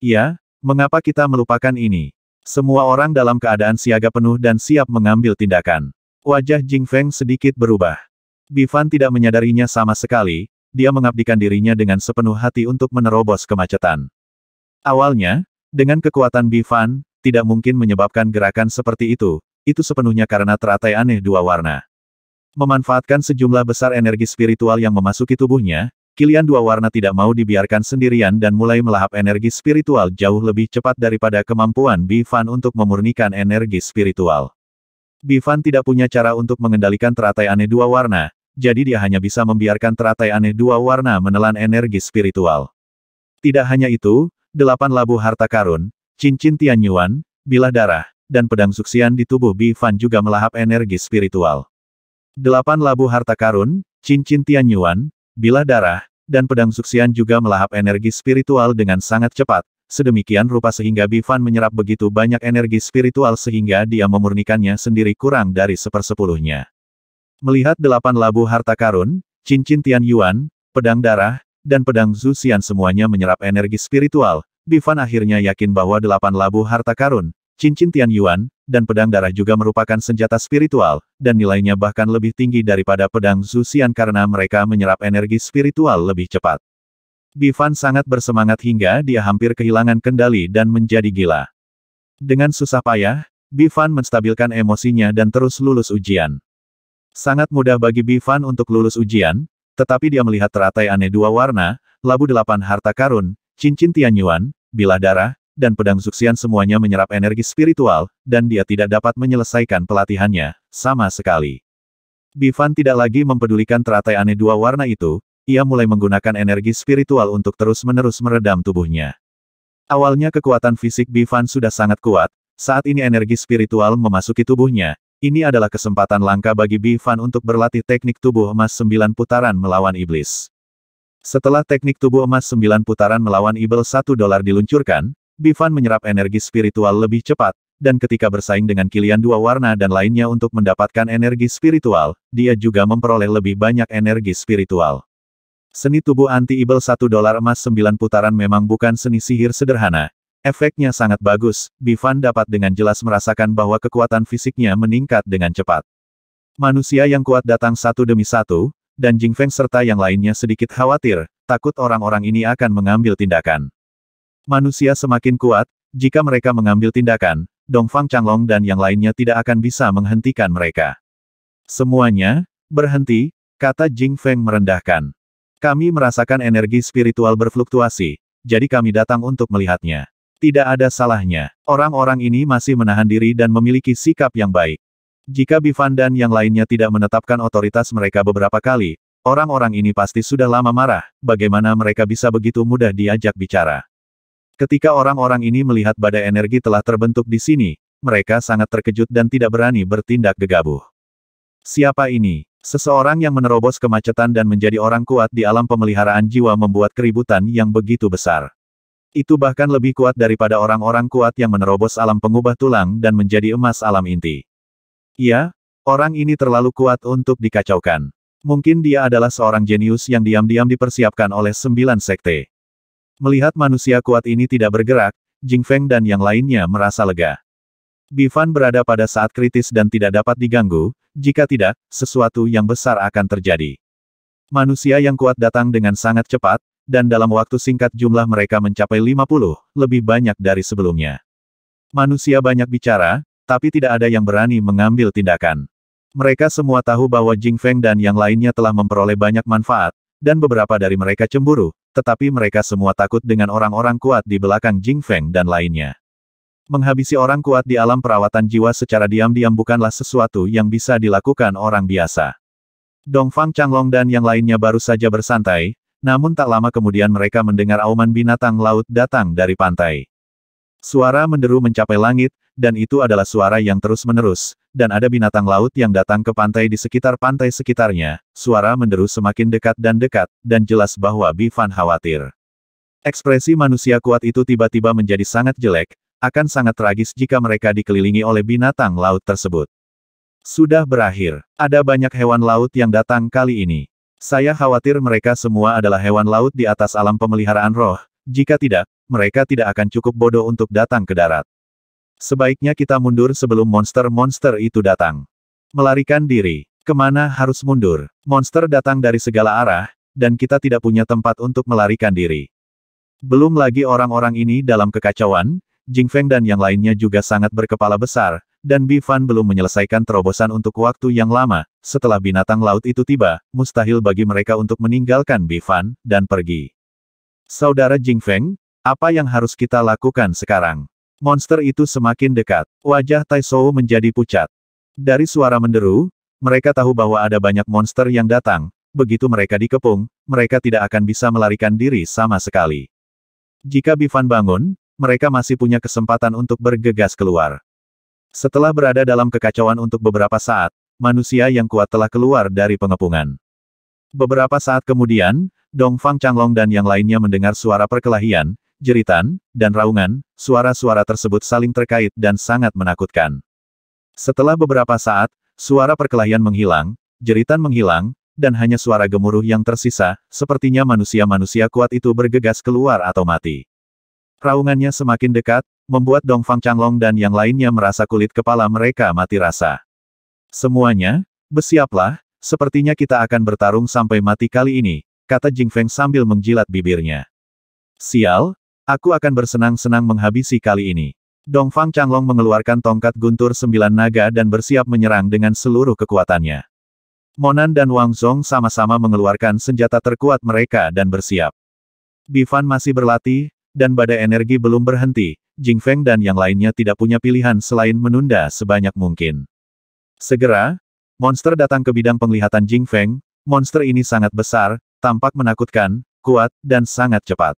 Ya, mengapa kita melupakan ini? Semua orang dalam keadaan siaga penuh dan siap mengambil tindakan. Wajah Jing Feng sedikit berubah. Bifan tidak menyadarinya sama sekali, dia mengabdikan dirinya dengan sepenuh hati untuk menerobos kemacetan. Awalnya, dengan kekuatan Bifan, tidak mungkin menyebabkan gerakan seperti itu, itu sepenuhnya karena teratai aneh dua warna. Memanfaatkan sejumlah besar energi spiritual yang memasuki tubuhnya, Kilian dua warna tidak mau dibiarkan sendirian dan mulai melahap energi spiritual jauh lebih cepat daripada kemampuan Bifan untuk memurnikan energi spiritual. Bifan tidak punya cara untuk mengendalikan teratai aneh dua warna, jadi dia hanya bisa membiarkan teratai aneh dua warna menelan energi spiritual. Tidak hanya itu, delapan labu harta karun, Cincin Tianyuan, bilah darah, dan pedang suksian di tubuh Bi Fan juga melahap energi spiritual. Delapan labu harta karun, cincin Tianyuan, bilah darah, dan pedang suksian juga melahap energi spiritual dengan sangat cepat, sedemikian rupa sehingga Bi Fan menyerap begitu banyak energi spiritual sehingga dia memurnikannya sendiri kurang dari sepersepuluhnya. Melihat delapan labu harta karun, cincin Tianyuan, pedang darah, dan pedang Zuxian semuanya menyerap energi spiritual, Divan akhirnya yakin bahwa delapan labu harta karun, cincin Tian Yuan, dan pedang darah juga merupakan senjata spiritual, dan nilainya bahkan lebih tinggi daripada pedang Zuxian karena mereka menyerap energi spiritual lebih cepat. Bifan sangat bersemangat hingga dia hampir kehilangan kendali dan menjadi gila. Dengan susah payah, Bifan menstabilkan emosinya dan terus lulus ujian. Sangat mudah bagi Bifan untuk lulus ujian, tetapi dia melihat teratai aneh dua warna, labu delapan harta karun, cincin Tianyuan, Bilah darah, dan pedang Zuxian semuanya menyerap energi spiritual, dan dia tidak dapat menyelesaikan pelatihannya, sama sekali. Bifan tidak lagi mempedulikan teratai aneh dua warna itu, ia mulai menggunakan energi spiritual untuk terus-menerus meredam tubuhnya. Awalnya kekuatan fisik Bifan sudah sangat kuat, saat ini energi spiritual memasuki tubuhnya, ini adalah kesempatan langka bagi Bifan untuk berlatih teknik tubuh emas sembilan putaran melawan iblis. Setelah teknik tubuh emas 9 putaran melawan Ibel satu dolar diluncurkan, Bivan menyerap energi spiritual lebih cepat, dan ketika bersaing dengan Kilian dua warna dan lainnya untuk mendapatkan energi spiritual, dia juga memperoleh lebih banyak energi spiritual. Seni tubuh anti-ibel satu dolar emas 9 putaran memang bukan seni sihir sederhana. Efeknya sangat bagus, Bivan dapat dengan jelas merasakan bahwa kekuatan fisiknya meningkat dengan cepat. Manusia yang kuat datang satu demi satu, dan Jing Feng serta yang lainnya sedikit khawatir, takut orang-orang ini akan mengambil tindakan. Manusia semakin kuat, jika mereka mengambil tindakan, Dongfang Changlong dan yang lainnya tidak akan bisa menghentikan mereka. Semuanya, berhenti, kata Jing Feng merendahkan. Kami merasakan energi spiritual berfluktuasi, jadi kami datang untuk melihatnya. Tidak ada salahnya, orang-orang ini masih menahan diri dan memiliki sikap yang baik. Jika Bivan dan yang lainnya tidak menetapkan otoritas mereka beberapa kali, orang-orang ini pasti sudah lama marah, bagaimana mereka bisa begitu mudah diajak bicara. Ketika orang-orang ini melihat badai energi telah terbentuk di sini, mereka sangat terkejut dan tidak berani bertindak gegabah. Siapa ini? Seseorang yang menerobos kemacetan dan menjadi orang kuat di alam pemeliharaan jiwa membuat keributan yang begitu besar. Itu bahkan lebih kuat daripada orang-orang kuat yang menerobos alam pengubah tulang dan menjadi emas alam inti. Iya, orang ini terlalu kuat untuk dikacaukan. Mungkin dia adalah seorang jenius yang diam-diam dipersiapkan oleh sembilan sekte. Melihat manusia kuat ini tidak bergerak, Jing Feng dan yang lainnya merasa lega. Bifan berada pada saat kritis dan tidak dapat diganggu, jika tidak, sesuatu yang besar akan terjadi. Manusia yang kuat datang dengan sangat cepat, dan dalam waktu singkat jumlah mereka mencapai 50, lebih banyak dari sebelumnya. Manusia banyak bicara, tapi tidak ada yang berani mengambil tindakan. Mereka semua tahu bahwa Jing Feng dan yang lainnya telah memperoleh banyak manfaat, dan beberapa dari mereka cemburu, tetapi mereka semua takut dengan orang-orang kuat di belakang Jing Feng dan lainnya. Menghabisi orang kuat di alam perawatan jiwa secara diam-diam bukanlah sesuatu yang bisa dilakukan orang biasa. Dong Dongfang Changlong dan yang lainnya baru saja bersantai, namun tak lama kemudian mereka mendengar auman binatang laut datang dari pantai. Suara menderu mencapai langit, dan itu adalah suara yang terus-menerus, dan ada binatang laut yang datang ke pantai di sekitar pantai sekitarnya. Suara menderu semakin dekat dan dekat, dan jelas bahwa Bifan khawatir. Ekspresi manusia kuat itu tiba-tiba menjadi sangat jelek, akan sangat tragis jika mereka dikelilingi oleh binatang laut tersebut. Sudah berakhir. Ada banyak hewan laut yang datang kali ini. Saya khawatir mereka semua adalah hewan laut di atas alam pemeliharaan roh, jika tidak, mereka tidak akan cukup bodoh untuk datang ke darat. Sebaiknya kita mundur sebelum monster-monster itu datang. Melarikan diri. Kemana harus mundur? Monster datang dari segala arah, dan kita tidak punya tempat untuk melarikan diri. Belum lagi orang-orang ini dalam kekacauan, Jing Feng dan yang lainnya juga sangat berkepala besar, dan Bifan belum menyelesaikan terobosan untuk waktu yang lama. Setelah binatang laut itu tiba, mustahil bagi mereka untuk meninggalkan Bifan dan pergi. Saudara Jing Feng. Apa yang harus kita lakukan sekarang? Monster itu semakin dekat. Wajah Taisou menjadi pucat. Dari suara menderu, mereka tahu bahwa ada banyak monster yang datang. Begitu mereka dikepung, mereka tidak akan bisa melarikan diri sama sekali. Jika Bifan bangun, mereka masih punya kesempatan untuk bergegas keluar. Setelah berada dalam kekacauan untuk beberapa saat, manusia yang kuat telah keluar dari pengepungan. Beberapa saat kemudian, Dongfang Changlong dan yang lainnya mendengar suara perkelahian, jeritan, dan raungan, suara-suara tersebut saling terkait dan sangat menakutkan. Setelah beberapa saat, suara perkelahian menghilang, jeritan menghilang, dan hanya suara gemuruh yang tersisa, sepertinya manusia-manusia kuat itu bergegas keluar atau mati. Raungannya semakin dekat, membuat Dongfang Changlong dan yang lainnya merasa kulit kepala mereka mati rasa. Semuanya, bersiaplah. sepertinya kita akan bertarung sampai mati kali ini, kata Jing Feng sambil menjilat bibirnya. Sial, Aku akan bersenang-senang menghabisi kali ini. Dongfang Changlong mengeluarkan tongkat guntur sembilan naga dan bersiap menyerang dengan seluruh kekuatannya. Monan dan Wang Zong sama-sama mengeluarkan senjata terkuat mereka dan bersiap. Bifan masih berlatih, dan badai energi belum berhenti, Jing Feng dan yang lainnya tidak punya pilihan selain menunda sebanyak mungkin. Segera, monster datang ke bidang penglihatan Jing Feng, monster ini sangat besar, tampak menakutkan, kuat, dan sangat cepat.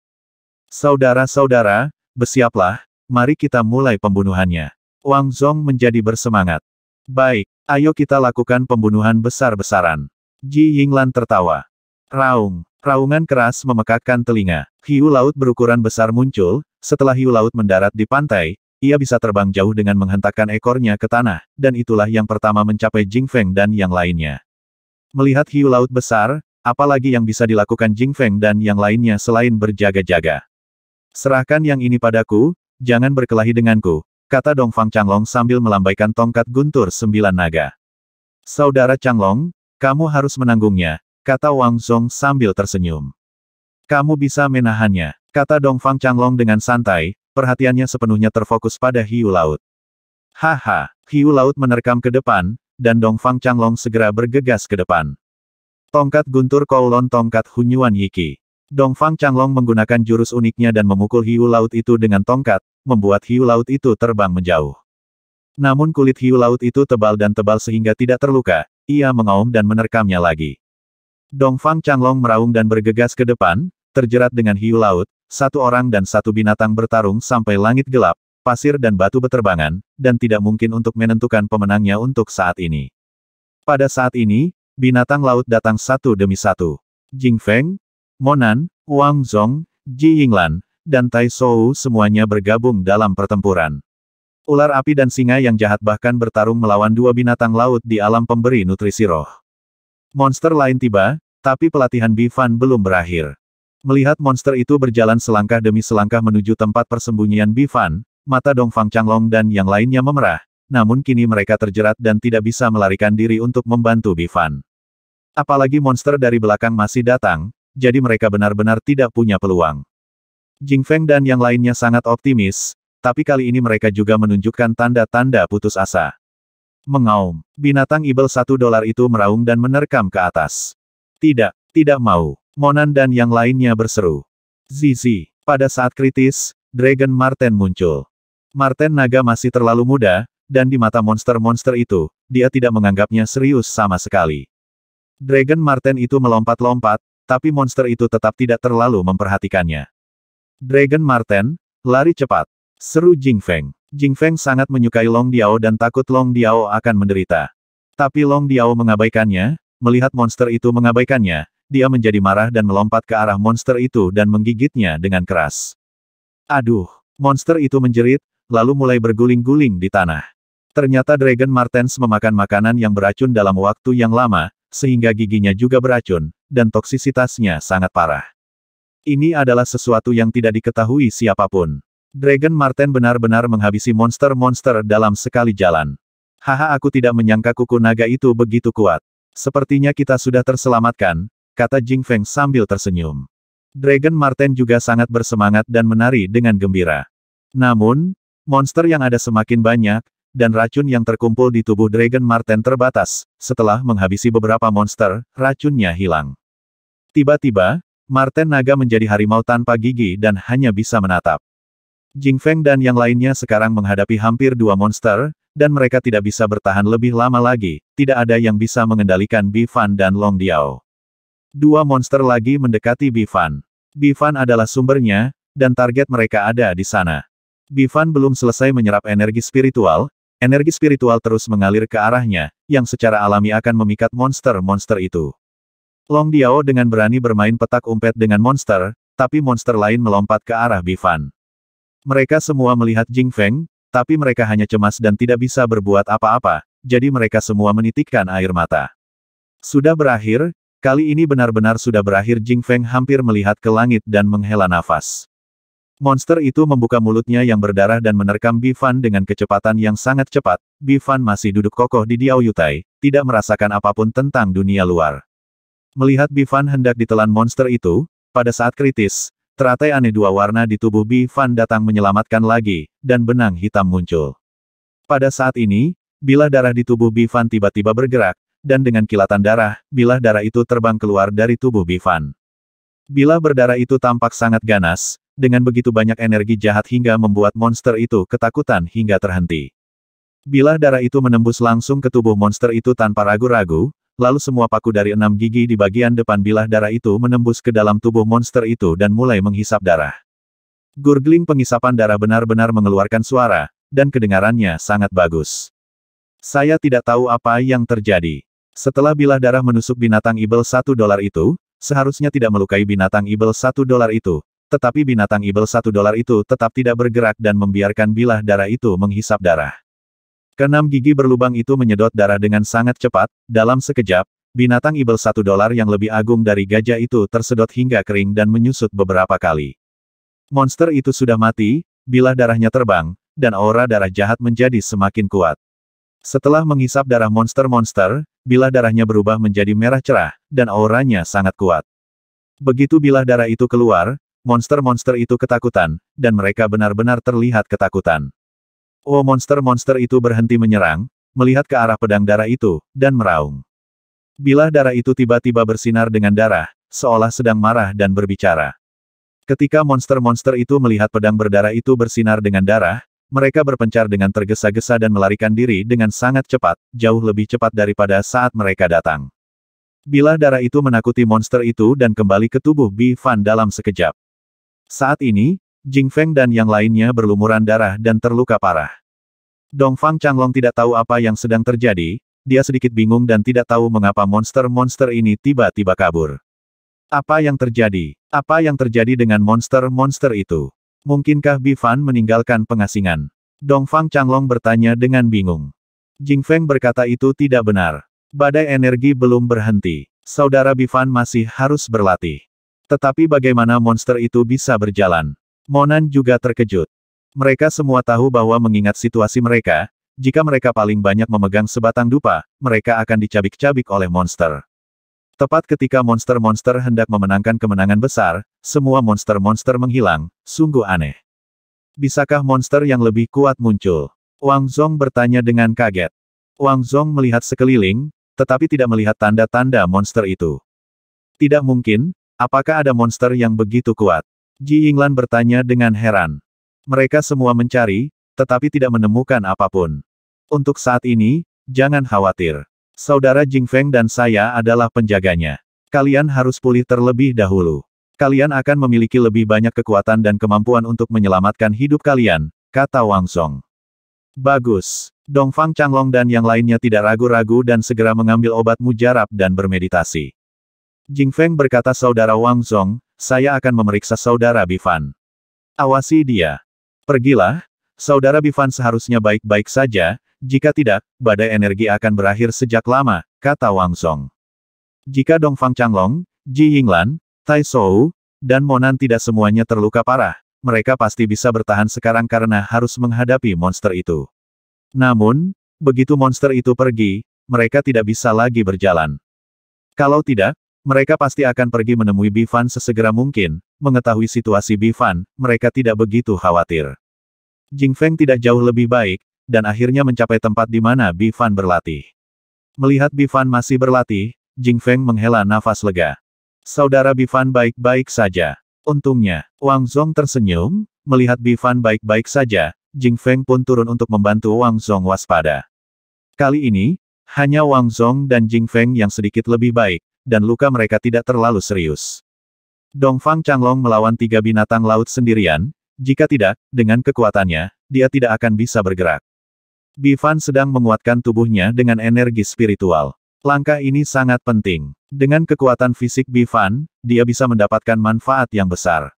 Saudara-saudara, bersiaplah, mari kita mulai pembunuhannya. Wang Zong menjadi bersemangat. Baik, ayo kita lakukan pembunuhan besar-besaran. Ji Yinglan tertawa. Raung. Raungan keras memekakkan telinga. Hiu laut berukuran besar muncul, setelah hiu laut mendarat di pantai, ia bisa terbang jauh dengan menghentakkan ekornya ke tanah, dan itulah yang pertama mencapai Jing Feng dan yang lainnya. Melihat hiu laut besar, apalagi yang bisa dilakukan Jing Feng dan yang lainnya selain berjaga-jaga. Serahkan yang ini padaku, jangan berkelahi denganku, kata Dongfang Changlong sambil melambaikan tongkat guntur sembilan naga. Saudara Changlong, kamu harus menanggungnya, kata Wang Zong sambil tersenyum. Kamu bisa menahannya, kata Dongfang Changlong dengan santai, perhatiannya sepenuhnya terfokus pada hiu laut. Haha, hiu laut menerkam ke depan, dan Dongfang Changlong segera bergegas ke depan. Tongkat guntur kolon tongkat hunyuan yiki. Dongfang Changlong menggunakan jurus uniknya dan memukul hiu laut itu dengan tongkat, membuat hiu laut itu terbang menjauh. Namun kulit hiu laut itu tebal dan tebal sehingga tidak terluka, ia mengaum dan menerkamnya lagi. Dongfang Changlong meraung dan bergegas ke depan, terjerat dengan hiu laut, satu orang dan satu binatang bertarung sampai langit gelap, pasir dan batu beterbangan, dan tidak mungkin untuk menentukan pemenangnya untuk saat ini. Pada saat ini, binatang laut datang satu demi satu. Jing Feng, Monan, Wang Zhong, Ji Yinglan, dan Tai Shou semuanya bergabung dalam pertempuran. Ular api dan singa yang jahat bahkan bertarung melawan dua binatang laut di alam pemberi nutrisi roh. Monster lain tiba, tapi pelatihan Bifan belum berakhir. Melihat monster itu berjalan selangkah demi selangkah menuju tempat persembunyian Bifan, mata Dongfang Changlong dan yang lainnya memerah, namun kini mereka terjerat dan tidak bisa melarikan diri untuk membantu Bifan. Apalagi monster dari belakang masih datang, jadi mereka benar-benar tidak punya peluang. Jing Feng dan yang lainnya sangat optimis, tapi kali ini mereka juga menunjukkan tanda-tanda putus asa. Mengaum, binatang ibel satu dolar itu meraung dan menerkam ke atas. Tidak, tidak mau. Monan dan yang lainnya berseru. Zizi, pada saat kritis, Dragon Marten muncul. Marten naga masih terlalu muda, dan di mata monster-monster itu, dia tidak menganggapnya serius sama sekali. Dragon Marten itu melompat-lompat, tapi monster itu tetap tidak terlalu memperhatikannya. Dragon Marten, lari cepat. Seru Jing Feng. Jing Feng sangat menyukai Long Diao dan takut Long Diao akan menderita. Tapi Long Diao mengabaikannya, melihat monster itu mengabaikannya, dia menjadi marah dan melompat ke arah monster itu dan menggigitnya dengan keras. Aduh, monster itu menjerit, lalu mulai berguling-guling di tanah. Ternyata Dragon Martens memakan makanan yang beracun dalam waktu yang lama, sehingga giginya juga beracun, dan toksisitasnya sangat parah. Ini adalah sesuatu yang tidak diketahui siapapun. Dragon Marten benar-benar menghabisi monster-monster dalam sekali jalan. Haha aku tidak menyangka kuku naga itu begitu kuat. Sepertinya kita sudah terselamatkan, kata Jing Feng sambil tersenyum. Dragon Marten juga sangat bersemangat dan menari dengan gembira. Namun, monster yang ada semakin banyak, dan racun yang terkumpul di tubuh Dragon Marten terbatas. Setelah menghabisi beberapa monster, racunnya hilang. Tiba-tiba, Marten Naga menjadi harimau tanpa gigi dan hanya bisa menatap. Jing Feng dan yang lainnya sekarang menghadapi hampir dua monster, dan mereka tidak bisa bertahan lebih lama lagi, tidak ada yang bisa mengendalikan Bifan dan Long Diao. Dua monster lagi mendekati Bifan. Bifan adalah sumbernya, dan target mereka ada di sana. Bifan belum selesai menyerap energi spiritual, Energi spiritual terus mengalir ke arahnya, yang secara alami akan memikat monster-monster itu. Long Diao dengan berani bermain petak umpet dengan monster, tapi monster lain melompat ke arah Bifan. Mereka semua melihat Jing Feng, tapi mereka hanya cemas dan tidak bisa berbuat apa-apa, jadi mereka semua menitikkan air mata. Sudah berakhir, kali ini benar-benar sudah berakhir Jing Feng hampir melihat ke langit dan menghela nafas. Monster itu membuka mulutnya yang berdarah dan menerkam Bifan dengan kecepatan yang sangat cepat. Bifan masih duduk kokoh di Diao Yutai, tidak merasakan apapun tentang dunia luar. Melihat Bifan hendak ditelan monster itu, pada saat kritis, teratai aneh dua warna di tubuh Bifan datang menyelamatkan lagi, dan benang hitam muncul. Pada saat ini, bilah darah di tubuh Bifan tiba-tiba bergerak, dan dengan kilatan darah, bilah darah itu terbang keluar dari tubuh Bifan. Bilah berdarah itu tampak sangat ganas, dengan begitu banyak energi jahat hingga membuat monster itu ketakutan hingga terhenti. Bila darah itu menembus langsung ke tubuh monster itu tanpa ragu-ragu, lalu semua paku dari enam gigi di bagian depan bilah darah itu menembus ke dalam tubuh monster itu dan mulai menghisap darah. Gurgling pengisapan darah benar-benar mengeluarkan suara, dan kedengarannya sangat bagus. Saya tidak tahu apa yang terjadi. Setelah bilah darah menusuk binatang ibel satu dolar itu, seharusnya tidak melukai binatang ibel satu dolar itu, tetapi binatang ibel satu dolar itu tetap tidak bergerak dan membiarkan bilah darah itu menghisap darah. Kenam gigi berlubang itu menyedot darah dengan sangat cepat, dalam sekejap, binatang ibel satu dolar yang lebih agung dari gajah itu tersedot hingga kering dan menyusut beberapa kali. Monster itu sudah mati, bilah darahnya terbang, dan aura darah jahat menjadi semakin kuat. Setelah menghisap darah monster-monster, bilah darahnya berubah menjadi merah cerah, dan auranya sangat kuat. Begitu bilah darah itu keluar, monster-monster itu ketakutan, dan mereka benar-benar terlihat ketakutan. Oh monster-monster itu berhenti menyerang, melihat ke arah pedang darah itu, dan meraung. Bila darah itu tiba-tiba bersinar dengan darah, seolah sedang marah dan berbicara. Ketika monster-monster itu melihat pedang berdarah itu bersinar dengan darah, mereka berpencar dengan tergesa-gesa dan melarikan diri dengan sangat cepat, jauh lebih cepat daripada saat mereka datang. Bila darah itu menakuti monster itu dan kembali ke tubuh Bi Fan dalam sekejap. Saat ini, Jing Feng dan yang lainnya berlumuran darah dan terluka parah. Dong Dongfang Changlong tidak tahu apa yang sedang terjadi, dia sedikit bingung dan tidak tahu mengapa monster-monster ini tiba-tiba kabur. Apa yang terjadi? Apa yang terjadi dengan monster-monster itu? Mungkinkah Bifan meninggalkan pengasingan? Dong Dongfang Changlong bertanya dengan bingung. Jing Feng berkata itu tidak benar. Badai energi belum berhenti. Saudara Bifan masih harus berlatih. Tetapi bagaimana monster itu bisa berjalan? Monan juga terkejut. Mereka semua tahu bahwa mengingat situasi mereka, jika mereka paling banyak memegang sebatang dupa, mereka akan dicabik-cabik oleh monster. Tepat ketika monster-monster hendak memenangkan kemenangan besar, semua monster-monster menghilang, sungguh aneh. Bisakah monster yang lebih kuat muncul? Wang Zong bertanya dengan kaget. Wang Zong melihat sekeliling, tetapi tidak melihat tanda-tanda monster itu. Tidak mungkin, Apakah ada monster yang begitu kuat? Ji Yinglan bertanya dengan heran. Mereka semua mencari, tetapi tidak menemukan apapun. Untuk saat ini, jangan khawatir. Saudara Jing Feng dan saya adalah penjaganya. Kalian harus pulih terlebih dahulu. Kalian akan memiliki lebih banyak kekuatan dan kemampuan untuk menyelamatkan hidup kalian, kata Wang Song. Bagus. Dongfang Changlong dan yang lainnya tidak ragu-ragu dan segera mengambil obat mujarab dan bermeditasi. Jing Feng berkata saudara Wang Zhong, saya akan memeriksa saudara Bifan. Awasi dia. Pergilah, saudara Bifan seharusnya baik-baik saja, jika tidak, badai energi akan berakhir sejak lama, kata Wang Zhong. Jika Dongfang Changlong, Ji Yinglan, Tai Shou, dan Monan tidak semuanya terluka parah, mereka pasti bisa bertahan sekarang karena harus menghadapi monster itu. Namun, begitu monster itu pergi, mereka tidak bisa lagi berjalan. Kalau tidak, mereka pasti akan pergi menemui Bifan sesegera mungkin, mengetahui situasi Bifan, mereka tidak begitu khawatir. Jing Feng tidak jauh lebih baik, dan akhirnya mencapai tempat di mana Bifan berlatih. Melihat Bifan masih berlatih, Jing Feng menghela nafas lega. Saudara Bifan baik-baik saja. Untungnya, Wang Zhong tersenyum, melihat Bifan baik-baik saja, Jing Feng pun turun untuk membantu Wang Zhong waspada. Kali ini, hanya Wang Zhong dan Jing Feng yang sedikit lebih baik, dan luka mereka tidak terlalu serius. Dongfang Changlong melawan tiga binatang laut sendirian, jika tidak, dengan kekuatannya, dia tidak akan bisa bergerak. Bifan sedang menguatkan tubuhnya dengan energi spiritual. Langkah ini sangat penting. Dengan kekuatan fisik Bifan, dia bisa mendapatkan manfaat yang besar.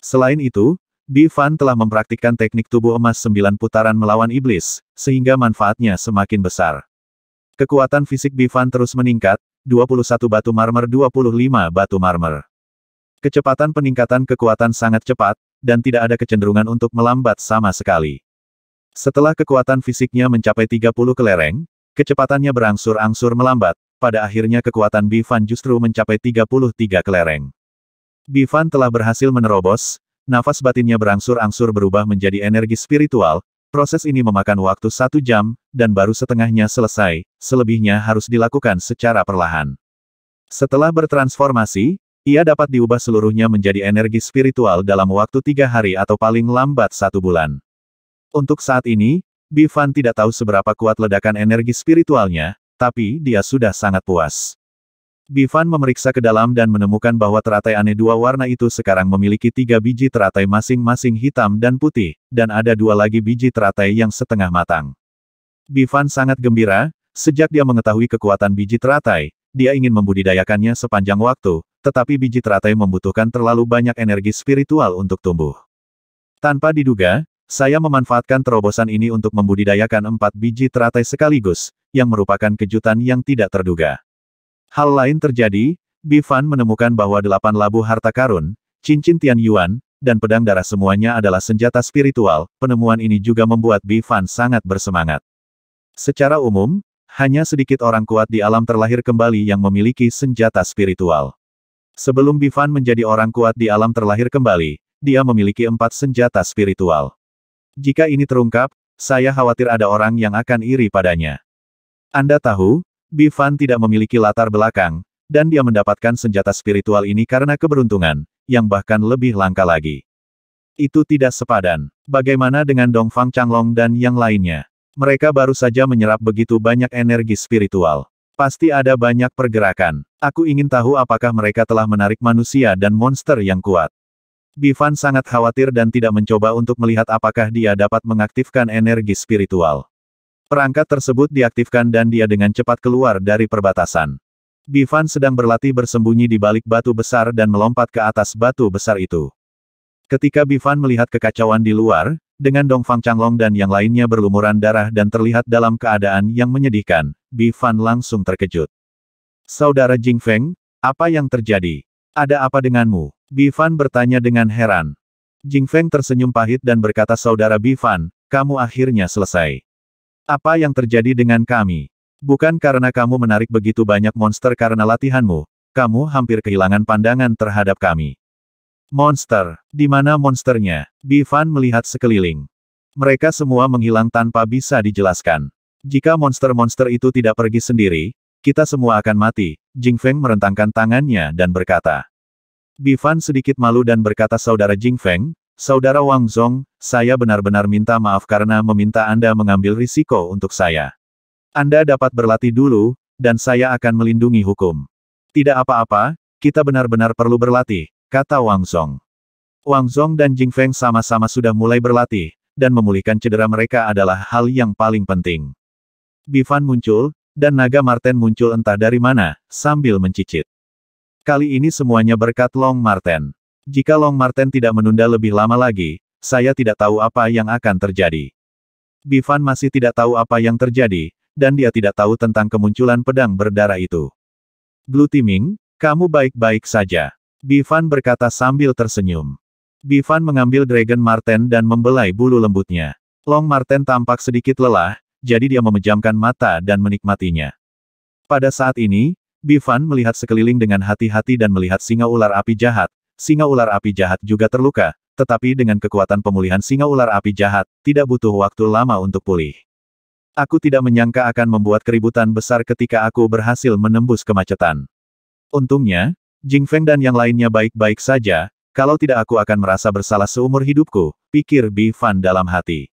Selain itu, Bifan telah mempraktikkan teknik tubuh emas sembilan putaran melawan iblis, sehingga manfaatnya semakin besar. Kekuatan fisik Bifan terus meningkat, 21 batu marmer 25 batu marmer. Kecepatan peningkatan kekuatan sangat cepat, dan tidak ada kecenderungan untuk melambat sama sekali. Setelah kekuatan fisiknya mencapai 30 kelereng, kecepatannya berangsur-angsur melambat, pada akhirnya kekuatan Bifan justru mencapai 33 kelereng. Bifan telah berhasil menerobos, nafas batinnya berangsur-angsur berubah menjadi energi spiritual, Proses ini memakan waktu satu jam, dan baru setengahnya selesai, selebihnya harus dilakukan secara perlahan. Setelah bertransformasi, ia dapat diubah seluruhnya menjadi energi spiritual dalam waktu tiga hari atau paling lambat satu bulan. Untuk saat ini, Bifan tidak tahu seberapa kuat ledakan energi spiritualnya, tapi dia sudah sangat puas. Bifan memeriksa ke dalam dan menemukan bahwa teratai aneh dua warna itu sekarang memiliki tiga biji teratai masing-masing hitam dan putih, dan ada dua lagi biji teratai yang setengah matang. Bifan sangat gembira, sejak dia mengetahui kekuatan biji teratai, dia ingin membudidayakannya sepanjang waktu, tetapi biji teratai membutuhkan terlalu banyak energi spiritual untuk tumbuh. Tanpa diduga, saya memanfaatkan terobosan ini untuk membudidayakan empat biji teratai sekaligus, yang merupakan kejutan yang tidak terduga. Hal lain terjadi, Bifan menemukan bahwa delapan labu harta karun, cincin Tian Yuan, dan pedang darah semuanya adalah senjata spiritual, penemuan ini juga membuat Bifan sangat bersemangat. Secara umum, hanya sedikit orang kuat di alam terlahir kembali yang memiliki senjata spiritual. Sebelum Bifan menjadi orang kuat di alam terlahir kembali, dia memiliki empat senjata spiritual. Jika ini terungkap, saya khawatir ada orang yang akan iri padanya. Anda tahu, Bifan tidak memiliki latar belakang, dan dia mendapatkan senjata spiritual ini karena keberuntungan, yang bahkan lebih langka lagi. Itu tidak sepadan. Bagaimana dengan Dongfang Changlong dan yang lainnya? Mereka baru saja menyerap begitu banyak energi spiritual. Pasti ada banyak pergerakan. Aku ingin tahu apakah mereka telah menarik manusia dan monster yang kuat. Bifan sangat khawatir dan tidak mencoba untuk melihat apakah dia dapat mengaktifkan energi spiritual. Perangkat tersebut diaktifkan dan dia dengan cepat keluar dari perbatasan. Bifan sedang berlatih bersembunyi di balik batu besar dan melompat ke atas batu besar itu. Ketika Bifan melihat kekacauan di luar, dengan Dongfang Changlong dan yang lainnya berlumuran darah dan terlihat dalam keadaan yang menyedihkan, Bifan langsung terkejut. Saudara Jing Feng, apa yang terjadi? Ada apa denganmu? Bifan bertanya dengan heran. Jing Feng tersenyum pahit dan berkata saudara Bifan, kamu akhirnya selesai. Apa yang terjadi dengan kami? Bukan karena kamu menarik begitu banyak monster karena latihanmu, kamu hampir kehilangan pandangan terhadap kami. Monster, di mana monsternya? Bifan melihat sekeliling. Mereka semua menghilang tanpa bisa dijelaskan. Jika monster-monster itu tidak pergi sendiri, kita semua akan mati, Jing Feng merentangkan tangannya dan berkata. Bifan sedikit malu dan berkata saudara Jing Feng, Saudara Wang Zong, saya benar-benar minta maaf karena meminta Anda mengambil risiko untuk saya. Anda dapat berlatih dulu, dan saya akan melindungi hukum. Tidak apa-apa, kita benar-benar perlu berlatih, kata Wang Zong. Wang Zong dan Jing Feng sama-sama sudah mulai berlatih, dan memulihkan cedera mereka adalah hal yang paling penting. Bifan muncul, dan naga Marten muncul entah dari mana, sambil mencicit. Kali ini semuanya berkat Long Marten. Jika Long Marten tidak menunda lebih lama lagi, saya tidak tahu apa yang akan terjadi. Bivan masih tidak tahu apa yang terjadi, dan dia tidak tahu tentang kemunculan pedang berdarah itu. Blue Glutiming, kamu baik-baik saja. Bivan berkata sambil tersenyum. Bivan mengambil Dragon Marten dan membelai bulu lembutnya. Long Marten tampak sedikit lelah, jadi dia memejamkan mata dan menikmatinya. Pada saat ini, Bivan melihat sekeliling dengan hati-hati dan melihat singa ular api jahat, singa ular api jahat juga terluka, tetapi dengan kekuatan pemulihan singa ular api jahat, tidak butuh waktu lama untuk pulih. Aku tidak menyangka akan membuat keributan besar ketika aku berhasil menembus kemacetan. Untungnya, Jing Feng dan yang lainnya baik-baik saja, kalau tidak aku akan merasa bersalah seumur hidupku, pikir Bi Fan dalam hati.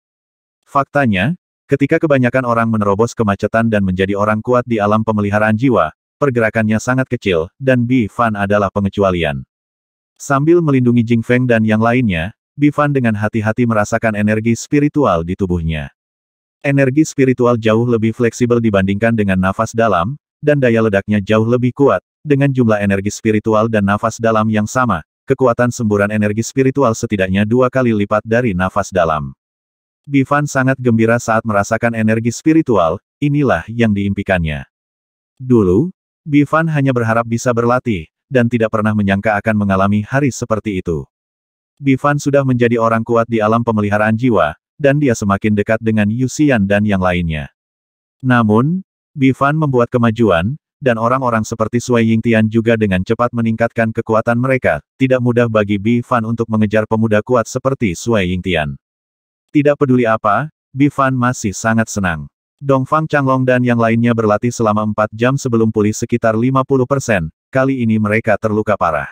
Faktanya, ketika kebanyakan orang menerobos kemacetan dan menjadi orang kuat di alam pemeliharaan jiwa, pergerakannya sangat kecil, dan Bi Fan adalah pengecualian. Sambil melindungi Jing Feng dan yang lainnya, Bifan dengan hati-hati merasakan energi spiritual di tubuhnya. Energi spiritual jauh lebih fleksibel dibandingkan dengan nafas dalam, dan daya ledaknya jauh lebih kuat, dengan jumlah energi spiritual dan nafas dalam yang sama, kekuatan semburan energi spiritual setidaknya dua kali lipat dari nafas dalam. Bifan sangat gembira saat merasakan energi spiritual, inilah yang diimpikannya. Dulu, Bifan hanya berharap bisa berlatih, dan tidak pernah menyangka akan mengalami hari seperti itu. Bifan sudah menjadi orang kuat di alam pemeliharaan jiwa, dan dia semakin dekat dengan Yusian dan yang lainnya. Namun, Bifan membuat kemajuan, dan orang-orang seperti Sui Yingtian juga dengan cepat meningkatkan kekuatan mereka, tidak mudah bagi Bifan untuk mengejar pemuda kuat seperti Sui Yingtian. Tidak peduli apa, Bifan masih sangat senang. Dongfang Changlong dan yang lainnya berlatih selama 4 jam sebelum pulih sekitar 50%, kali ini mereka terluka parah.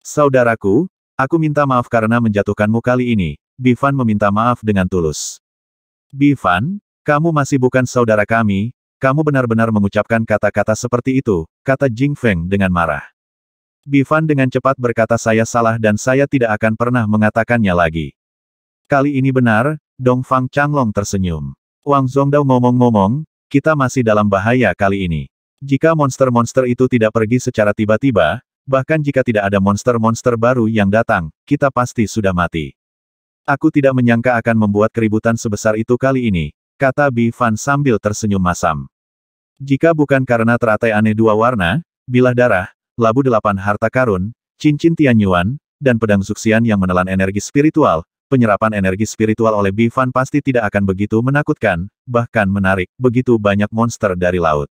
Saudaraku, aku minta maaf karena menjatuhkanmu kali ini, Bifan meminta maaf dengan tulus. Bifan, kamu masih bukan saudara kami, kamu benar-benar mengucapkan kata-kata seperti itu, kata Jing Feng dengan marah. Bifan dengan cepat berkata saya salah dan saya tidak akan pernah mengatakannya lagi. Kali ini benar, Dong Fang Changlong tersenyum. Wang Zhongdao ngomong-ngomong, kita masih dalam bahaya kali ini. Jika monster-monster itu tidak pergi secara tiba-tiba, bahkan jika tidak ada monster-monster baru yang datang, kita pasti sudah mati. Aku tidak menyangka akan membuat keributan sebesar itu kali ini, kata Bi Fan sambil tersenyum masam. Jika bukan karena teratai aneh dua warna, bilah darah, labu delapan harta karun, cincin Tianyuan, dan pedang Zuxian yang menelan energi spiritual, penyerapan energi spiritual oleh Bifan pasti tidak akan begitu menakutkan, bahkan menarik, begitu banyak monster dari laut.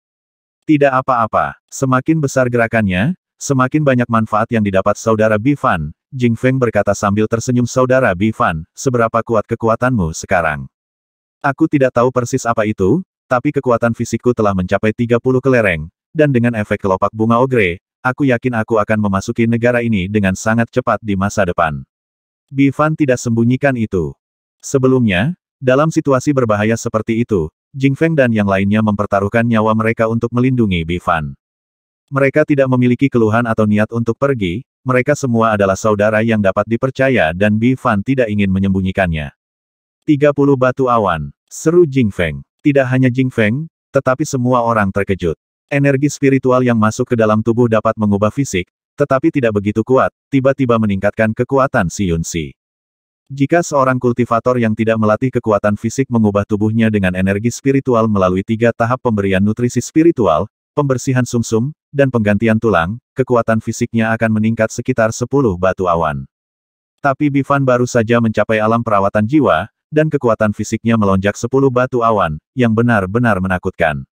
Tidak apa-apa, semakin besar gerakannya, semakin banyak manfaat yang didapat saudara Bifan, Jing Feng berkata sambil tersenyum saudara Bifan, seberapa kuat kekuatanmu sekarang. Aku tidak tahu persis apa itu, tapi kekuatan fisikku telah mencapai 30 kelereng, dan dengan efek kelopak bunga ogre, aku yakin aku akan memasuki negara ini dengan sangat cepat di masa depan. Bifan tidak sembunyikan itu. Sebelumnya, dalam situasi berbahaya seperti itu, Jing Feng dan yang lainnya mempertaruhkan nyawa mereka untuk melindungi Bifan. Mereka tidak memiliki keluhan atau niat untuk pergi, mereka semua adalah saudara yang dapat dipercaya dan Bifan tidak ingin menyembunyikannya. 30 batu awan, seru Jing Feng. Tidak hanya Jing Feng, tetapi semua orang terkejut. Energi spiritual yang masuk ke dalam tubuh dapat mengubah fisik, tetapi tidak begitu kuat, tiba-tiba meningkatkan kekuatan Si Yun Si. Jika seorang kultivator yang tidak melatih kekuatan fisik mengubah tubuhnya dengan energi spiritual melalui tiga tahap pemberian nutrisi spiritual, pembersihan sumsum, dan penggantian tulang, kekuatan fisiknya akan meningkat sekitar 10 batu awan. Tapi Bifan baru saja mencapai alam perawatan jiwa, dan kekuatan fisiknya melonjak 10 batu awan, yang benar-benar menakutkan.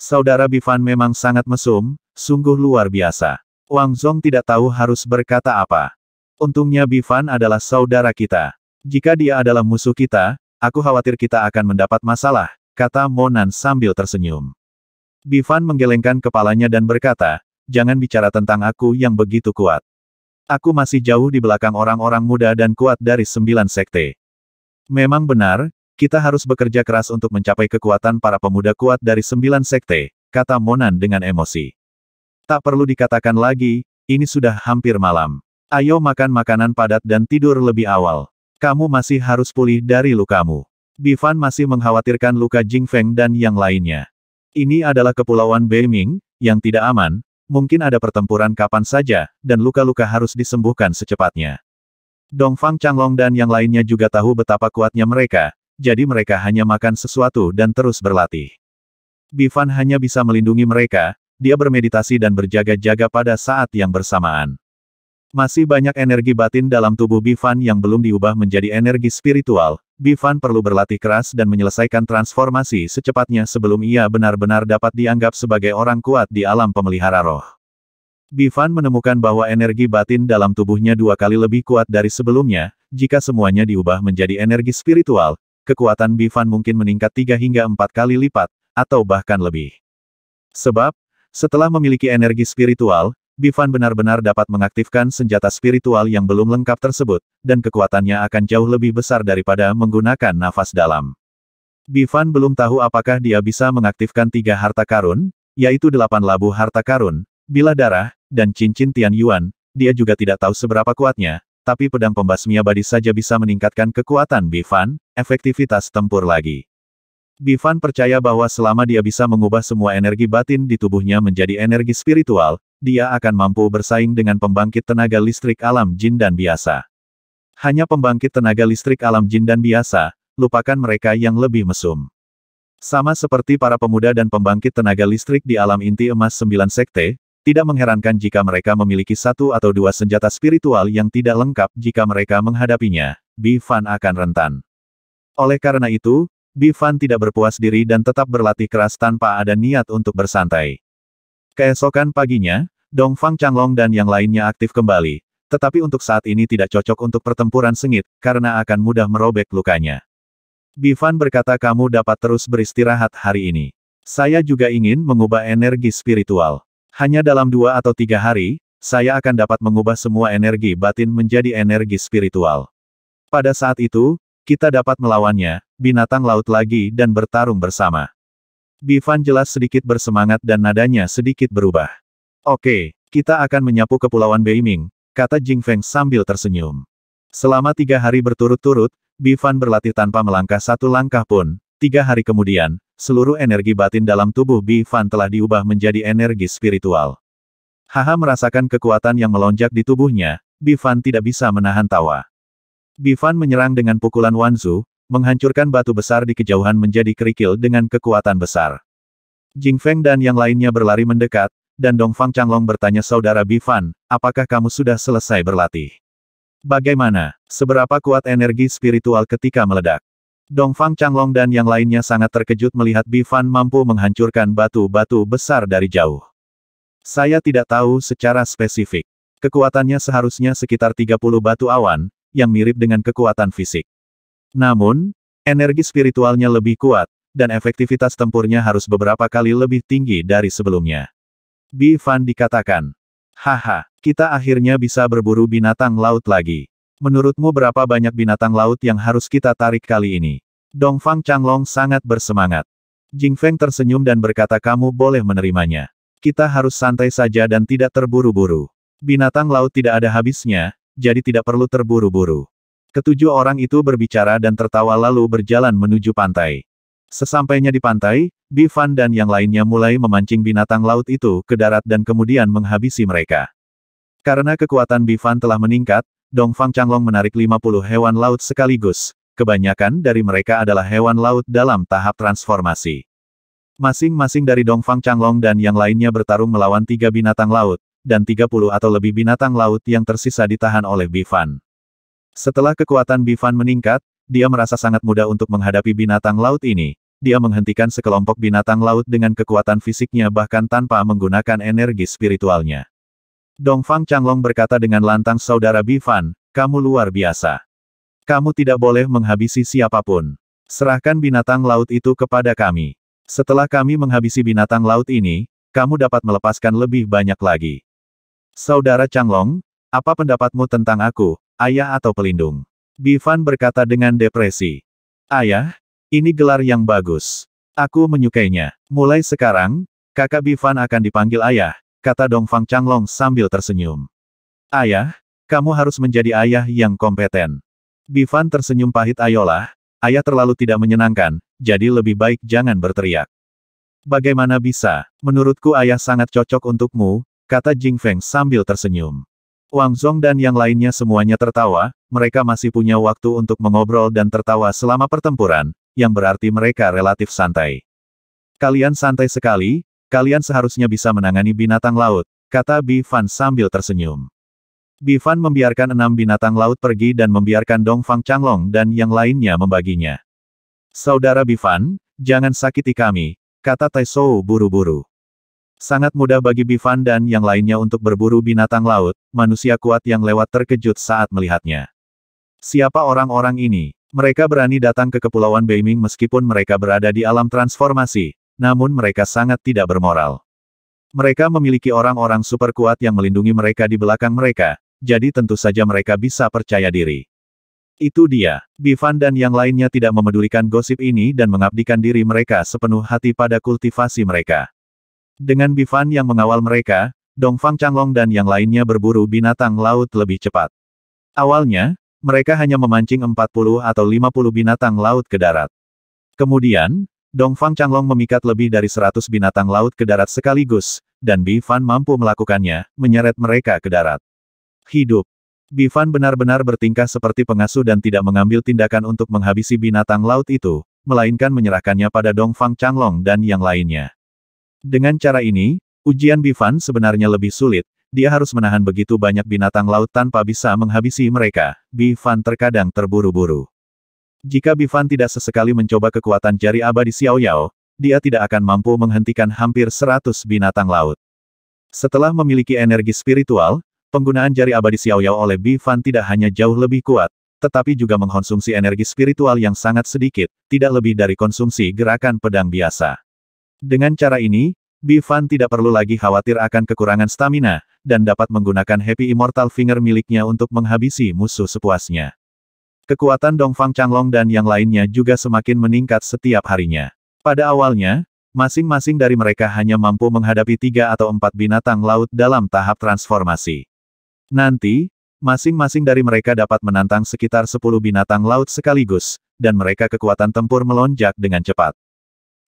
Saudara Bifan memang sangat mesum, sungguh luar biasa. Wang Zhong tidak tahu harus berkata apa. Untungnya Bifan adalah saudara kita. Jika dia adalah musuh kita, aku khawatir kita akan mendapat masalah, kata Monan sambil tersenyum. Bifan menggelengkan kepalanya dan berkata, jangan bicara tentang aku yang begitu kuat. Aku masih jauh di belakang orang-orang muda dan kuat dari sembilan sekte. Memang benar, kita harus bekerja keras untuk mencapai kekuatan para pemuda kuat dari sembilan sekte, kata Monan dengan emosi. Tak perlu dikatakan lagi, ini sudah hampir malam. Ayo makan makanan padat dan tidur lebih awal. Kamu masih harus pulih dari lukamu. Bifan masih mengkhawatirkan luka Jing Feng dan yang lainnya. Ini adalah kepulauan Beiming, yang tidak aman, mungkin ada pertempuran kapan saja, dan luka-luka harus disembuhkan secepatnya. Dongfang Changlong dan yang lainnya juga tahu betapa kuatnya mereka, jadi mereka hanya makan sesuatu dan terus berlatih. Bifan hanya bisa melindungi mereka, dia bermeditasi dan berjaga-jaga pada saat yang bersamaan. Masih banyak energi batin dalam tubuh Bifan yang belum diubah menjadi energi spiritual, Bifan perlu berlatih keras dan menyelesaikan transformasi secepatnya sebelum ia benar-benar dapat dianggap sebagai orang kuat di alam pemelihara roh. Bifan menemukan bahwa energi batin dalam tubuhnya dua kali lebih kuat dari sebelumnya, jika semuanya diubah menjadi energi spiritual, kekuatan Bifan mungkin meningkat tiga hingga empat kali lipat, atau bahkan lebih. Sebab, setelah memiliki energi spiritual, Bifan benar-benar dapat mengaktifkan senjata spiritual yang belum lengkap tersebut, dan kekuatannya akan jauh lebih besar daripada menggunakan nafas dalam. Bifan belum tahu apakah dia bisa mengaktifkan tiga harta karun, yaitu delapan labu harta karun, bila darah, dan cincin Tian Yuan, dia juga tidak tahu seberapa kuatnya, tapi pedang pembasmi abadi saja bisa meningkatkan kekuatan Bifan, efektivitas tempur lagi. Bifan percaya bahwa selama dia bisa mengubah semua energi batin di tubuhnya menjadi energi spiritual, dia akan mampu bersaing dengan pembangkit tenaga listrik alam jin dan biasa. Hanya pembangkit tenaga listrik alam jin dan biasa, lupakan mereka yang lebih mesum. Sama seperti para pemuda dan pembangkit tenaga listrik di alam inti emas sembilan sekte, tidak mengherankan jika mereka memiliki satu atau dua senjata spiritual yang tidak lengkap jika mereka menghadapinya, Bifan akan rentan. Oleh karena itu, Bifan tidak berpuas diri dan tetap berlatih keras tanpa ada niat untuk bersantai. Keesokan paginya, Dong Fang Changlong dan yang lainnya aktif kembali. Tetapi untuk saat ini tidak cocok untuk pertempuran sengit, karena akan mudah merobek lukanya. Bifan berkata kamu dapat terus beristirahat hari ini. Saya juga ingin mengubah energi spiritual. Hanya dalam dua atau tiga hari, saya akan dapat mengubah semua energi batin menjadi energi spiritual. Pada saat itu, kita dapat melawannya, binatang laut lagi dan bertarung bersama. Bifan jelas sedikit bersemangat dan nadanya sedikit berubah. Oke, kita akan menyapu kepulauan Beiming, kata Jing Feng sambil tersenyum. Selama tiga hari berturut-turut, Bifan berlatih tanpa melangkah satu langkah pun. Tiga hari kemudian, seluruh energi batin dalam tubuh Bifan telah diubah menjadi energi spiritual. Haha merasakan kekuatan yang melonjak di tubuhnya, Bifan tidak bisa menahan tawa. Bifan menyerang dengan pukulan Wanzu, menghancurkan batu besar di kejauhan menjadi kerikil dengan kekuatan besar. Jing Feng dan yang lainnya berlari mendekat, dan Dong Fang Changlong bertanya saudara Bifan, apakah kamu sudah selesai berlatih? Bagaimana, seberapa kuat energi spiritual ketika meledak? Dong Fang Changlong dan yang lainnya sangat terkejut melihat Bifan mampu menghancurkan batu-batu besar dari jauh. Saya tidak tahu secara spesifik. Kekuatannya seharusnya sekitar 30 batu awan, yang mirip dengan kekuatan fisik. Namun, energi spiritualnya lebih kuat, dan efektivitas tempurnya harus beberapa kali lebih tinggi dari sebelumnya. Bi Fan dikatakan, Haha, kita akhirnya bisa berburu binatang laut lagi. Menurutmu berapa banyak binatang laut yang harus kita tarik kali ini? Dongfang Changlong sangat bersemangat. Jing Feng tersenyum dan berkata kamu boleh menerimanya. Kita harus santai saja dan tidak terburu-buru. Binatang laut tidak ada habisnya, jadi tidak perlu terburu-buru. Ketujuh orang itu berbicara dan tertawa lalu berjalan menuju pantai. Sesampainya di pantai, Bifan dan yang lainnya mulai memancing binatang laut itu ke darat dan kemudian menghabisi mereka. Karena kekuatan Bifan telah meningkat, Dongfang Changlong menarik 50 hewan laut sekaligus. Kebanyakan dari mereka adalah hewan laut dalam tahap transformasi. Masing-masing dari Dongfang Changlong dan yang lainnya bertarung melawan tiga binatang laut, dan 30 atau lebih binatang laut yang tersisa ditahan oleh Bifan. Setelah kekuatan Bifan meningkat, dia merasa sangat mudah untuk menghadapi binatang laut ini. Dia menghentikan sekelompok binatang laut dengan kekuatan fisiknya bahkan tanpa menggunakan energi spiritualnya. Dongfang Changlong berkata dengan lantang saudara Bifan, kamu luar biasa. Kamu tidak boleh menghabisi siapapun. Serahkan binatang laut itu kepada kami. Setelah kami menghabisi binatang laut ini, kamu dapat melepaskan lebih banyak lagi. Saudara Changlong, apa pendapatmu tentang aku? Ayah atau pelindung? Bivan berkata dengan depresi. Ayah, ini gelar yang bagus. Aku menyukainya. Mulai sekarang, kakak Bivan akan dipanggil ayah, kata Dongfang Changlong sambil tersenyum. Ayah, kamu harus menjadi ayah yang kompeten. Bivan tersenyum pahit ayolah, ayah terlalu tidak menyenangkan, jadi lebih baik jangan berteriak. Bagaimana bisa? Menurutku ayah sangat cocok untukmu, kata Jing Feng sambil tersenyum. Wang Zhong dan yang lainnya semuanya tertawa, mereka masih punya waktu untuk mengobrol dan tertawa selama pertempuran, yang berarti mereka relatif santai. Kalian santai sekali, kalian seharusnya bisa menangani binatang laut, kata Bi Fan sambil tersenyum. Bi Fan membiarkan enam binatang laut pergi dan membiarkan Dong Fang Changlong dan yang lainnya membaginya. Saudara Bi Fan, jangan sakiti kami, kata Tai Shou buru-buru. Sangat mudah bagi Bifan dan yang lainnya untuk berburu binatang laut, manusia kuat yang lewat terkejut saat melihatnya. Siapa orang-orang ini? Mereka berani datang ke Kepulauan Beiming meskipun mereka berada di alam transformasi, namun mereka sangat tidak bermoral. Mereka memiliki orang-orang super kuat yang melindungi mereka di belakang mereka, jadi tentu saja mereka bisa percaya diri. Itu dia, Bifan dan yang lainnya tidak memedulikan gosip ini dan mengabdikan diri mereka sepenuh hati pada kultivasi mereka. Dengan Bifan yang mengawal mereka, Dongfang Changlong dan yang lainnya berburu binatang laut lebih cepat. Awalnya, mereka hanya memancing 40 atau 50 binatang laut ke darat. Kemudian, Dongfang Changlong memikat lebih dari 100 binatang laut ke darat sekaligus, dan Bifan mampu melakukannya, menyeret mereka ke darat. Hidup. Bifan benar-benar bertingkah seperti pengasuh dan tidak mengambil tindakan untuk menghabisi binatang laut itu, melainkan menyerahkannya pada Dongfang Changlong dan yang lainnya. Dengan cara ini, ujian Bifan sebenarnya lebih sulit, dia harus menahan begitu banyak binatang laut tanpa bisa menghabisi mereka, Bifan terkadang terburu-buru. Jika Bifan tidak sesekali mencoba kekuatan jari abadi Xiao Yao, dia tidak akan mampu menghentikan hampir 100 binatang laut. Setelah memiliki energi spiritual, penggunaan jari abadi Xiao Yao oleh Bifan tidak hanya jauh lebih kuat, tetapi juga mengkonsumsi energi spiritual yang sangat sedikit, tidak lebih dari konsumsi gerakan pedang biasa. Dengan cara ini, Bifan tidak perlu lagi khawatir akan kekurangan stamina, dan dapat menggunakan Happy Immortal Finger miliknya untuk menghabisi musuh sepuasnya. Kekuatan Dongfang Changlong dan yang lainnya juga semakin meningkat setiap harinya. Pada awalnya, masing-masing dari mereka hanya mampu menghadapi tiga atau empat binatang laut dalam tahap transformasi. Nanti, masing-masing dari mereka dapat menantang sekitar sepuluh binatang laut sekaligus, dan mereka kekuatan tempur melonjak dengan cepat.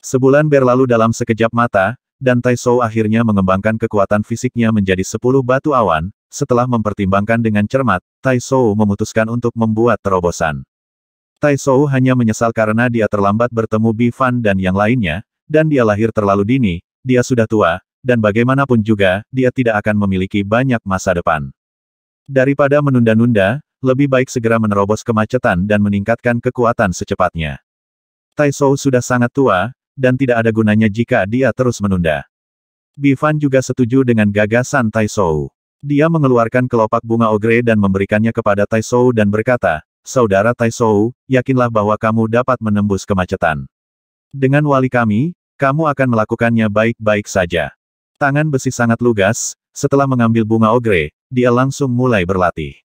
Sebulan berlalu dalam sekejap mata, dan Tai Shou akhirnya mengembangkan kekuatan fisiknya menjadi sepuluh batu awan, setelah mempertimbangkan dengan cermat, Tai Shou memutuskan untuk membuat terobosan. Tai Shou hanya menyesal karena dia terlambat bertemu Bifan dan yang lainnya, dan dia lahir terlalu dini, dia sudah tua, dan bagaimanapun juga, dia tidak akan memiliki banyak masa depan. Daripada menunda-nunda, lebih baik segera menerobos kemacetan dan meningkatkan kekuatan secepatnya. Tai Shou sudah sangat tua, dan tidak ada gunanya jika dia terus menunda. Bifan juga setuju dengan gagasan Tai Dia mengeluarkan kelopak bunga ogre dan memberikannya kepada Tai Shou dan berkata, Saudara Tai Shou, yakinlah bahwa kamu dapat menembus kemacetan. Dengan wali kami, kamu akan melakukannya baik-baik saja. Tangan besi sangat lugas, setelah mengambil bunga ogre, dia langsung mulai berlatih.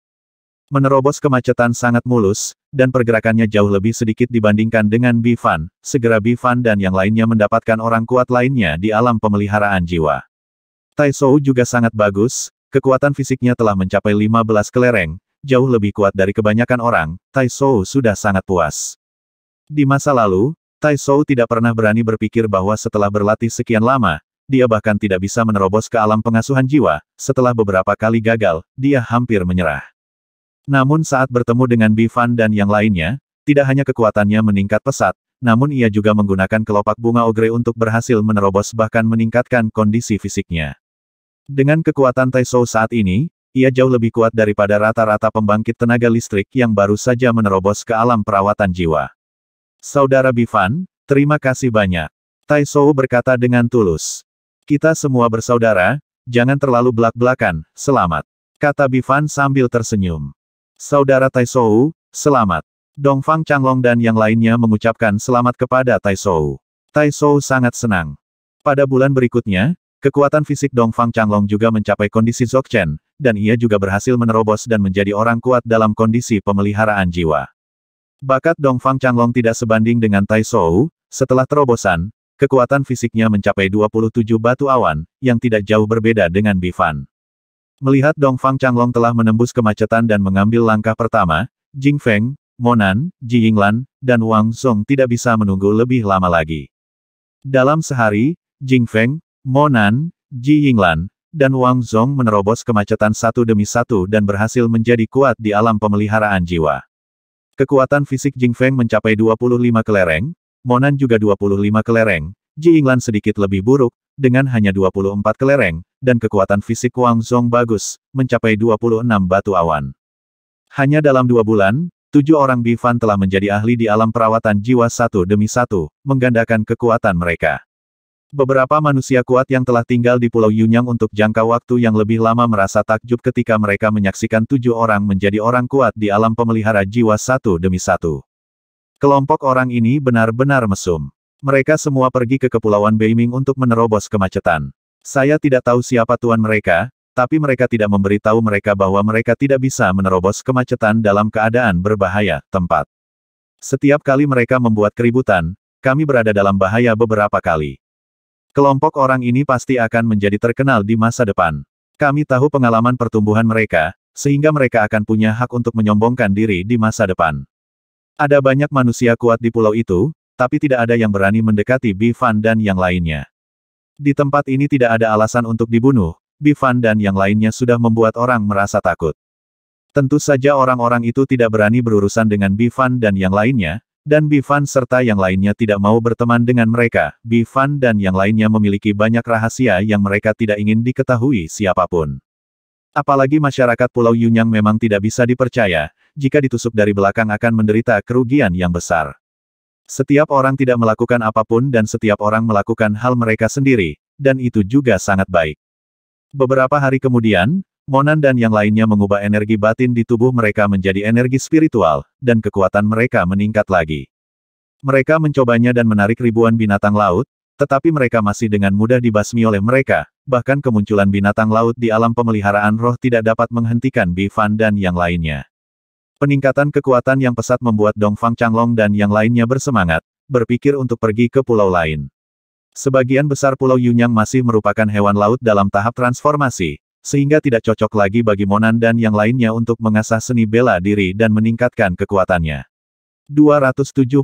Menerobos kemacetan sangat mulus, dan pergerakannya jauh lebih sedikit dibandingkan dengan Bifan, segera Bifan dan yang lainnya mendapatkan orang kuat lainnya di alam pemeliharaan jiwa. Tai Shou juga sangat bagus, kekuatan fisiknya telah mencapai 15 kelereng, jauh lebih kuat dari kebanyakan orang, Tai Shou sudah sangat puas. Di masa lalu, Tai Shou tidak pernah berani berpikir bahwa setelah berlatih sekian lama, dia bahkan tidak bisa menerobos ke alam pengasuhan jiwa, setelah beberapa kali gagal, dia hampir menyerah. Namun saat bertemu dengan Bifan dan yang lainnya, tidak hanya kekuatannya meningkat pesat, namun ia juga menggunakan kelopak bunga ogre untuk berhasil menerobos bahkan meningkatkan kondisi fisiknya. Dengan kekuatan Taisou saat ini, ia jauh lebih kuat daripada rata-rata pembangkit tenaga listrik yang baru saja menerobos ke alam perawatan jiwa. Saudara Bifan, terima kasih banyak. Taisou berkata dengan tulus. Kita semua bersaudara, jangan terlalu belak-belakan, selamat. Kata Bifan sambil tersenyum. Saudara Taisou, selamat. Dongfang Changlong dan yang lainnya mengucapkan selamat kepada Taisou. Taisou sangat senang. Pada bulan berikutnya, kekuatan fisik Dongfang Changlong juga mencapai kondisi Zokchen, dan ia juga berhasil menerobos dan menjadi orang kuat dalam kondisi pemeliharaan jiwa. Bakat Dongfang Changlong tidak sebanding dengan Taisou, setelah terobosan, kekuatan fisiknya mencapai 27 batu awan, yang tidak jauh berbeda dengan Bifan. Melihat Dong Fang Changlong telah menembus kemacetan dan mengambil langkah pertama, Jing Feng, Monan, Ji Yinglan, dan Wang Song tidak bisa menunggu lebih lama lagi. Dalam sehari, Jing Feng, Monan, Ji Yinglan, dan Wang Zong menerobos kemacetan satu demi satu dan berhasil menjadi kuat di alam pemeliharaan jiwa. Kekuatan fisik Jing Feng mencapai 25 kelereng, Monan juga 25 kelereng, Ji Yinglan sedikit lebih buruk, dengan hanya 24 kelereng, dan kekuatan fisik Wang Zhong bagus, mencapai 26 batu awan. Hanya dalam dua bulan, tujuh orang Bifan telah menjadi ahli di alam perawatan jiwa satu demi satu, menggandakan kekuatan mereka. Beberapa manusia kuat yang telah tinggal di Pulau Yunyang untuk jangka waktu yang lebih lama merasa takjub ketika mereka menyaksikan tujuh orang menjadi orang kuat di alam pemelihara jiwa satu demi satu. Kelompok orang ini benar-benar mesum. Mereka semua pergi ke Kepulauan Beiming untuk menerobos kemacetan. Saya tidak tahu siapa tuan mereka, tapi mereka tidak memberitahu mereka bahwa mereka tidak bisa menerobos kemacetan dalam keadaan berbahaya, tempat. Setiap kali mereka membuat keributan, kami berada dalam bahaya beberapa kali. Kelompok orang ini pasti akan menjadi terkenal di masa depan. Kami tahu pengalaman pertumbuhan mereka, sehingga mereka akan punya hak untuk menyombongkan diri di masa depan. Ada banyak manusia kuat di pulau itu, tapi tidak ada yang berani mendekati Bifan dan yang lainnya. Di tempat ini tidak ada alasan untuk dibunuh, Bifan dan yang lainnya sudah membuat orang merasa takut. Tentu saja orang-orang itu tidak berani berurusan dengan Bifan dan yang lainnya, dan Bifan serta yang lainnya tidak mau berteman dengan mereka. Bifan dan yang lainnya memiliki banyak rahasia yang mereka tidak ingin diketahui siapapun. Apalagi masyarakat Pulau Yunyang memang tidak bisa dipercaya, jika ditusuk dari belakang akan menderita kerugian yang besar. Setiap orang tidak melakukan apapun dan setiap orang melakukan hal mereka sendiri, dan itu juga sangat baik. Beberapa hari kemudian, Monan dan yang lainnya mengubah energi batin di tubuh mereka menjadi energi spiritual, dan kekuatan mereka meningkat lagi. Mereka mencobanya dan menarik ribuan binatang laut, tetapi mereka masih dengan mudah dibasmi oleh mereka, bahkan kemunculan binatang laut di alam pemeliharaan roh tidak dapat menghentikan Bifan dan yang lainnya. Peningkatan kekuatan yang pesat membuat Dongfang Changlong dan yang lainnya bersemangat, berpikir untuk pergi ke pulau lain. Sebagian besar pulau Yunyang masih merupakan hewan laut dalam tahap transformasi, sehingga tidak cocok lagi bagi Monan dan yang lainnya untuk mengasah seni bela diri dan meningkatkan kekuatannya. 270